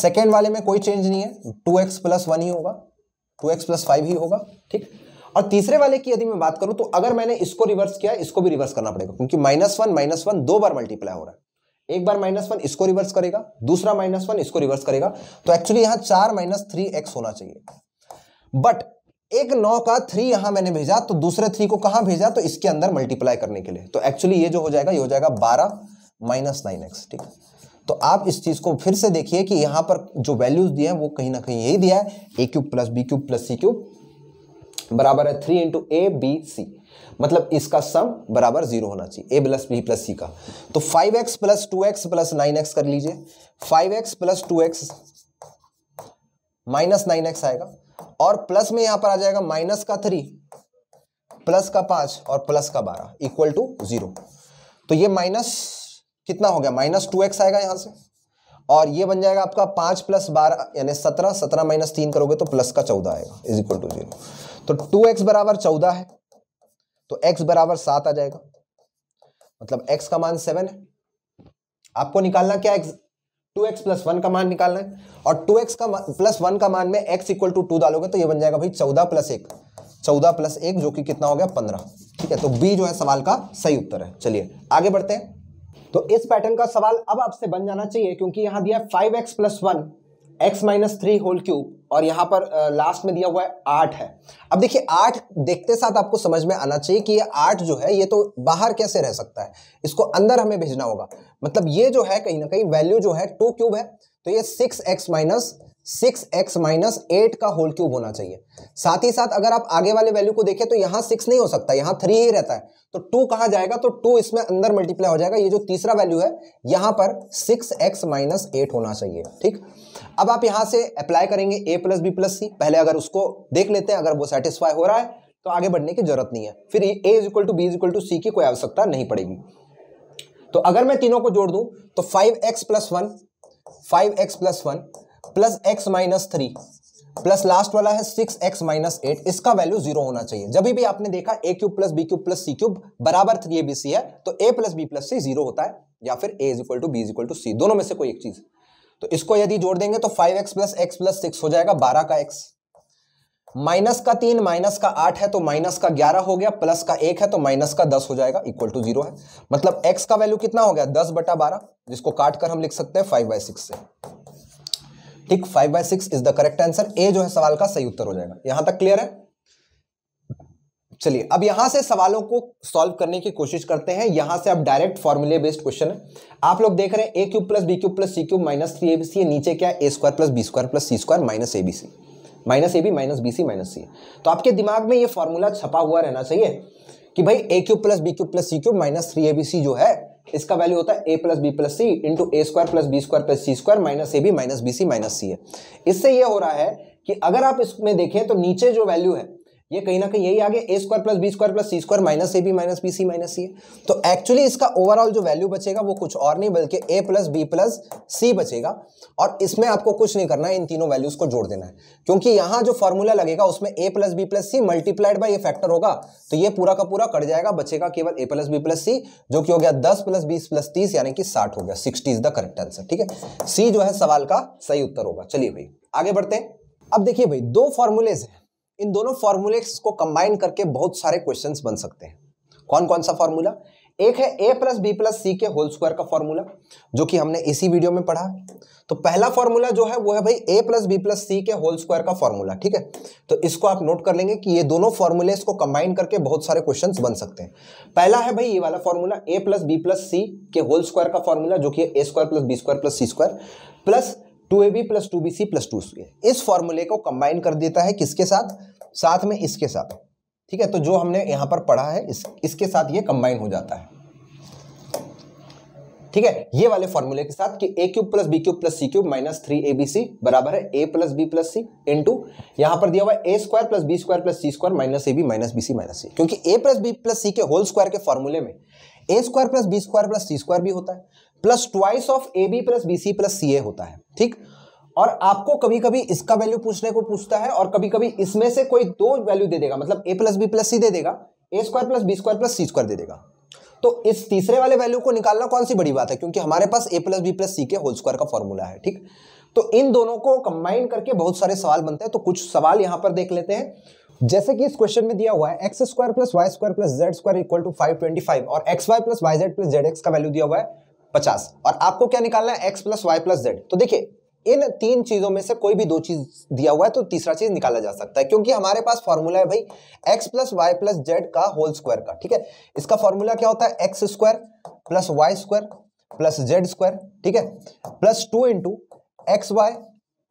सेकेंड वाले में कोई चेंज नहीं है टू एक्स प्लस वन ही होगा टू एक्स प्लस फाइव ही होगा ठीक और तीसरे वाले की यदि मैं बात करूं तो अगर मैंने इसको रिवर्स किया इसको भी रिवर्स करना पड़ेगा क्योंकि माइनस वन माइनस वन दो बार मल्टीप्लाई हो रहा है एक बार माइनस वन इसको रिवर्स करेगा दूसरा माइनस वन इसको रिवर्स करेगा तो एक्चुअली यहां चार माइनस थ्री एक्स होना चाहिए बट एक नौ का थ्री यहां मैंने भेजा तो दूसरे थ्री को कहां भेजा तो इसके अंदर मल्टीप्लाई करने के लिए तो एक्चुअली ये जो हो जाएगा ये हो जाएगा बारह माइनस नाइन एक्स ठीक है तो आप इस चीज़ को फिर से देखिए कि यहां पर जो वैल्यूज दिए हैं वो कहीं ना कहीं यही दिया है ए cube plus B cube plus सी क्यूब बराबर है three into A B c मतलब इसका सम बराबर जीरो होना चाहिए ए प्लस बी प्लस सी का तो five x plus two x plus nine x कर लीजिए five x plus two x minus nine x आएगा और प्लस में यहां पर आ जाएगा माइनस का थ्री प्लस का पांच और प्लस का बारह इक्वल टू जीरो तो ये माइनस कितना हो गया माइनस टू एक्स आएगा यहां से और ये बन जाएगा आपका पांच प्लस बारह यानी सत्रह सत्रह माइनस तीन करोगे तो प्लस का चौदह आएगा इज इक्वल टू जीरो तो टू एक्स बराबर चौदह है तो एक्स बराबर सात आ जाएगा मतलब एक्स का मान सेवन है आपको निकालना क्या x two x plus one का मान निकालना है और टू एक्स का प्लस वन का मान में एक्स इक्वल टू टू डालोगे तो ये बन जाएगा भाई चौदह प्लस एक चौदह प्लस एक जो कि कितना हो गया पंद्रह ठीक है तो बी जो है सवाल का सही उत्तर है चलिए आगे बढ़ते हैं तो इस पैटर्न का सवाल अब आपसे बन जाना चाहिए क्योंकि यहाँ दिया five x plus one x minus three whole cube और यहाँ पर लास्ट में दिया हुआ है आठ है अब देखिए आठ देखते साथ आपको समझ में आना चाहिए कि ये आठ जो है ये तो बाहर कैसे रह सकता है इसको अंदर हमें भेजना होगा मतलब ये जो है कहीं ना कहीं वैल्यू जो है टू क्यूब है तो ये six x minus six x minus eight का होल क्यूब होना चाहिए साथ ही साथ अगर आप आगे वाले वैल्यू को देखें तो यहाँ सिक्स नहीं हो सकता यहाँ थ्री ही रहता है तो टू कहाँ जाएगा तो टू इसमें अंदर मल्टीप्लाई हो जाएगा ये जो तीसरा वैल्यू है यहाँ पर सिक्स एक्स माइनस एट होना चाहिए ठीक अब आप यहाँ से अप्लाई करेंगे a plus B plus c पहले अगर उसको देख लेते हैं अगर वो सेटिस्फाई हो रहा है तो आगे बढ़ने की जरूरत नहीं है फिर a is equal to B is equal to c की कोई आवश्यकता नहीं पड़ेगी तो अगर मैं तीनों को जोड़ दूं तो five x plus one five x plus one plus x minus three plus last वाला है सिक्स एक्स माइनस एट इसका वैल्यू जीरो होना चाहिए जब भी आपने देखा a cube plus B cube plus C cube बराबर थ्री ए बी सी है तो ए प्लस बी प्लस सी जीरो होता है या फिर a is equal to B is equal to सी दोनों में से कोई एक चीज तो इसको यदि जोड़ देंगे तो five x plus x plus six हो जाएगा बारह का एक्स माइनस का तीन माइनस का आठ है तो माइनस का ग्यारह हो गया प्लस का एक है तो माइनस का दस हो जाएगा इक्वल टू जीरो है मतलब एक्स का वैल्यू कितना हो गया दस बटा बारह जिसको काट कर हम लिख सकते हैं फाइव बाय सिक्स से ठीक five by six is the correct answer a जो है सवाल का सही उत्तर हो जाएगा यहां तक क्लियर है चलिए अब यहां से सवालों को सॉल्व करने की कोशिश करते हैं यहां से अब डायरेक्ट फॉर्मूले बेस्ड क्वेश्चन है आप लोग देख रहे हैं ए cube plus B cube plus सी क्यूब माइनस थ्री एबीसी नीचे क्या a square plus B square plus C square minus abc minus A B minus B C minus c तो आपके दिमाग में ये फॉर्मूला छपा हुआ रहना चाहिए कि भाई a cube plus B cube plus C cube minus three A B c जो है इसका वैल्यू होता है ए plus B plus C into A square plus B square plus C square minus A B minus B C minus c है इससे ये हो रहा है कि अगर आप इसमें देखें तो नीचे जो वैल्यू है ये कहीं ना कहीं यही आगे a square plus B square plus C square minus A B minus B C minus c तो एक्चुअली इसका ओवरऑल जो वैल्यू बचेगा वो कुछ और नहीं बल्कि a plus B plus c बचेगा और इसमें आपको कुछ नहीं करना है इन तीनों वैल्यूज को जोड़ देना है क्योंकि यहां जो फॉर्मूला लगेगा उसमें a plus B plus c multiplied by ये फैक्टर होगा तो ये पूरा का पूरा कट जाएगा बचेगा केवल ए प्लस बी प्लस सी जो कि हो गया दस प्लस बीस प्लस तीस यानी कि साठ हो गया sixty is the correct answer ठीक है सी जो है सवाल का सही उत्तर होगा चलिए भाई आगे बढ़ते हैं अब देखिए भाई दो फॉर्मूलेज हैं इन दोनों फॉर्मूले को कंबाइन करके बहुत सारे क्वेश्चन बन सकते हैं कौन कौन सा फॉर्मूला एक है ए प्लस बी प्लस सी के होल स्क्वायर का फॉर्मूला जो कि हमने इसी वीडियो में पढ़ा तो पहला फॉर्मूला जो है वो है भाई a plus B plus c के होल स्क्वायर का फॉर्मूला ठीक है तो इसको आप नोट कर लेंगे कि ये दोनों फॉर्मूले इसको कंबाइन करके बहुत सारे क्वेश्चन बन सकते हैं पहला है भाई ये वाला formula a plus B plus c के होल स्क्वायर का फॉर्मूला जो कि ए square plus B square plus C square plus two A B plus two B C plus two c इस फॉर्मूले को कंबाइन कर देता है किसके साथ साथ में इसके साथ ठीक है तो जो हमने यहां पर पढ़ा है इस इसके साथ ये कंबाइन हो जाता है ठीक है ये वाले फॉर्मूले के साथ कि ए cube plus B cube plus C cube minus three A B c बराबर है ए plus B plus c into यहाँ पर दिया हुआ a square plus B square plus C square minus A B minus B C minus c क्योंकि ए plus B plus c के whole square के फॉर्मूले में a square plus B square plus C square भी होता है plus twice of a B plus B C plus सी ए होता है ठीक और आपको कभी कभी इसका वैल्यू पूछने को पूछता है और कभी कभी इसमें से कोई दो वैल्यू दे देगा मतलब a plus B plus c दे देगा a square plus B square plus C square दे देगा तो इस तीसरे वाले वैल्यू को निकालना कौन सी बड़ी बात है क्योंकि हमारे पास ए प्लस बी प्लस सी के होल स्क्वायर का फॉर्मूला है ठीक तो इन दोनों को कंबाइन करके बहुत सारे सवाल बनते हैं तो कुछ सवाल यहां पर देख लेते हैं जैसे कि इस क्वेश्चन में दिया हुआ है x square plus Y square plus Z square equal to five twenty five और x Y plus Y Z plus Z x का वैल्यू दिया हुआ है पचास और आपको क्या निकालना है x plus Y plus z तो देखिए इन तीन चीजों में से कोई भी दो चीज दिया हुआ है तो तीसरा चीज निकाला जा सकता है क्योंकि हमारे पास फॉर्मूला है भाई x plus Y plus Z का होल स्क्वायर का ठीक है इसका फॉर्मूला क्या होता है x square plus Y square plus Z square ठीक है plus two into x Y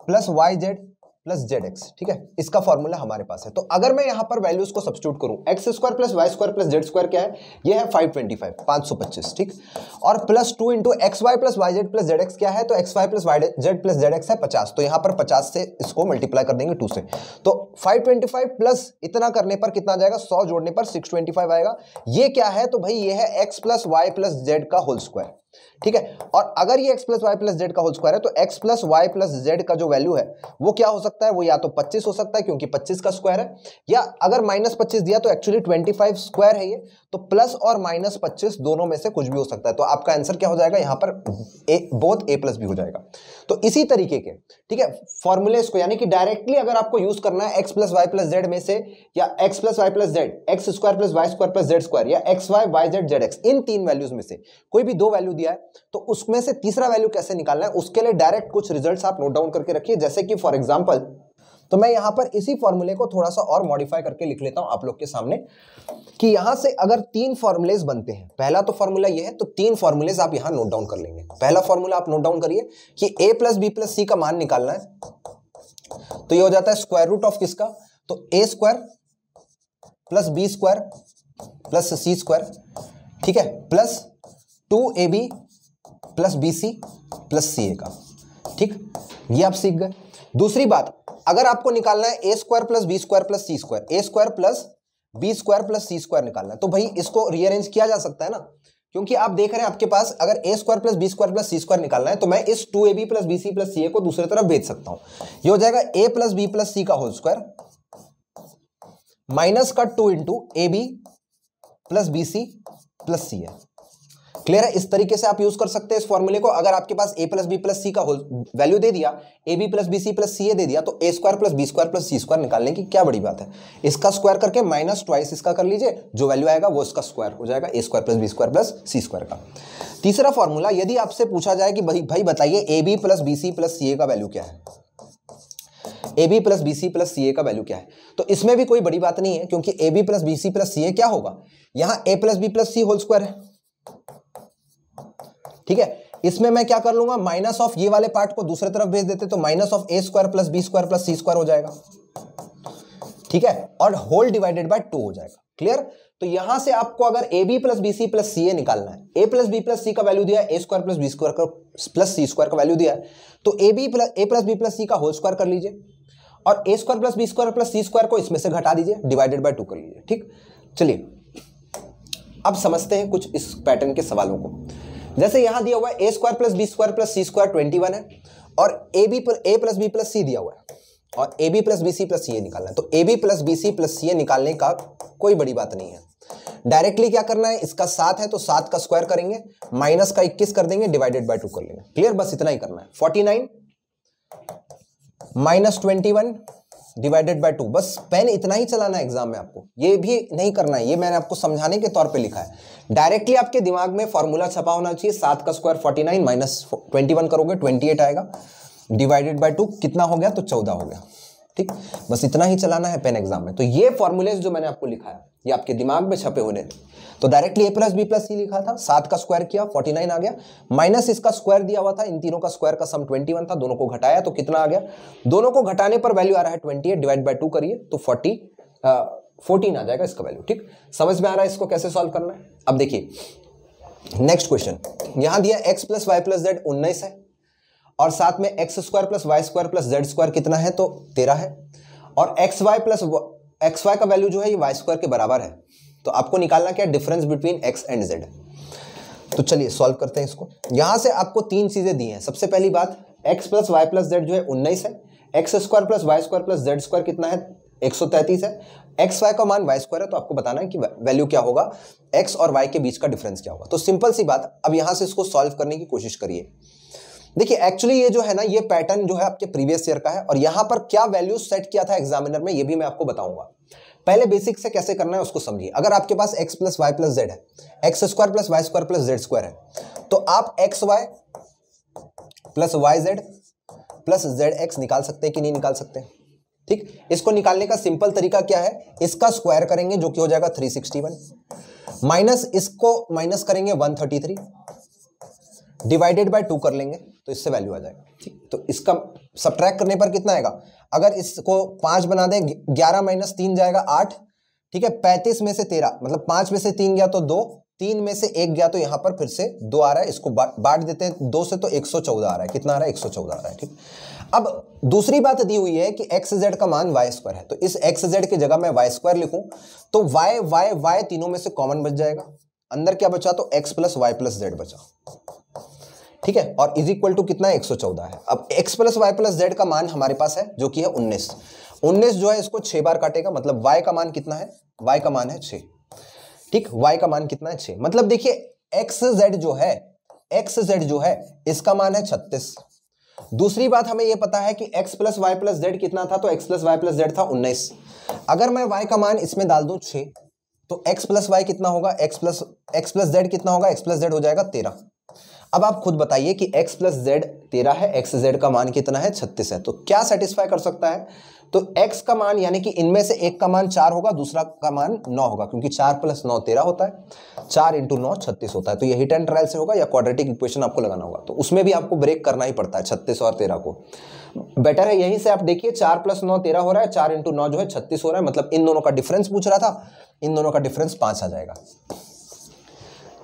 plus Y Z plus Z x ठीक है इसका फॉर्मूला हमारे पास है तो अगर मैं यहां पर वैल्यूज को सब्सिट्यूट करूं x square plus Y square plus Z square क्या है ये है फाइव ट्वेंटी फाइव सौ पच्चीस ठीक और plus two into x Y plus Y Z plus Z x क्या है तो x Y plus Y Z plus Z x है पचास तो यहां पर पचास से इसको मल्टीप्लाई कर देंगे टू से तो फाइव ट्वेंटी फाइव प्लस इतना करने पर कितना जाएगा सौ जोड़ने पर सिक्स ट्वेंटी फाइव आएगा ये क्या है तो भाई ये है x plus Y plus Z का होल स्क्वायर ठीक है और अगर ये x plus Y plus Z का होल स्क्वायर है तो x plus Y plus Z का जो वैल्यू है वो क्या हो सकता है वो या तो 25 हो सकता है क्योंकि 25 का स्क्वायर है या अगर माइनस पच्चीस दिया तो एक्चुअली 25 स्क्वायर है ये तो प्लस और माइनस पच्चीस दोनों में से कुछ भी हो सकता है तो आपका आंसर क्या हो जाएगा यहां पर ए, बोथ ए प्लस भी हो जाएगा तो इसी तरीके के ठीक है फॉर्मूलेस इसको यानी कि डायरेक्टली अगर आपको यूज करना है x plus Y plus z में से या x plus Y plus Z x square plus Y square plus Z square या x Y Y Z Z x इन तीन वैल्यूज में से कोई भी दो वैल्यू दिया है तो उसमें से तीसरा वैल्यू कैसे निकालना है उसके लिए डायरेक्ट कुछ रिजल्ट आप नोट डाउन करके रखिए जैसे कि फॉर एग्जाम्पल तो मैं यहां पर इसी फॉर्मूले को थोड़ा सा और मॉडिफाई करके लिख लेता हूं आप लोग के सामने कि यहां से अगर तीन फॉर्मूलेज बनते हैं पहला तो फॉर्मूला ये है तो तीन फॉर्मूलेज आप यहां नोट डाउन कर लेंगे पहला फॉर्मूला आप नोट डाउन करिए कि ए प्लस बी प्लस सी का मान निकालना है तो ये हो जाता है स्क्वायर रूट ऑफ किसका तो ए square plus B square plus सी स्क्वायर ठीक है plus two A B plus B C plus सी ए का ठीक ये आप सीख गए दूसरी बात अगर आपको निकालना है ए square plus B square plus सी स्क्वायर ए square plus B square plus सी स्क्वायर निकालना है तो भाई इसको रीअरेंज किया जा सकता है ना क्योंकि आप देख रहे हैं आपके पास अगर A square plus B square plus C square निकालना है तो मैं इस two A B plus B C plus C A को दूसरी तरफ भेज सकता हूं ये हो जाएगा ए प्लस बी प्लस सी का होल स्क्वायर माइनस का two into A B plus B C plus सी है क्लियर है इस तरीके से आप यूज कर सकते हैं इस फॉर्मूले को अगर आपके पास ए प्लस बी प्लस सी का होल वैल्यू दे दिया A B plus B C plus C A दे दिया तो ए square plus B square plus सी स्क्वायर निकालने की क्या बड़ी बात है इसका स्क्वायर करके माइनस ट्वाइस इसका कर लीजिए जो वैल्यू आएगा वो इसका स्क्वायर हो जाएगा ए square plus B square plus सी स्क्वायर का तीसरा फॉर्मूला यदि आपसे पूछा जाए कि भाई भाई बताइए A B plus B C plus सी ए का वैल्यू क्या है A B plus B C plus सी ए का वैल्यू क्या है तो इसमें भी कोई बड़ी बात नहीं है क्योंकि A B plus B C plus C A क्या होगा यहां A plus B plus C whole square है ठीक है इसमें मैं क्या कर लूंगा माइनस ऑफ ये वाले पार्ट को दूसरे तरफ भेज देते तो minus of A square plus B square plus C square हो जाएगा ठीक है और होल डिवाइडेड बाय टू हो जाएगा क्लियर तो यहां से आपको अगर A B plus B C plus C A निकालना है ए प्लस बी प्लस सी का वैल्यू दिया है ए स्क्वायर प्लस बी स्क्वायर का प्लस सी स्क्वायर का वैल्यू दिया है तो A B plus A plus B plus सी का होल स्क्वायर कर लीजिए और A square plus B square plus C square को इसमें से घटा दीजिए डिवाइडेड बाय टू कर लीजिए ठीक चलिए अब समझते हैं कुछ इस पैटर्न के सवालों को जैसे यहां दिया हुआ है ए square plus B square plus सी स्क्वायर ट्वेंटी वन है और ए बी पर ए प्लस बी प्लस सी दिया हुआ है और A B plus B C plus C A निकालना है तो A B plus B C plus C A निकालने का कोई बड़ी बात नहीं है डायरेक्टली क्या करना है इसका सात है तो सात का स्क्वायर करेंगे माइनस का इक्कीस कर देंगे डिवाइडेड बाई टू कर लेंगे क्लियर बस इतना ही करना है forty nine minus twenty one divided by two बस पेन इतना ही चलाना है एग्जाम में आपको ये भी नहीं करना है ये मैंने आपको समझाने के तौर पे लिखा है डायरेक्टली आपके दिमाग में फॉर्मूला छपा होना चाहिए सात का square forty nine minus twenty one करोगे ट्वेंटी एट आएगा डिवाइडेड बाय टू कितना हो गया तो चौदह हो गया ठीक बस इतना ही चलाना है पेन एग्जाम में तो ये फॉर्मूलेज जो मैंने आपको लिखा है ये आपके दिमाग में छपे होने तो directly A plus B plus C लिखा था सात का स्क्वायर किया फोर्टी नाइन आ गया माइनस इसका स्क्वायर दिया हुआ था इन तीनों का स्क्वायर का सम ट्वेंटी वन था दोनों को घटाया तो कितना आ गया दोनों को घटाने पर वैल्यू आ रहा है twenty eight divide by two करिए तो फोर्टी फोर्टीन आ जाएगा इसका वैल्यू ठीक समझ में आ रहा है इसको कैसे सॉल्व करना है अब देखिए नेक्स्ट क्वेश्चन यहां दिया X plus Y plus Z उन्नीस है और साथ में X square plus Y square plus Z square कितना है तो तेरह है और x Y plus X Y का वैल्यू जो है ये वाई स्क्वायर के बराबर है तो आपको निकालना क्या difference between X and Z तो चलिए सॉल्व करते हैं इसको यहां से आपको तीन चीज़ें दी हैं सबसे पहली बात X plus Y plus Z जो है उन्नीस है x square plus Y square plus Z square कितना है एक सौ तैतीस है एक्स वाई का मान वाई स्क्वायर है तो आपको बताना है कि वैल्यू क्या होगा एक्स और वाई के बीच का डिफरेंस क्या होगा तो सिंपल सी बात अब यहां से इसको सॉल्व करने की कोशिश करिए देखिए एक्चुअली ये जो है ना ये पैटर्न जो है आपके प्रीवियस ईयर का है और यहां पर क्या वैल्यू सेट किया था एग्जामिनर में ये भी मैं आपको बताऊंगा पहले बेसिक से कैसे करना है उसको समझिए अगर आपके पास X plus Y plus Z है x square plus Y square plus Z square है तो आप X Y plus Y Z plus Z X निकाल सकते हैं कि नहीं निकाल सकते हैं ठीक इसको निकालने का सिंपल तरीका क्या है इसका स्क्वायर करेंगे जो कि हो जाएगा 361 माइनस इसको माइनस करेंगे 133 डिवाइडेड बाय टू कर लेंगे तो इससे वैल्यू आ जाएगा ठीक तो इसका सब्ट्रैक्ट करने पर कितना आएगा अगर इसको पांच बना दें ग्यारह माइनस तीन जाएगा आठ ठीक है पैंतीस में से तेरह मतलब पांच में से तीन गया तो दो तीन में से एक गया तो यहां पर फिर से दो आ रहा है इसको बांट देते हैं दो से तो एक सौ चौदह आ रहा है कितना आ रहा है एक सौ चौदह आ रहा है ठीक अब दूसरी बात दी हुई है कि एक्स जेड का मान वाई स्क्वायर है तो इस एक्स जेड की जगह मैं वाई स्क्वायर लिखूं तो वाई वाई वाई तीनों में से कॉमन बच जाएगा अंदर क्या बचा तो x plus Y plus Z बचा ठीक है और इज इक्वल टू कितना एक सौ चौदह है अब x plus Y plus Z का मान हमारे पास है जो कि है उन्नीस उन्नीस जो है इसको छह बार काटेगा मतलब वाई का मान कितना है वाई का मान है छ ठीक वाई का मान कितना है छ मतलब देखिए एक्स जेड जो है एक्स जेड जो है इसका मान है छत्तीस दूसरी बात हमें यह पता है कि x plus Y plus Z कितना था तो x plus Y plus Z था 19 अगर मैं y का मान इसमें डाल दूं 6 तो x प्लस वाई कितना होगा x plus x plus Z कितना होगा x प्लस जेड हो जाएगा तेरह अब आप खुद बताइए कि x प्लस जेड तेरह है एक्स जेड का मान कितना है छत्तीस है तो क्या सेटिस्फाई कर सकता है तो x का मान यानी कि इनमें से एक का मान चार होगा दूसरा का मान नौ होगा क्योंकि चार प्लस नौ तेरह होता है चार इंटू नौ छत्तीस होता है तो यही टेन ट्रायल से होगा या क्वाड्रेटिक इक्वेशन आपको लगाना होगा तो उसमें भी आपको ब्रेक करना ही पड़ता है छत्तीस और तेरह को बेटर है यहीं से आप देखिए चार प्लस नौ तेरह हो रहा है चार इंटू नौ जो है छत्तीस हो रहा है मतलब इन दोनों का डिफरेंस पूछ रहा था इन दोनों का डिफरेंस पांच आ जाएगा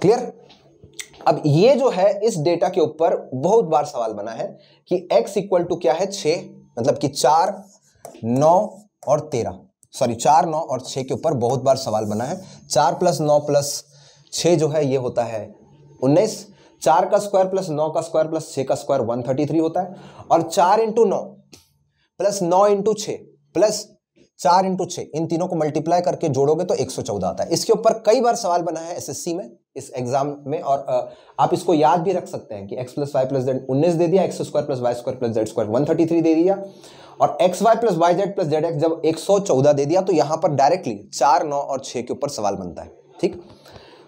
क्लियर अब ये जो है इस डेटा के ऊपर बहुत बार सवाल बना है कि x इक्वल टू क्या है छ मतलब कि चार नौ और तेरह सॉरी चार नौ और छः के ऊपर बहुत बार सवाल बना है चार प्लस नौ प्लस छः जो है ये होता है उन्नीस चार का स्क्वायर प्लस नौ का स्क्वायर प्लस छः का स्क्वायर वन थर्टी थ्री होता है और चार इंटू नौ प्लस नौ इंटू छ प्लस चार इंटू छः इन तीनों को मल्टीप्लाई करके जोड़ोगे तो 114 आता है इसके ऊपर कई बार सवाल बना है एसएससी में इस एग्जाम में और आप इसको याद भी रख सकते हैं कि x plus Y plus Z उन्नीस दे दिया X square plus Y square plus Z square one दे दिया और x Y plus Y Z plus Z X जब चौदह दे दिया तो यहाँ पर डायरेक्टली चार नौ और छः के ऊपर सवाल बनता है ठीक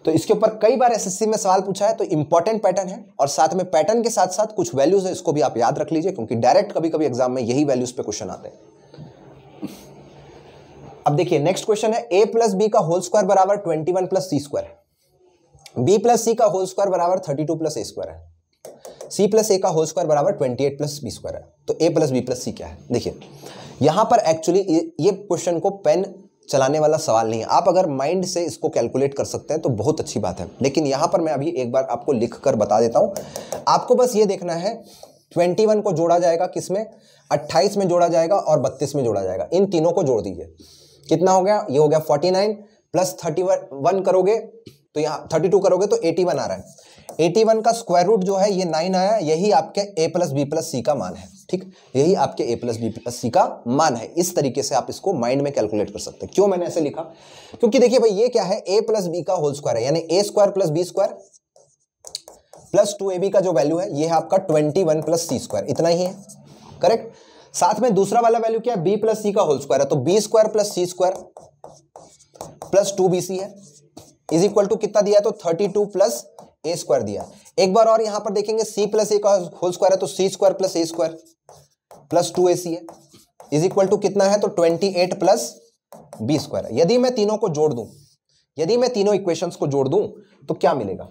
तो इसके ऊपर कई बार एसएससी में सवाल पूछा है तो इंपॉर्टेंट पैटर्न है और साथ में पैटर्न के साथ साथ कुछ वैल्यूज है इसको भी आप याद रख लीजिए क्योंकि डायरेक्ट कभी कभी एग्जाम में यही वैल्यूज पे क्वेश्चन आते हैं अब देखिए नेक्स्ट क्वेश्चन है ए प्लस बी का होल स्क्वायर बराबर ट्वेंटी वन प्लस सी स्क्वायर बी प्लस सी का होल स्क्वायर बराबर thirty two plus A square है सी प्लस ए का होल स्क्वायर बराबर twenty eight plus B square है तो ए प्लस बी प्लस सी क्या है देखिए यहां पर एक्चुअली ये क्वेश्चन को पेन चलाने वाला सवाल नहीं है आप अगर माइंड से इसको कैलकुलेट कर सकते हैं तो बहुत अच्छी बात है लेकिन यहां पर मैं अभी एक बार आपको लिख कर बता देता हूं आपको बस ये देखना है 21 को जोड़ा जाएगा किस में 28 में जोड़ा जाएगा और 32 में जोड़ा जाएगा इन तीनों को जोड़ दीजिए कितना हो गया ये हो गया forty nine plus thirty one करोगे तो यहाँ थर्टी टू करोगे तो एटी वन आ रहा है एटी वन का स्क्वायर रूट जो है ये नाइन आया यही आपके ए प्लस बी प्लस सी का मान है ठीक यही आपके ए प्लस बी प्लस सी का मान है इस तरीके से आप इसको माइंड में कैलकुलेट कर सकते हैं क्यों मैंने ऐसे लिखा क्योंकि देखिए भाई ये क्या है ए प्लस बी का होल स्क्वायर है यानी A square plus B square plus two A B का जो वैल्यू है ये है आपका ट्वेंटी वन प्लस सी स्क्वायर इतना ही है करेक्ट साथ में दूसरा वाला वैल्यू क्या है बी प्लस सी का होल स्क्वायर है तो बी स्क्वायर प्लस सी square plus two B C है इज इक्वल टू कितना दिया है तो thirty two plus A square दिया एक बार और यहां पर देखेंगे सी प्लस ए का होल स्क्वायर है तो C square plus A square plus two A C है इज इक्वल टू कितना है तो twenty eight plus B square है यदि मैं तीनों को जोड़ दूं यदि मैं तीनों इक्वेशन को जोड़ दूं तो क्या मिलेगा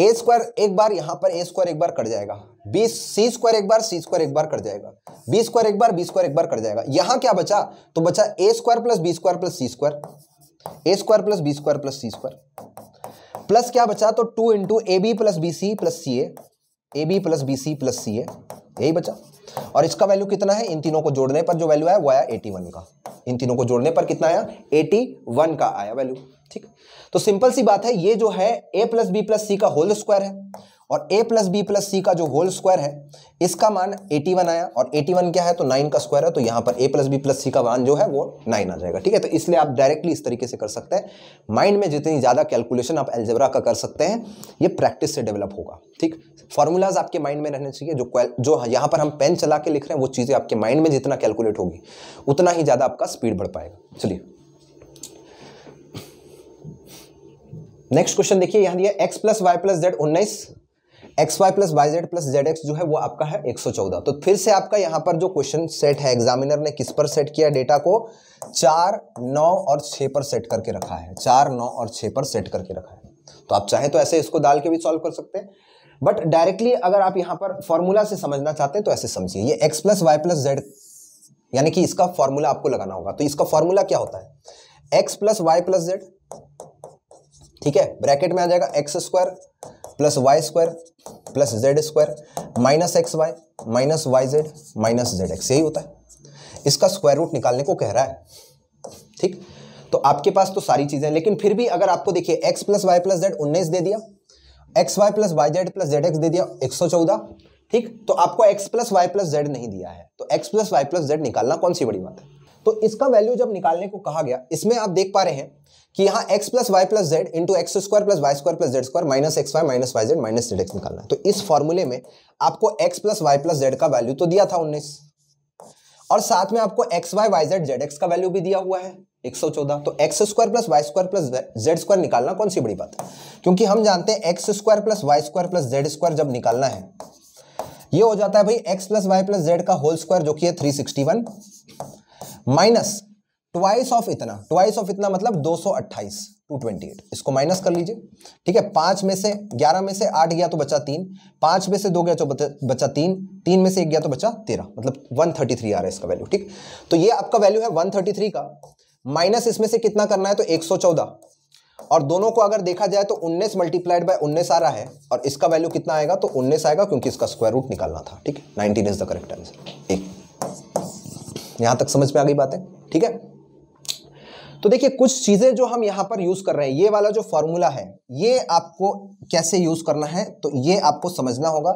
ए स्क्वायर एक बार यहां पर ए स्क्वायर एक बार कट जाएगा बीस सी स्क्वायर एक बार सी स्क्वायर एक बार कट जाएगा बी स्क्वायर एक बार बी स्क्वायर एक बार कट जाएगा यहां क्या बचा तो बचा A square plus B square plus C square A square plus B square plus C square plus क्या बचा तो two into A B plus B C plus C A B plus B C plus C A यही बचा और इसका value कितना है इन तीनों को जोड़ने पर जो वैल्यू आया वो आया एटी वन का इन तीनों को जोड़ने पर कितना आया एटी वन का आया वैल्यू ठीक तो सिंपल सी बात है ये जो है ए प्लस बी प्लस सी का होल स्क्वायर है और ए प्लस बी प्लस सी का जो होल स्क्वायर है इसका मान 81 आया और 81 क्या है तो 9 का स्क्वायर है तो यहां पर ए प्लस बी प्लस सी का मान जो है वो 9 आ जाएगा ठीक है तो इसलिए आप डायरेक्टली इस तरीके से कर सकते हैं माइंड में जितनी ज़्यादा कैलकुलेशन आप एल्जेब्रा का कर सकते हैं ये प्रैक्टिस से डेवलप होगा ठीक फॉर्मूलाज आपके माइंड में रहने चाहिए जो जो यहां पर हम पेन चला के लिख रहे हैं वो चीज़ें आपके माइंड में जितना कैलकुलेट होगी उतना ही ज़्यादा आपका स्पीड बढ़ पाएगा चलिए नेक्स्ट क्वेश्चन देखिए यहां दिया X plus Y plus Z उन्नीस X Y plus Y Z plus Z X जो है वो आपका है 114 तो फिर से आपका यहाँ पर जो क्वेश्चन सेट है एग्जामिनर ने किस पर सेट किया डेटा को चार नौ और छः पर सेट करके रखा है चार नौ और छः पर सेट करके रखा है तो आप चाहे तो ऐसे इसको डाल के भी सॉल्व कर सकते हैं बट डायरेक्टली अगर आप यहाँ पर फॉर्मूला से समझना चाहते हैं तो ऐसे समझिए ये X plus Y plus Z यानी कि इसका फॉर्मूला आपको लगाना होगा तो इसका फॉर्मूला क्या होता है x plus Y plus Z ठीक है ब्रैकेट में आ जाएगा x square plus Y square plus Z square minus X Y minus Y Z minus Z X यही होता है इसका स्क्वायर रूट निकालने को कह रहा है ठीक तो आपके पास तो सारी चीज़ें लेकिन फिर भी अगर आपको देखिए x plus Y plus Z उन्नीस दे दिया X Y plus Y Z plus Z X दे दिया एक सौ चौदह ठीक तो आपको x plus Y plus Z नहीं दिया है तो x plus Y plus Z निकालना कौन सी बड़ी बात है तो इसका वैल्यू जब निकालने को कहा गया इसमें आप देख पा रहे हैं कि यहाँ x plus Y plus Z into X square plus Y square plus Z square minus X Y minus Y Z minus Z X निकालना है तो इस फॉर्मूले में आपको x plus Y plus Z का वैल्यू तो दिया था उन्नीस और साथ में आपको X Y Y Z Z x का वैल्यू भी दिया हुआ है 114 तो x square plus Y square plus Z square निकालना कौन सी बड़ी बात है क्योंकि हम जानते हैं X square plus Y square plus Z square जब निकालना है ये हो जाता है भाई x plus Y plus Z का होल स्क्वायर जो कि है 361 माइनस ट्वाइस ऑफ इतना ट्वाइस ऑफ इतना मतलब दो सौ अट्ठाईस टू ट्वेंटी एट इसको माइनस कर लीजिए ठीक है पांच में से ग्यारह में से आठ गया तो बचा तीन पांच में से दो गया तो बचा तीन तीन में से एक गया तो बचा तेरह मतलब वन थर्टी थ्री आ रहा है इसका वैल्यू ठीक तो ये आपका वैल्यू है वन थर्टी थ्री का माइनस इसमें से कितना करना है तो एक सौ चौदह और दोनों को अगर देखा जाए तो उन्नीस मल्टीप्लाइड बाई उन्नीस आ रहा है और इसका वैल्यू कितना आएगा तो उन्नीस आएगा क्योंकि इसका स्क्वायर रूट निकालना था ठीक है nineteen is the correct answer एक यहां तक समझ में आ गई बात है ठीक है तो देखिए कुछ चीज़ें जो हम यहां पर यूज़ कर रहे हैं ये वाला जो फॉर्मूला है ये आपको कैसे यूज़ करना है तो ये आपको समझना होगा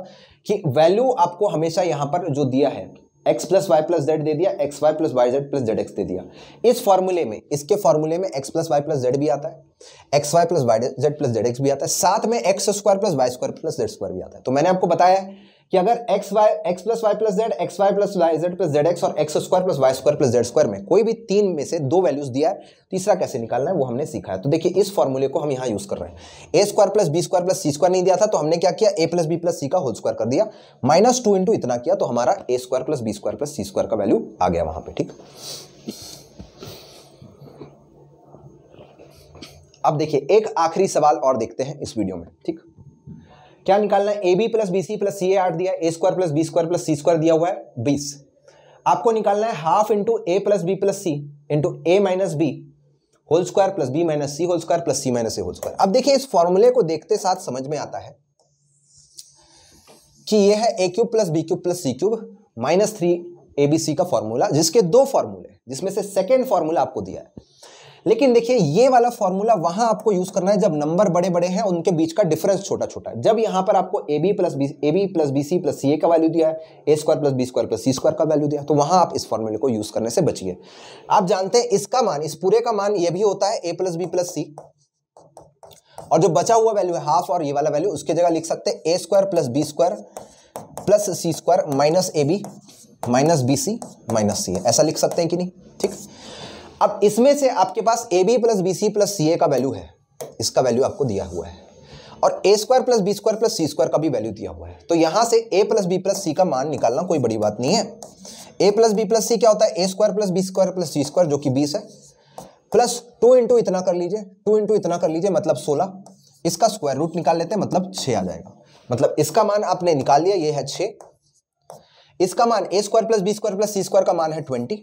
कि वैल्यू आपको हमेशा यहां पर जो दिया है x plus Y plus Z दे दिया X Y plus Y Z plus Z X दे दिया इस फॉर्मूले में इसके फॉर्मूले में X plus Y plus Z भी आता है x Y plus Y Z plus Z X भी आता है साथ में X square plus Y square plus Z square भी आता है तो मैंने आपको बताया कि अगर X Y x plus Y plus Z X Y plus Y Z plus Z X और x square plus Y square plus Z square में कोई भी तीन में से दो वैल्यूज दिया है तीसरा कैसे निकालना है वो हमने सीखा है तो देखिए इस फॉर्मूले को हम यहाँ यूज कर रहे हैं ए square plus B square plus सी स्क्वायर नहीं दिया था तो हमने क्या किया ए प्लस बी प्लस सी का होल स्क्वायर कर दिया माइनस टू इंटू इतना किया तो हमारा A square plus B square plus C square का वैल्यू आ गया वहां पर ठीक अब देखिए एक आखिरी सवाल और देखते हैं इस वीडियो में ठीक क्या निकालना है A B plus B C plus C A आठ दिया A square plus B square plus C square दिया हुआ है बीस आपको निकालना है half into A plus B plus C into A minus B whole square plus B minus C whole square plus C minus A whole square अब देखिए इस फॉर्मूले को देखते साथ समझ में आता है कि यह है ए cube plus B cube plus C cube minus three A B C का फॉर्मूला जिसके दो फॉर्मूले जिसमें से सेकेंड फॉर्मूला आपको दिया है लेकिन देखिए ये वाला फॉर्मूला वहां आपको यूज करना है जब नंबर बड़े बड़े हैं उनके बीच का डिफरेंस छोटा छोटा है जब यहां पर आपको A B plus B A B plus B C plus सी ए का वैल्यू दिया है ए square plus B square plus सी स्क्वायर का वैल्यू दिया तो वहां आप इस फॉर्मूले को यूज करने से बचिए आप जानते हैं इसका मान इस पूरे का मान यह भी होता है ए प्लस बी प्लस सी और जो बचा हुआ वैल्यू है हाफ और ये वाला वैल्यू उसके जगह लिख सकते हैं ए square plus B square plus C square minus A B minus B C minus C ऐसा लिख सकते हैं कि नहीं ठीक अब इसमें से आपके पास A B plus B C plus सी ए का वैल्यू है इसका वैल्यू आपको दिया हुआ है और A square plus B square plus C square का भी वैल्यू दिया हुआ है तो यहां से ए प्लस बी प्लस सी का मान निकालना कोई बड़ी बात नहीं है ए प्लस बी प्लस सी क्या होता है ए square plus B square plus सी स्क्वायर जो कि बीस है प्लस टू इंटू इतना कर लीजिए टू इंटू इतना कर लीजिए मतलब सोलह इसका स्क्वायर रूट निकाल लेते हैं मतलब छ आ जाएगा मतलब इसका मान आपने निकाल लिया ये है छ इसका मान A square plus B square plus C square का मान है twenty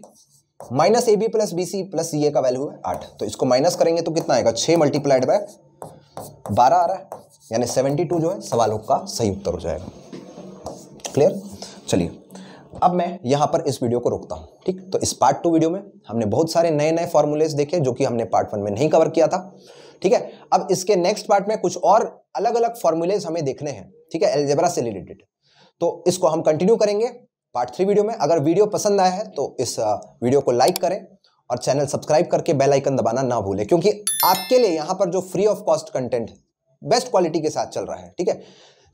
minus A B plus B C plus सी ए का वैल्यू है आठ तो इसको माइनस करेंगे तो कितना आएगा छः मल्टीप्लाइड बाय बारह आ रहा है यानी सेवेंटी टू जो है सवालों का सही उत्तर हो जाएगा क्लियर चलिए अब मैं यहाँ पर इस वीडियो को रोकता हूँ ठीक तो इस पार्ट टू वीडियो में हमने बहुत सारे नए नए फॉर्मूलेज देखे जो कि हमने पार्ट वन में नहीं कवर किया था ठीक है अब इसके नेक्स्ट पार्ट में कुछ और अलग अलग फॉर्मूलेज हमें देखने हैं ठीक है एल्जेब्रा से रिलेटेड तो इसको हम कंटिन्यू करेंगे पार्ट थ्री वीडियो में अगर वीडियो पसंद आया है तो इस वीडियो को लाइक करें और चैनल सब्सक्राइब करके बेल आइकन दबाना ना भूलें क्योंकि आपके लिए यहाँ पर जो free of cost content best quality के साथ चल रहा है ठीक है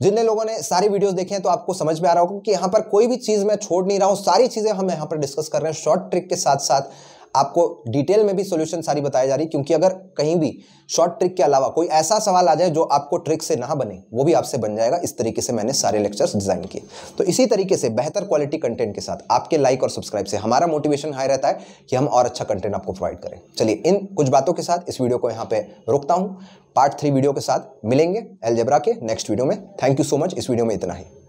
जितने लोगों ने सारी वीडियोस देखे हैं तो आपको समझ में आ रहा होगा कि यहाँ पर कोई भी चीज़ मैं छोड़ नहीं रहा हूँ सारी चीज़ें हम यहाँ पर डिस्कस कर रहे हैं शॉर्ट ट्रिक के साथ साथ आपको डिटेल में भी सोल्यूशन सारी बताई जा रही है क्योंकि अगर कहीं भी शॉर्ट ट्रिक के अलावा कोई ऐसा सवाल आ जाए जो आपको ट्रिक से ना बने वो भी आपसे बन जाएगा इस तरीके से मैंने सारे लेक्चर्स डिजाइन किए तो इसी तरीके से बेहतर क्वालिटी कंटेंट के साथ आपके लाइक और सब्सक्राइब से हमारा मोटिवेशन हाई रहता है कि हम और अच्छा कंटेंट आपको प्रोवाइड करें चलिए इन कुछ बातों के साथ इस वीडियो को यहाँ पे रोकता हूँ पार्ट थ्री वीडियो के साथ मिलेंगे एलजेब्रा के नेक्स्ट वीडियो में थैंक यू सो मच इस वीडियो में इतना ही